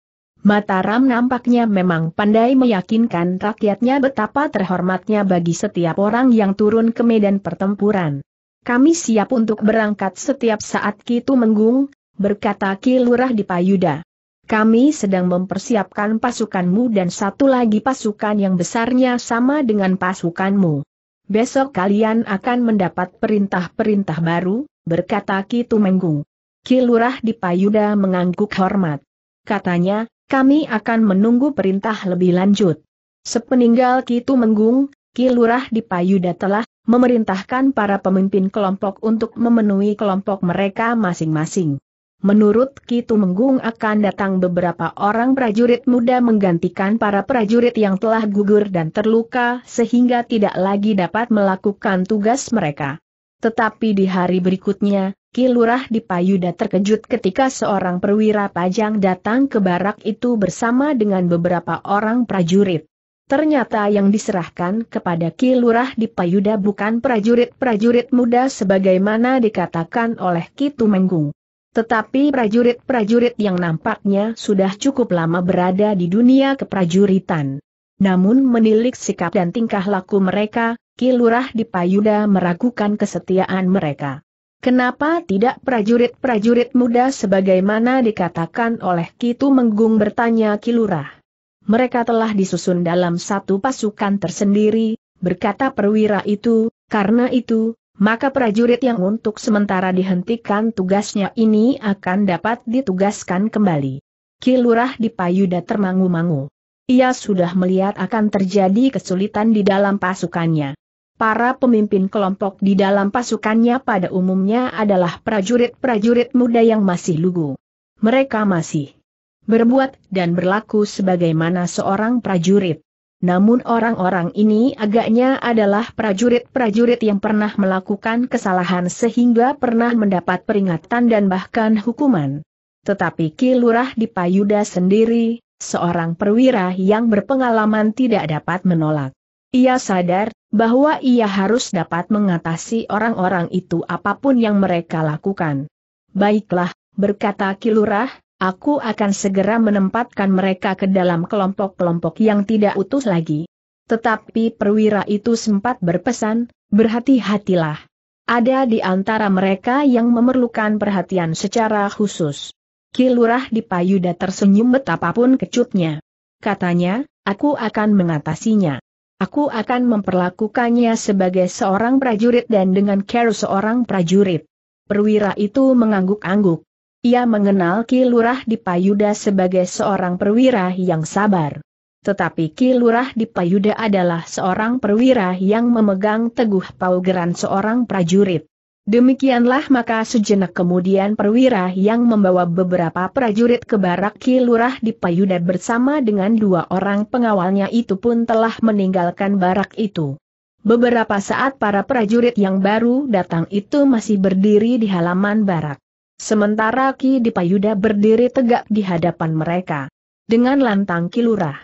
Mataram nampaknya memang pandai meyakinkan rakyatnya betapa terhormatnya bagi setiap orang yang turun ke medan pertempuran. Kami siap untuk berangkat setiap saat Kitu Menggung, berkata Kilurah Lurah di Payuda. Kami sedang mempersiapkan pasukanmu dan satu lagi pasukan yang besarnya sama dengan pasukanmu. Besok kalian akan mendapat perintah-perintah baru, berkata Kitu Menggung. Kilurah Lurah di Payuda mengangguk hormat. Katanya, kami akan menunggu perintah lebih lanjut. Sepeninggal Kitu Menggung, Kilurah Lurah di Payuda telah memerintahkan para pemimpin kelompok untuk memenuhi kelompok mereka masing-masing. Menurut Kitu Menggung akan datang beberapa orang prajurit muda menggantikan para prajurit yang telah gugur dan terluka sehingga tidak lagi dapat melakukan tugas mereka. Tetapi di hari berikutnya, Kilurah di Payuda terkejut ketika seorang perwira pajang datang ke barak itu bersama dengan beberapa orang prajurit. Ternyata yang diserahkan kepada Kilurah di Payuda bukan prajurit-prajurit muda sebagaimana dikatakan oleh Kitu Menggung. Tetapi prajurit-prajurit yang nampaknya sudah cukup lama berada di dunia keprajuritan. Namun menilik sikap dan tingkah laku mereka, Kilurah di Payuda meragukan kesetiaan mereka. Kenapa tidak prajurit-prajurit muda sebagaimana dikatakan oleh Kitu Menggung bertanya Kilurah? Mereka telah disusun dalam satu pasukan tersendiri, berkata perwira itu, karena itu, maka prajurit yang untuk sementara dihentikan tugasnya ini akan dapat ditugaskan kembali. Kilurah di Payuda termangu-mangu. Ia sudah melihat akan terjadi kesulitan di dalam pasukannya. Para pemimpin kelompok di dalam pasukannya pada umumnya adalah prajurit-prajurit muda yang masih lugu. Mereka masih berbuat dan berlaku sebagaimana seorang prajurit. Namun orang-orang ini agaknya adalah prajurit-prajurit yang pernah melakukan kesalahan sehingga pernah mendapat peringatan dan bahkan hukuman. Tetapi Ki Lurah di Payuda sendiri, seorang perwira yang berpengalaman tidak dapat menolak. Ia sadar bahwa ia harus dapat mengatasi orang-orang itu apapun yang mereka lakukan. Baiklah, berkata Kilurah, aku akan segera menempatkan mereka ke dalam kelompok-kelompok yang tidak utuh lagi. Tetapi perwira itu sempat berpesan, berhati-hatilah. Ada di antara mereka yang memerlukan perhatian secara khusus. Kilurah di Payuda tersenyum betapapun kecutnya. Katanya, aku akan mengatasinya. Aku akan memperlakukannya sebagai seorang prajurit dan dengan care seorang prajurit. Perwira itu mengangguk-angguk. Ia mengenal Ki Lurah di Payuda sebagai seorang perwira yang sabar. Tetapi Ki Lurah di Payuda adalah seorang perwira yang memegang teguh paugeran seorang prajurit. Demikianlah maka sejenak kemudian perwira yang membawa beberapa prajurit ke barak Kilurah di Payuda bersama dengan dua orang pengawalnya itu pun telah meninggalkan barak itu. Beberapa saat para prajurit yang baru datang itu masih berdiri di halaman barak. Sementara Ki Dipayuda berdiri tegak di hadapan mereka. Dengan lantang Kilurah.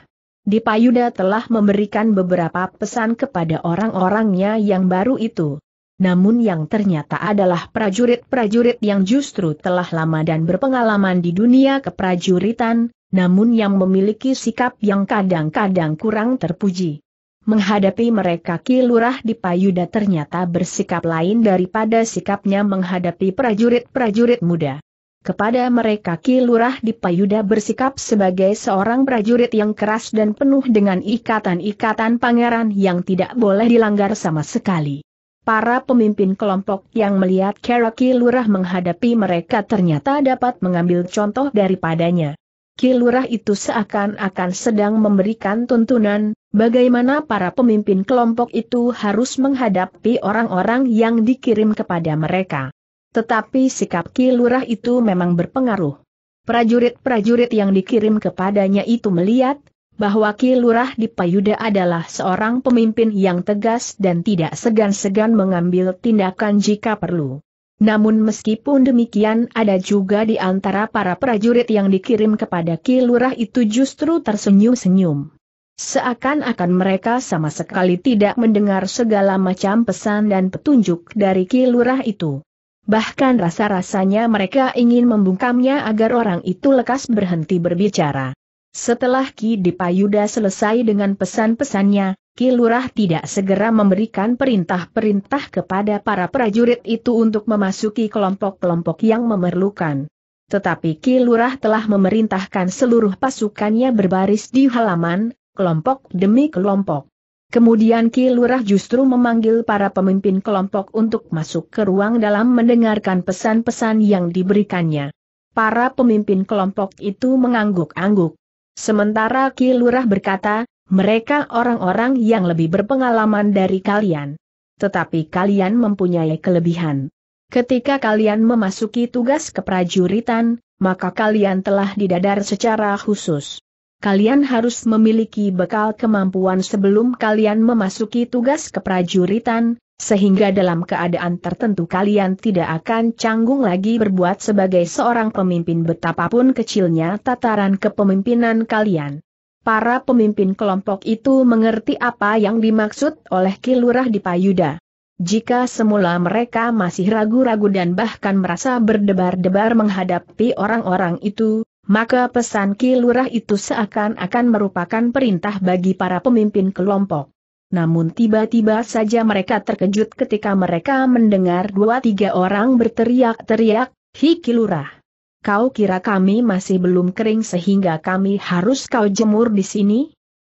Dipayuda telah memberikan beberapa pesan kepada orang-orangnya yang baru itu namun yang ternyata adalah prajurit-prajurit yang justru telah lama dan berpengalaman di dunia keprajuritan, namun yang memiliki sikap yang kadang-kadang kurang terpuji. Menghadapi mereka Kilurah di Payuda ternyata bersikap lain daripada sikapnya menghadapi prajurit-prajurit muda. Kepada mereka Kilurah di Payuda bersikap sebagai seorang prajurit yang keras dan penuh dengan ikatan-ikatan pangeran yang tidak boleh dilanggar sama sekali. Para pemimpin kelompok yang melihat Keraki Lurah menghadapi mereka ternyata dapat mengambil contoh daripadanya. Kilurah itu seakan-akan sedang memberikan tuntunan, bagaimana para pemimpin kelompok itu harus menghadapi orang-orang yang dikirim kepada mereka. Tetapi sikap Kilurah itu memang berpengaruh. Prajurit-prajurit yang dikirim kepadanya itu melihat, bahwa Ki Lurah di Payuda adalah seorang pemimpin yang tegas dan tidak segan-segan mengambil tindakan jika perlu. Namun meskipun demikian ada juga di antara para prajurit yang dikirim kepada Ki Lurah itu justru tersenyum-senyum. Seakan-akan mereka sama sekali tidak mendengar segala macam pesan dan petunjuk dari Ki Lurah itu. Bahkan rasa-rasanya mereka ingin membungkamnya agar orang itu lekas berhenti berbicara. Setelah Ki Dipayuda selesai dengan pesan-pesannya, Ki Lurah tidak segera memberikan perintah-perintah kepada para prajurit itu untuk memasuki kelompok-kelompok yang memerlukan. Tetapi Ki Lurah telah memerintahkan seluruh pasukannya berbaris di halaman, kelompok demi kelompok. Kemudian Ki Lurah justru memanggil para pemimpin kelompok untuk masuk ke ruang dalam mendengarkan pesan-pesan yang diberikannya. Para pemimpin kelompok itu mengangguk-angguk. Sementara Ki Lurah berkata, mereka orang-orang yang lebih berpengalaman dari kalian. Tetapi kalian mempunyai kelebihan. Ketika kalian memasuki tugas keprajuritan, maka kalian telah didadar secara khusus. Kalian harus memiliki bekal kemampuan sebelum kalian memasuki tugas keprajuritan, sehingga dalam keadaan tertentu kalian tidak akan canggung lagi berbuat sebagai seorang pemimpin betapapun kecilnya tataran kepemimpinan kalian. Para pemimpin kelompok itu mengerti apa yang dimaksud oleh Kilurah di Payuda. Jika semula mereka masih ragu-ragu dan bahkan merasa berdebar-debar menghadapi orang-orang itu, maka pesan Kilurah itu seakan-akan merupakan perintah bagi para pemimpin kelompok. Namun tiba-tiba saja mereka terkejut ketika mereka mendengar dua tiga orang berteriak-teriak, Hiki Lurah. Kau kira kami masih belum kering sehingga kami harus kau jemur di sini?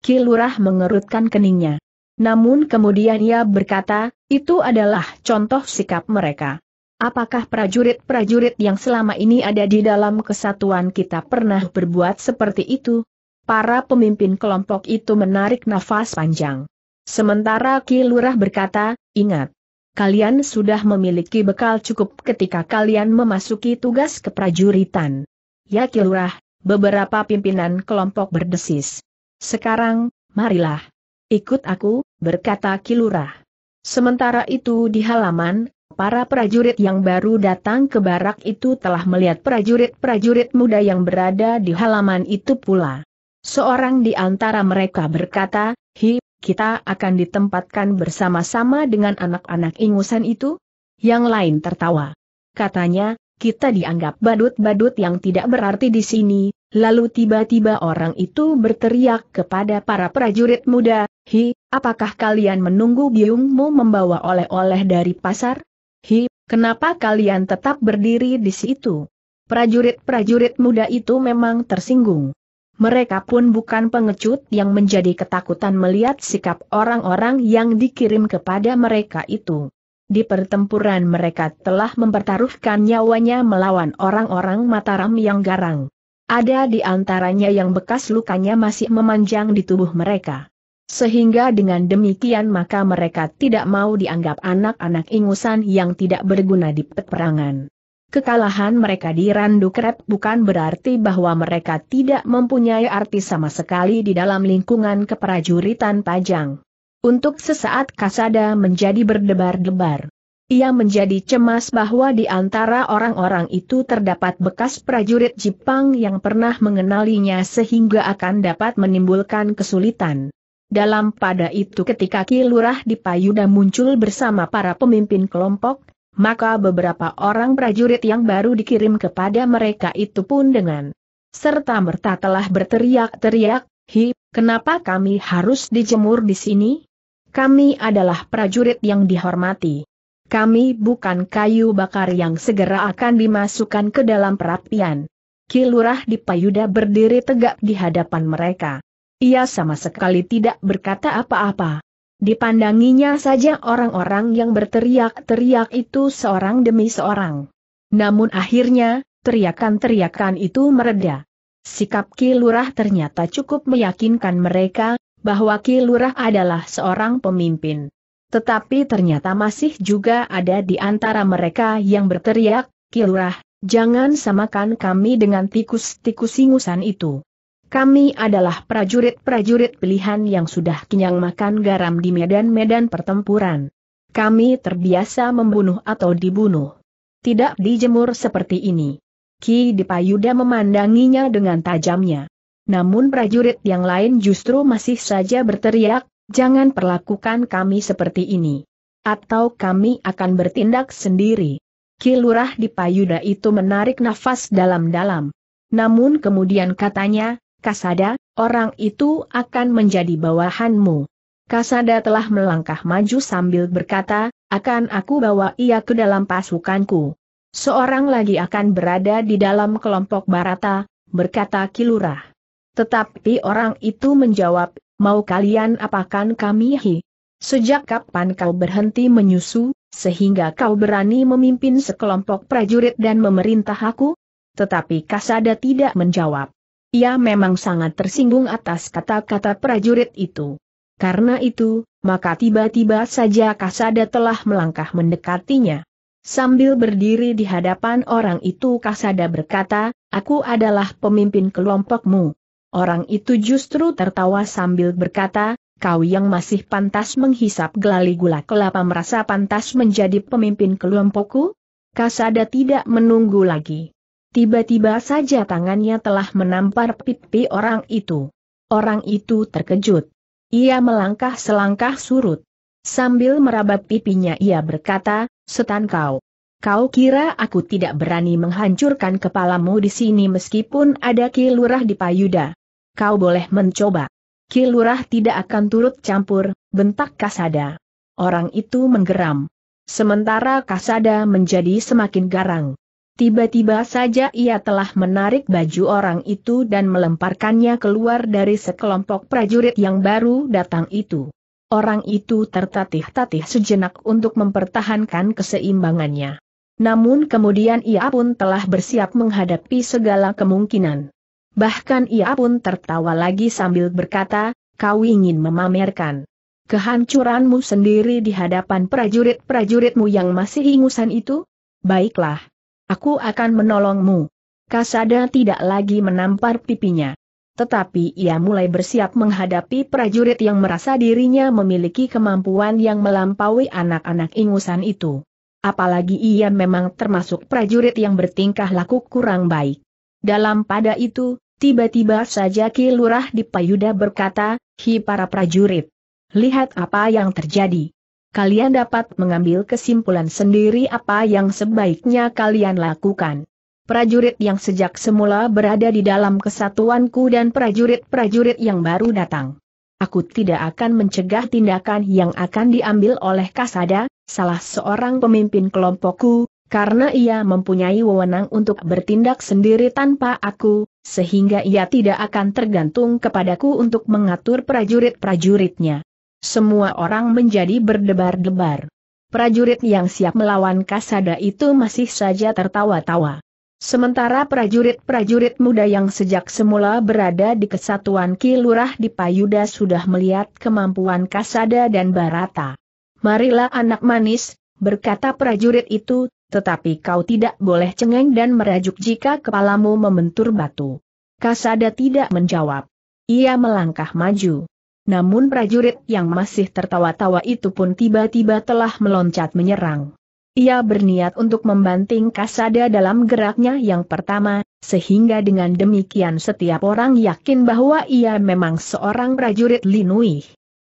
Kilurah mengerutkan keningnya. Namun kemudian ia berkata, itu adalah contoh sikap mereka. Apakah prajurit-prajurit yang selama ini ada di dalam kesatuan kita pernah berbuat seperti itu? Para pemimpin kelompok itu menarik nafas panjang. Sementara Ki Lurah berkata, ingat, kalian sudah memiliki bekal cukup ketika kalian memasuki tugas keprajuritan. Ya Ki Lurah, beberapa pimpinan kelompok berdesis. Sekarang, marilah. Ikut aku, berkata Ki Lurah. Sementara itu di halaman, para prajurit yang baru datang ke barak itu telah melihat prajurit-prajurit muda yang berada di halaman itu pula. Seorang di antara mereka berkata, Hi, kita akan ditempatkan bersama-sama dengan anak-anak ingusan itu? Yang lain tertawa. Katanya, kita dianggap badut-badut yang tidak berarti di sini, lalu tiba-tiba orang itu berteriak kepada para prajurit muda, Hi, apakah kalian menunggu biungmu membawa oleh-oleh dari pasar? Hi, kenapa kalian tetap berdiri di situ? Prajurit-prajurit muda itu memang tersinggung. Mereka pun bukan pengecut yang menjadi ketakutan melihat sikap orang-orang yang dikirim kepada mereka itu. Di pertempuran mereka telah mempertaruhkan nyawanya melawan orang-orang Mataram yang garang. Ada di antaranya yang bekas lukanya masih memanjang di tubuh mereka. Sehingga dengan demikian maka mereka tidak mau dianggap anak-anak ingusan yang tidak berguna di peperangan. Kekalahan mereka di Randu Krep bukan berarti bahwa mereka tidak mempunyai arti sama sekali di dalam lingkungan keprajuritan Pajang. Untuk sesaat Kasada menjadi berdebar-debar. Ia menjadi cemas bahwa di antara orang-orang itu terdapat bekas prajurit Jepang yang pernah mengenalinya sehingga akan dapat menimbulkan kesulitan. Dalam pada itu ketika Kilurah di Payuda muncul bersama para pemimpin kelompok, maka beberapa orang prajurit yang baru dikirim kepada mereka itu pun dengan serta merta telah berteriak-teriak, Hi, kenapa kami harus dijemur di sini? Kami adalah prajurit yang dihormati. Kami bukan kayu bakar yang segera akan dimasukkan ke dalam perapian. Kilurah di Payuda berdiri tegak di hadapan mereka. Ia sama sekali tidak berkata apa-apa. Dipandanginya saja orang-orang yang berteriak-teriak itu seorang demi seorang. Namun akhirnya, teriakan-teriakan itu mereda. Sikap Ki Lurah ternyata cukup meyakinkan mereka, bahwa Ki Lurah adalah seorang pemimpin. Tetapi ternyata masih juga ada di antara mereka yang berteriak, Ki Lurah, jangan samakan kami dengan tikus-tikus ingusan itu. Kami adalah prajurit-prajurit pilihan yang sudah kenyang makan garam di medan-medan pertempuran. Kami terbiasa membunuh atau dibunuh. Tidak dijemur seperti ini. Ki Dipayuda memandanginya dengan tajamnya. Namun prajurit yang lain justru masih saja berteriak, jangan perlakukan kami seperti ini. Atau kami akan bertindak sendiri. Ki Lurah Dipayuda itu menarik nafas dalam-dalam. Namun kemudian katanya, Kasada, orang itu akan menjadi bawahanmu. Kasada telah melangkah maju sambil berkata, akan aku bawa ia ke dalam pasukanku. Seorang lagi akan berada di dalam kelompok Barata, berkata Kilurah. Tetapi orang itu menjawab, mau kalian apakan kami hi? Sejak kapan kau berhenti menyusu, sehingga kau berani memimpin sekelompok prajurit dan memerintah aku? Tetapi Kasada tidak menjawab. Ia memang sangat tersinggung atas kata-kata prajurit itu. Karena itu, maka tiba-tiba saja Kasada telah melangkah mendekatinya. Sambil berdiri di hadapan orang itu Kasada berkata, Aku adalah pemimpin kelompokmu. Orang itu justru tertawa sambil berkata, kau yang masih pantas menghisap gelali gula kelapa merasa pantas menjadi pemimpin kelompokku? Kasada tidak menunggu lagi. Tiba-tiba saja tangannya telah menampar pipi orang itu. Orang itu terkejut. Ia melangkah selangkah surut. Sambil meraba pipinya ia berkata, setan kau. Kau kira aku tidak berani menghancurkan kepalamu di sini meskipun ada kilurah di payuda. Kau boleh mencoba. Kilurah tidak akan turut campur, bentak Kasada. Orang itu menggeram. Sementara Kasada menjadi semakin garang. Tiba-tiba saja ia telah menarik baju orang itu dan melemparkannya keluar dari sekelompok prajurit yang baru datang itu. Orang itu tertatih-tatih sejenak untuk mempertahankan keseimbangannya. Namun kemudian ia pun telah bersiap menghadapi segala kemungkinan. Bahkan ia pun tertawa lagi sambil berkata, kau ingin memamerkan kehancuranmu sendiri di hadapan prajurit-prajuritmu yang masih ingusan itu? Baiklah, Aku akan menolongmu. Kasada tidak lagi menampar pipinya. Tetapi ia mulai bersiap menghadapi prajurit yang merasa dirinya memiliki kemampuan yang melampaui anak-anak ingusan itu. Apalagi ia memang termasuk prajurit yang bertingkah laku kurang baik. Dalam pada itu, tiba-tiba saja Ki Lurah di Payuda berkata, Hi para prajurit. Lihat apa yang terjadi kalian dapat mengambil kesimpulan sendiri apa yang sebaiknya kalian lakukan. Prajurit yang sejak semula berada di dalam kesatuanku dan prajurit-prajurit yang baru datang. Aku tidak akan mencegah tindakan yang akan diambil oleh Kasada, salah seorang pemimpin kelompokku, karena ia mempunyai wewenang untuk bertindak sendiri tanpa aku, sehingga ia tidak akan tergantung kepadaku untuk mengatur prajurit-prajuritnya. Semua orang menjadi berdebar-debar. Prajurit yang siap melawan Kasada itu masih saja tertawa-tawa. Sementara prajurit-prajurit muda yang sejak semula berada di kesatuan Kilurah di Payuda sudah melihat kemampuan Kasada dan Barata. Marilah anak manis, berkata prajurit itu, tetapi kau tidak boleh cengeng dan merajuk jika kepalamu membentur batu. Kasada tidak menjawab. Ia melangkah maju namun prajurit yang masih tertawa-tawa itu pun tiba-tiba telah meloncat menyerang. Ia berniat untuk membanting kasada dalam geraknya yang pertama, sehingga dengan demikian setiap orang yakin bahwa ia memang seorang prajurit Linui.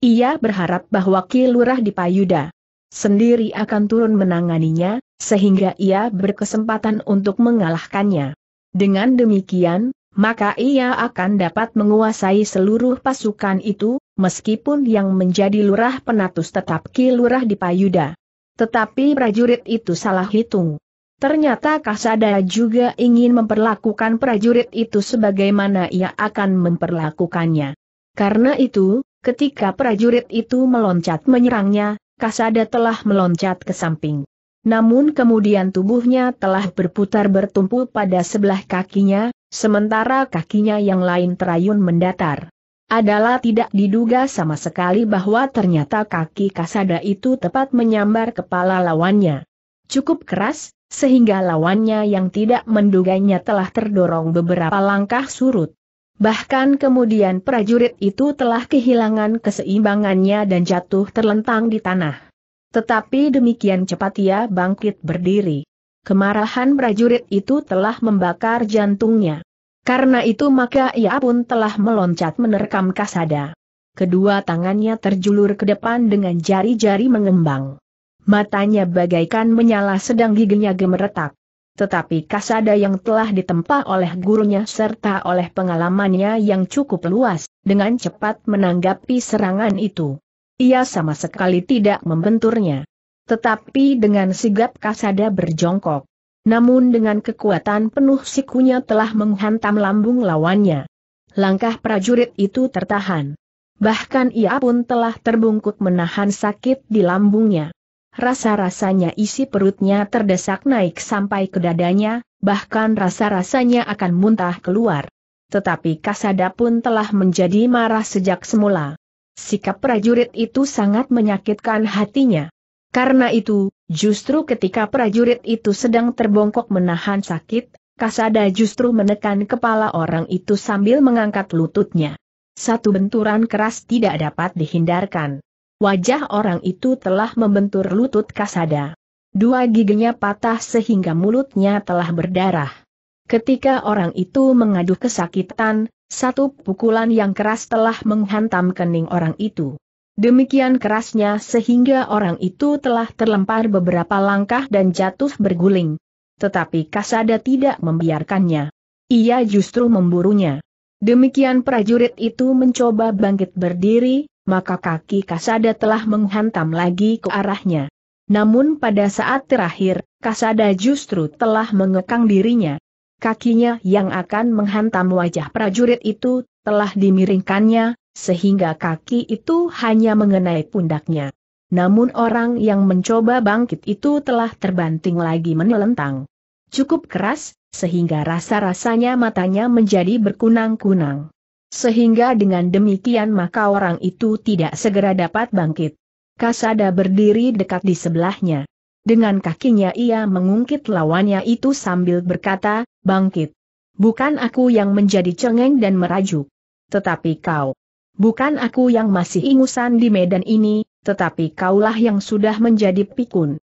Ia berharap bahwa Ki Lurah di Payuda sendiri akan turun menanganinya, sehingga ia berkesempatan untuk mengalahkannya. Dengan demikian, maka ia akan dapat menguasai seluruh pasukan itu, meskipun yang menjadi lurah penatus tetap ki lurah di Payuda. Tetapi prajurit itu salah hitung. Ternyata Kasada juga ingin memperlakukan prajurit itu sebagaimana ia akan memperlakukannya. Karena itu, ketika prajurit itu meloncat menyerangnya, Kasada telah meloncat ke samping. Namun kemudian tubuhnya telah berputar bertumpu pada sebelah kakinya, sementara kakinya yang lain terayun mendatar. Adalah tidak diduga sama sekali bahwa ternyata kaki Kasada itu tepat menyambar kepala lawannya. Cukup keras, sehingga lawannya yang tidak menduganya telah terdorong beberapa langkah surut. Bahkan kemudian prajurit itu telah kehilangan keseimbangannya dan jatuh terlentang di tanah. Tetapi demikian cepat ia bangkit berdiri kemarahan prajurit itu telah membakar jantungnya. Karena itu maka ia pun telah meloncat menerkam kasada. Kedua tangannya terjulur ke depan dengan jari-jari mengembang. Matanya bagaikan menyala sedang giginya gemeretak. Tetapi kasada yang telah ditempa oleh gurunya serta oleh pengalamannya yang cukup luas, dengan cepat menanggapi serangan itu. Ia sama sekali tidak membenturnya tetapi dengan sigap kasada berjongkok. Namun dengan kekuatan penuh sikunya telah menghantam lambung lawannya. Langkah prajurit itu tertahan. Bahkan ia pun telah terbungkuk menahan sakit di lambungnya. Rasa-rasanya isi perutnya terdesak naik sampai ke dadanya, bahkan rasa-rasanya akan muntah keluar. Tetapi Kasada pun telah menjadi marah sejak semula. Sikap prajurit itu sangat menyakitkan hatinya. Karena itu, justru ketika prajurit itu sedang terbongkok menahan sakit, Kasada justru menekan kepala orang itu sambil mengangkat lututnya. Satu benturan keras tidak dapat dihindarkan. Wajah orang itu telah membentur lutut Kasada. Dua giginya patah sehingga mulutnya telah berdarah. Ketika orang itu mengaduh kesakitan, satu pukulan yang keras telah menghantam kening orang itu. Demikian kerasnya sehingga orang itu telah terlempar beberapa langkah dan jatuh berguling. Tetapi Kasada tidak membiarkannya. Ia justru memburunya. Demikian prajurit itu mencoba bangkit berdiri, maka kaki Kasada telah menghantam lagi ke arahnya. Namun pada saat terakhir, Kasada justru telah mengekang dirinya. Kakinya yang akan menghantam wajah prajurit itu, telah dimiringkannya, sehingga kaki itu hanya mengenai pundaknya. Namun orang yang mencoba bangkit itu telah terbanting lagi menelentang. Cukup keras, sehingga rasa-rasanya matanya menjadi berkunang-kunang. Sehingga dengan demikian maka orang itu tidak segera dapat bangkit. Kasada berdiri dekat di sebelahnya. Dengan kakinya ia mengungkit lawannya itu sambil berkata, bangkit. Bukan aku yang menjadi cengeng dan merajuk. Tetapi kau. Bukan aku yang masih ingusan di medan ini, tetapi kaulah yang sudah menjadi pikun.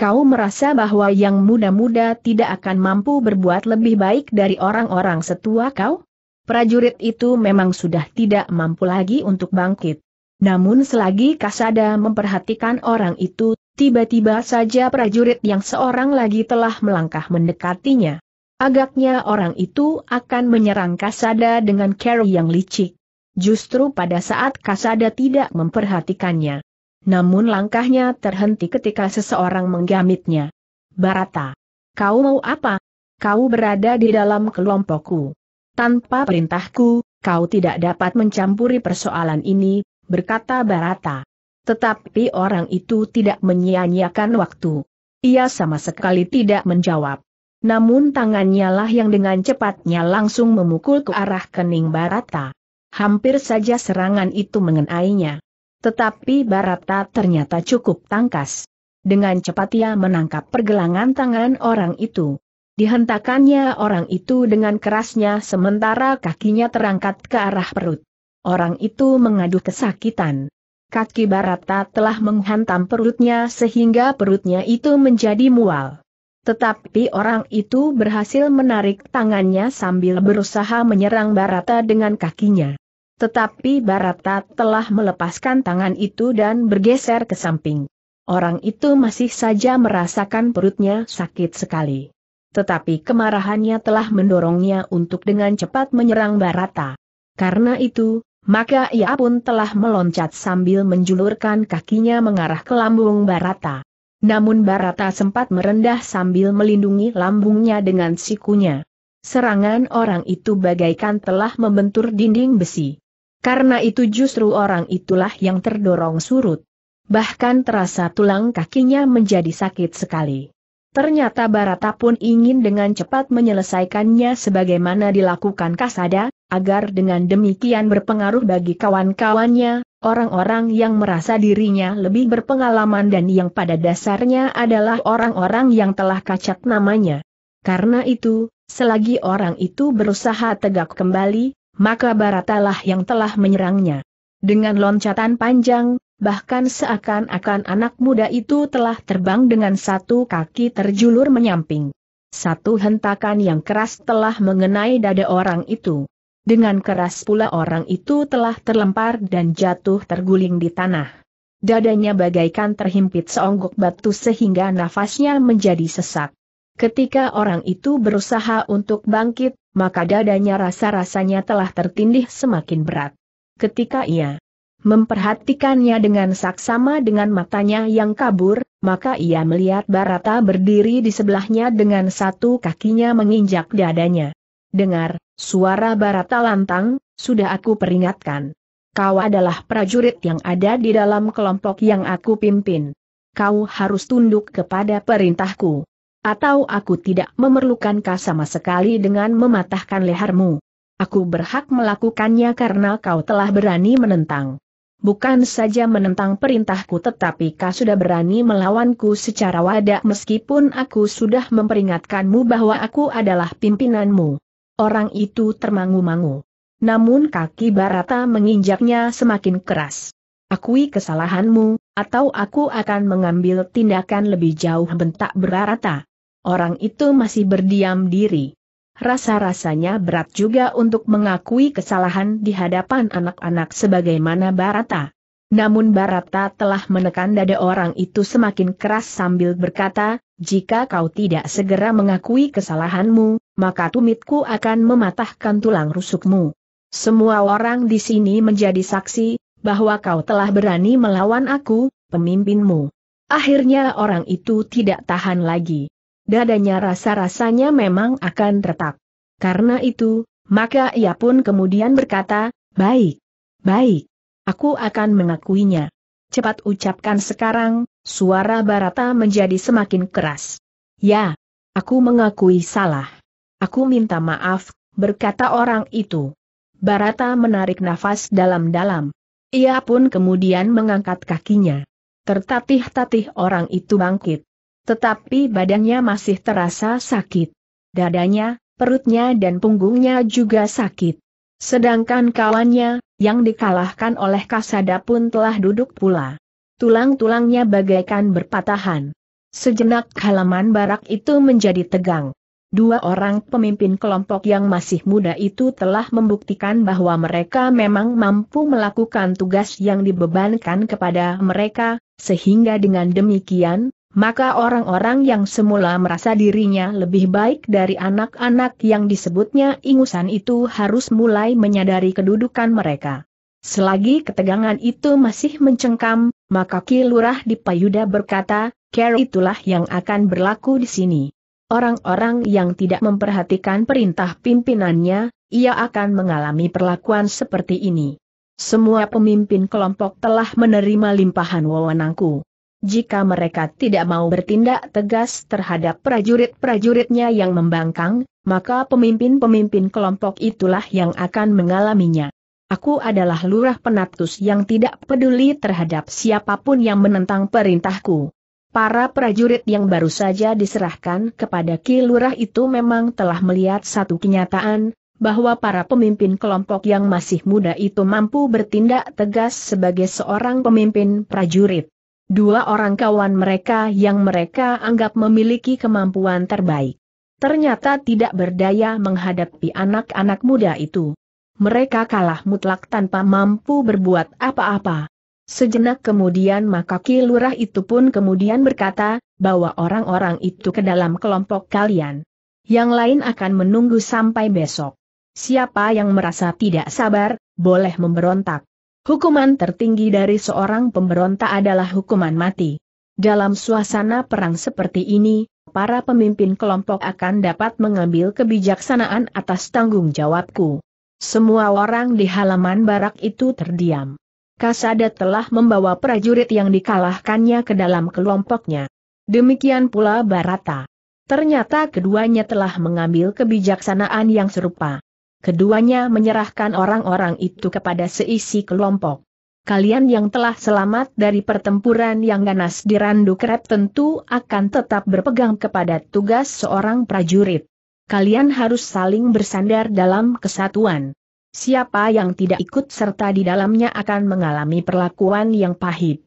Kau merasa bahwa yang muda-muda tidak akan mampu berbuat lebih baik dari orang-orang setua kau? Prajurit itu memang sudah tidak mampu lagi untuk bangkit. Namun selagi Kasada memperhatikan orang itu, tiba-tiba saja prajurit yang seorang lagi telah melangkah mendekatinya. Agaknya orang itu akan menyerang Kasada dengan cara yang licik. Justru pada saat Kasada tidak memperhatikannya. Namun langkahnya terhenti ketika seseorang menggamitnya. Barata. Kau mau apa? Kau berada di dalam kelompokku. Tanpa perintahku, kau tidak dapat mencampuri persoalan ini, berkata Barata. Tetapi orang itu tidak menyia-nyiakan waktu. Ia sama sekali tidak menjawab. Namun tangannya lah yang dengan cepatnya langsung memukul ke arah kening Barata. Hampir saja serangan itu mengenainya. Tetapi Barata ternyata cukup tangkas. Dengan cepat ia menangkap pergelangan tangan orang itu. Dihentakannya orang itu dengan kerasnya sementara kakinya terangkat ke arah perut. Orang itu mengadu kesakitan. Kaki Barata telah menghantam perutnya sehingga perutnya itu menjadi mual. Tetapi orang itu berhasil menarik tangannya sambil berusaha menyerang Barata dengan kakinya. Tetapi Barata telah melepaskan tangan itu dan bergeser ke samping. Orang itu masih saja merasakan perutnya sakit sekali. Tetapi kemarahannya telah mendorongnya untuk dengan cepat menyerang Barata. Karena itu, maka ia pun telah meloncat sambil menjulurkan kakinya mengarah ke lambung Barata. Namun Barata sempat merendah sambil melindungi lambungnya dengan sikunya. Serangan orang itu bagaikan telah membentur dinding besi. Karena itu justru orang itulah yang terdorong surut. Bahkan terasa tulang kakinya menjadi sakit sekali. Ternyata Barata pun ingin dengan cepat menyelesaikannya sebagaimana dilakukan Kasada, agar dengan demikian berpengaruh bagi kawan-kawannya, orang-orang yang merasa dirinya lebih berpengalaman dan yang pada dasarnya adalah orang-orang yang telah kacat namanya. Karena itu, selagi orang itu berusaha tegak kembali, maka Baratalah yang telah menyerangnya. Dengan loncatan panjang, bahkan seakan-akan anak muda itu telah terbang dengan satu kaki terjulur menyamping. Satu hentakan yang keras telah mengenai dada orang itu. Dengan keras pula orang itu telah terlempar dan jatuh terguling di tanah. Dadanya bagaikan terhimpit seonggok batu sehingga nafasnya menjadi sesak. Ketika orang itu berusaha untuk bangkit, maka dadanya rasa-rasanya telah tertindih semakin berat. Ketika ia memperhatikannya dengan saksama dengan matanya yang kabur, maka ia melihat Barata berdiri di sebelahnya dengan satu kakinya menginjak dadanya. Dengar, suara Barata lantang, sudah aku peringatkan. Kau adalah prajurit yang ada di dalam kelompok yang aku pimpin. Kau harus tunduk kepada perintahku. Atau aku tidak memerlukan kau sama sekali dengan mematahkan lehermu. Aku berhak melakukannya karena kau telah berani menentang. Bukan saja menentang perintahku tetapi kau sudah berani melawanku secara wadah meskipun aku sudah memperingatkanmu bahwa aku adalah pimpinanmu. Orang itu termangu-mangu. Namun kaki Barata menginjaknya semakin keras. Akui kesalahanmu, atau aku akan mengambil tindakan lebih jauh bentak Barata orang itu masih berdiam diri. Rasa-rasanya berat juga untuk mengakui kesalahan di hadapan anak-anak sebagaimana Barata. Namun Barata telah menekan dada orang itu semakin keras sambil berkata, jika kau tidak segera mengakui kesalahanmu, maka tumitku akan mematahkan tulang rusukmu. Semua orang di sini menjadi saksi, bahwa kau telah berani melawan aku, pemimpinmu. Akhirnya orang itu tidak tahan lagi dadanya rasa-rasanya memang akan retak. Karena itu, maka ia pun kemudian berkata, baik, baik, aku akan mengakuinya. Cepat ucapkan sekarang, suara Barata menjadi semakin keras. Ya, aku mengakui salah. Aku minta maaf, berkata orang itu. Barata menarik nafas dalam-dalam. Ia pun kemudian mengangkat kakinya. Tertatih-tatih orang itu bangkit. Tetapi badannya masih terasa sakit. Dadanya, perutnya dan punggungnya juga sakit. Sedangkan kawannya, yang dikalahkan oleh Kasada pun telah duduk pula. Tulang-tulangnya bagaikan berpatahan. Sejenak halaman barak itu menjadi tegang. Dua orang pemimpin kelompok yang masih muda itu telah membuktikan bahwa mereka memang mampu melakukan tugas yang dibebankan kepada mereka, sehingga dengan demikian, maka orang-orang yang semula merasa dirinya lebih baik dari anak-anak yang disebutnya ingusan itu harus mulai menyadari kedudukan mereka. Selagi ketegangan itu masih mencengkam, maka Kilurah di Payuda berkata, care itulah yang akan berlaku di sini. Orang-orang yang tidak memperhatikan perintah pimpinannya, ia akan mengalami perlakuan seperti ini. Semua pemimpin kelompok telah menerima limpahan wewenangku. Jika mereka tidak mau bertindak tegas terhadap prajurit-prajuritnya yang membangkang, maka pemimpin-pemimpin kelompok itulah yang akan mengalaminya. Aku adalah lurah penatus yang tidak peduli terhadap siapapun yang menentang perintahku. Para prajurit yang baru saja diserahkan kepada Ki Lurah itu memang telah melihat satu kenyataan, bahwa para pemimpin kelompok yang masih muda itu mampu bertindak tegas sebagai seorang pemimpin prajurit dua orang kawan mereka yang mereka anggap memiliki kemampuan terbaik. Ternyata tidak berdaya menghadapi anak-anak muda itu. Mereka kalah mutlak tanpa mampu berbuat apa-apa. Sejenak kemudian maka Lurah itu pun kemudian berkata, bahwa orang-orang itu ke dalam kelompok kalian. Yang lain akan menunggu sampai besok. Siapa yang merasa tidak sabar, boleh memberontak. Hukuman tertinggi dari seorang pemberontak adalah hukuman mati. Dalam suasana perang seperti ini, para pemimpin kelompok akan dapat mengambil kebijaksanaan atas tanggung jawabku. Semua orang di halaman barak itu terdiam. Kasada telah membawa prajurit yang dikalahkannya ke dalam kelompoknya. Demikian pula Barata. Ternyata keduanya telah mengambil kebijaksanaan yang serupa keduanya menyerahkan orang-orang itu kepada seisi kelompok. Kalian yang telah selamat dari pertempuran yang ganas di Randu Krep tentu akan tetap berpegang kepada tugas seorang prajurit. Kalian harus saling bersandar dalam kesatuan. Siapa yang tidak ikut serta di dalamnya akan mengalami perlakuan yang pahit.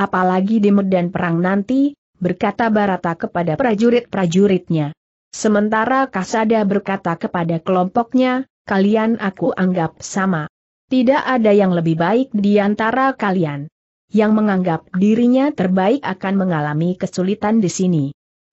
Apalagi di medan perang nanti, berkata Barata kepada prajurit-prajuritnya. Sementara Kasada berkata kepada kelompoknya, kalian aku anggap sama. Tidak ada yang lebih baik di antara kalian. Yang menganggap dirinya terbaik akan mengalami kesulitan di sini.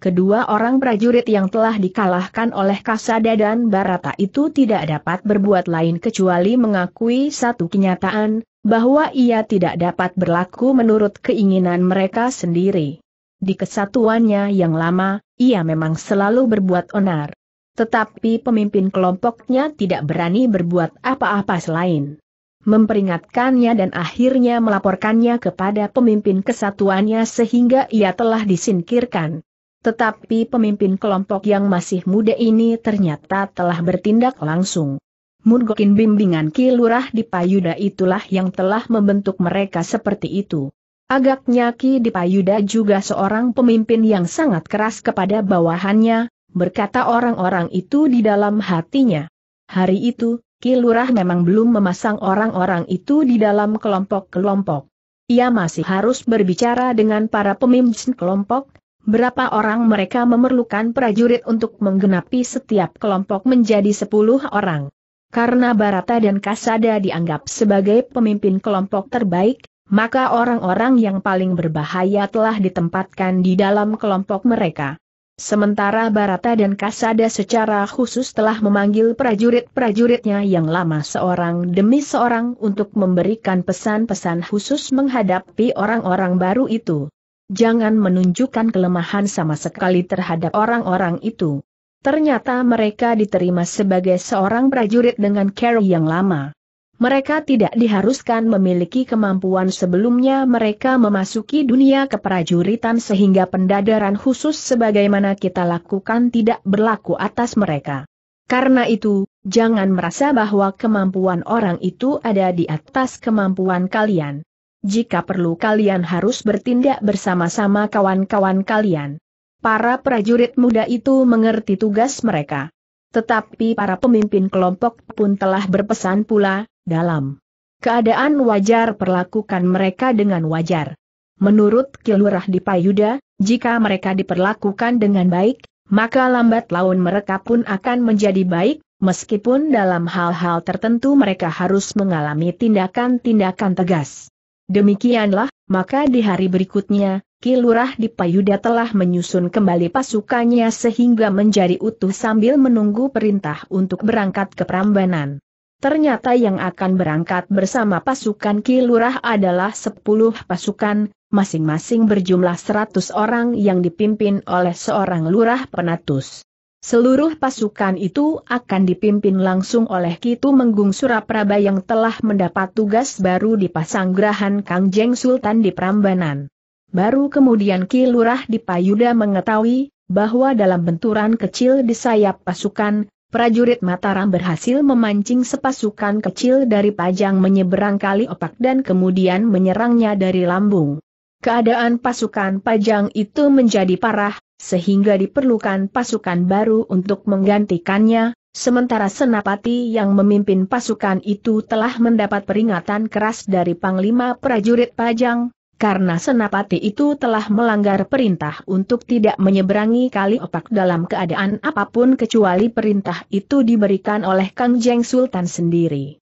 Kedua orang prajurit yang telah dikalahkan oleh Kasada dan Barata itu tidak dapat berbuat lain kecuali mengakui satu kenyataan, bahwa ia tidak dapat berlaku menurut keinginan mereka sendiri. Di kesatuannya yang lama, ia memang selalu berbuat onar. Tetapi pemimpin kelompoknya tidak berani berbuat apa-apa selain memperingatkannya dan akhirnya melaporkannya kepada pemimpin kesatuannya sehingga ia telah disingkirkan. Tetapi pemimpin kelompok yang masih muda ini ternyata telah bertindak langsung. Murgokin bimbingan Kilurah di Payuda itulah yang telah membentuk mereka seperti itu. Agaknya Ki di Payuda juga seorang pemimpin yang sangat keras kepada bawahannya, berkata orang-orang itu di dalam hatinya. Hari itu, Kilurah memang belum memasang orang-orang itu di dalam kelompok-kelompok. Ia masih harus berbicara dengan para pemimpin kelompok, berapa orang mereka memerlukan prajurit untuk menggenapi setiap kelompok menjadi 10 orang. Karena Barata dan Kasada dianggap sebagai pemimpin kelompok terbaik, maka orang-orang yang paling berbahaya telah ditempatkan di dalam kelompok mereka. Sementara Barata dan Kasada secara khusus telah memanggil prajurit-prajuritnya yang lama seorang demi seorang untuk memberikan pesan-pesan khusus menghadapi orang-orang baru itu. Jangan menunjukkan kelemahan sama sekali terhadap orang-orang itu. Ternyata mereka diterima sebagai seorang prajurit dengan care yang lama. Mereka tidak diharuskan memiliki kemampuan sebelumnya mereka memasuki dunia keprajuritan sehingga pendadaran khusus sebagaimana kita lakukan tidak berlaku atas mereka. Karena itu, jangan merasa bahwa kemampuan orang itu ada di atas kemampuan kalian. Jika perlu kalian harus bertindak bersama-sama kawan-kawan kalian. Para prajurit muda itu mengerti tugas mereka. Tetapi para pemimpin kelompok pun telah berpesan pula, dalam keadaan wajar perlakukan mereka dengan wajar. Menurut Kilurah di Payuda, jika mereka diperlakukan dengan baik, maka lambat laun mereka pun akan menjadi baik, meskipun dalam hal-hal tertentu mereka harus mengalami tindakan-tindakan tegas. Demikianlah, maka di hari berikutnya, Kilurah di Payuda telah menyusun kembali pasukannya sehingga menjadi utuh sambil menunggu perintah untuk berangkat ke Prambanan. Ternyata yang akan berangkat bersama pasukan Kilurah adalah 10 pasukan, masing-masing berjumlah 100 orang yang dipimpin oleh seorang lurah penatus. Seluruh pasukan itu akan dipimpin langsung oleh Kitu Menggung Surapraba yang telah mendapat tugas baru di Pasanggrahan Kangjeng Sultan di Prambanan. Baru kemudian Kilurah di Payuda mengetahui bahwa dalam benturan kecil di sayap pasukan, prajurit Mataram berhasil memancing sepasukan kecil dari Pajang menyeberang kali opak dan kemudian menyerangnya dari lambung. Keadaan pasukan Pajang itu menjadi parah, sehingga diperlukan pasukan baru untuk menggantikannya, Sementara Senapati yang memimpin pasukan itu telah mendapat peringatan keras dari Panglima Prajurit Pajang, karena Senapati itu telah melanggar perintah untuk tidak menyeberangi kali opak dalam keadaan apapun kecuali perintah itu diberikan oleh Kang Jeng Sultan sendiri.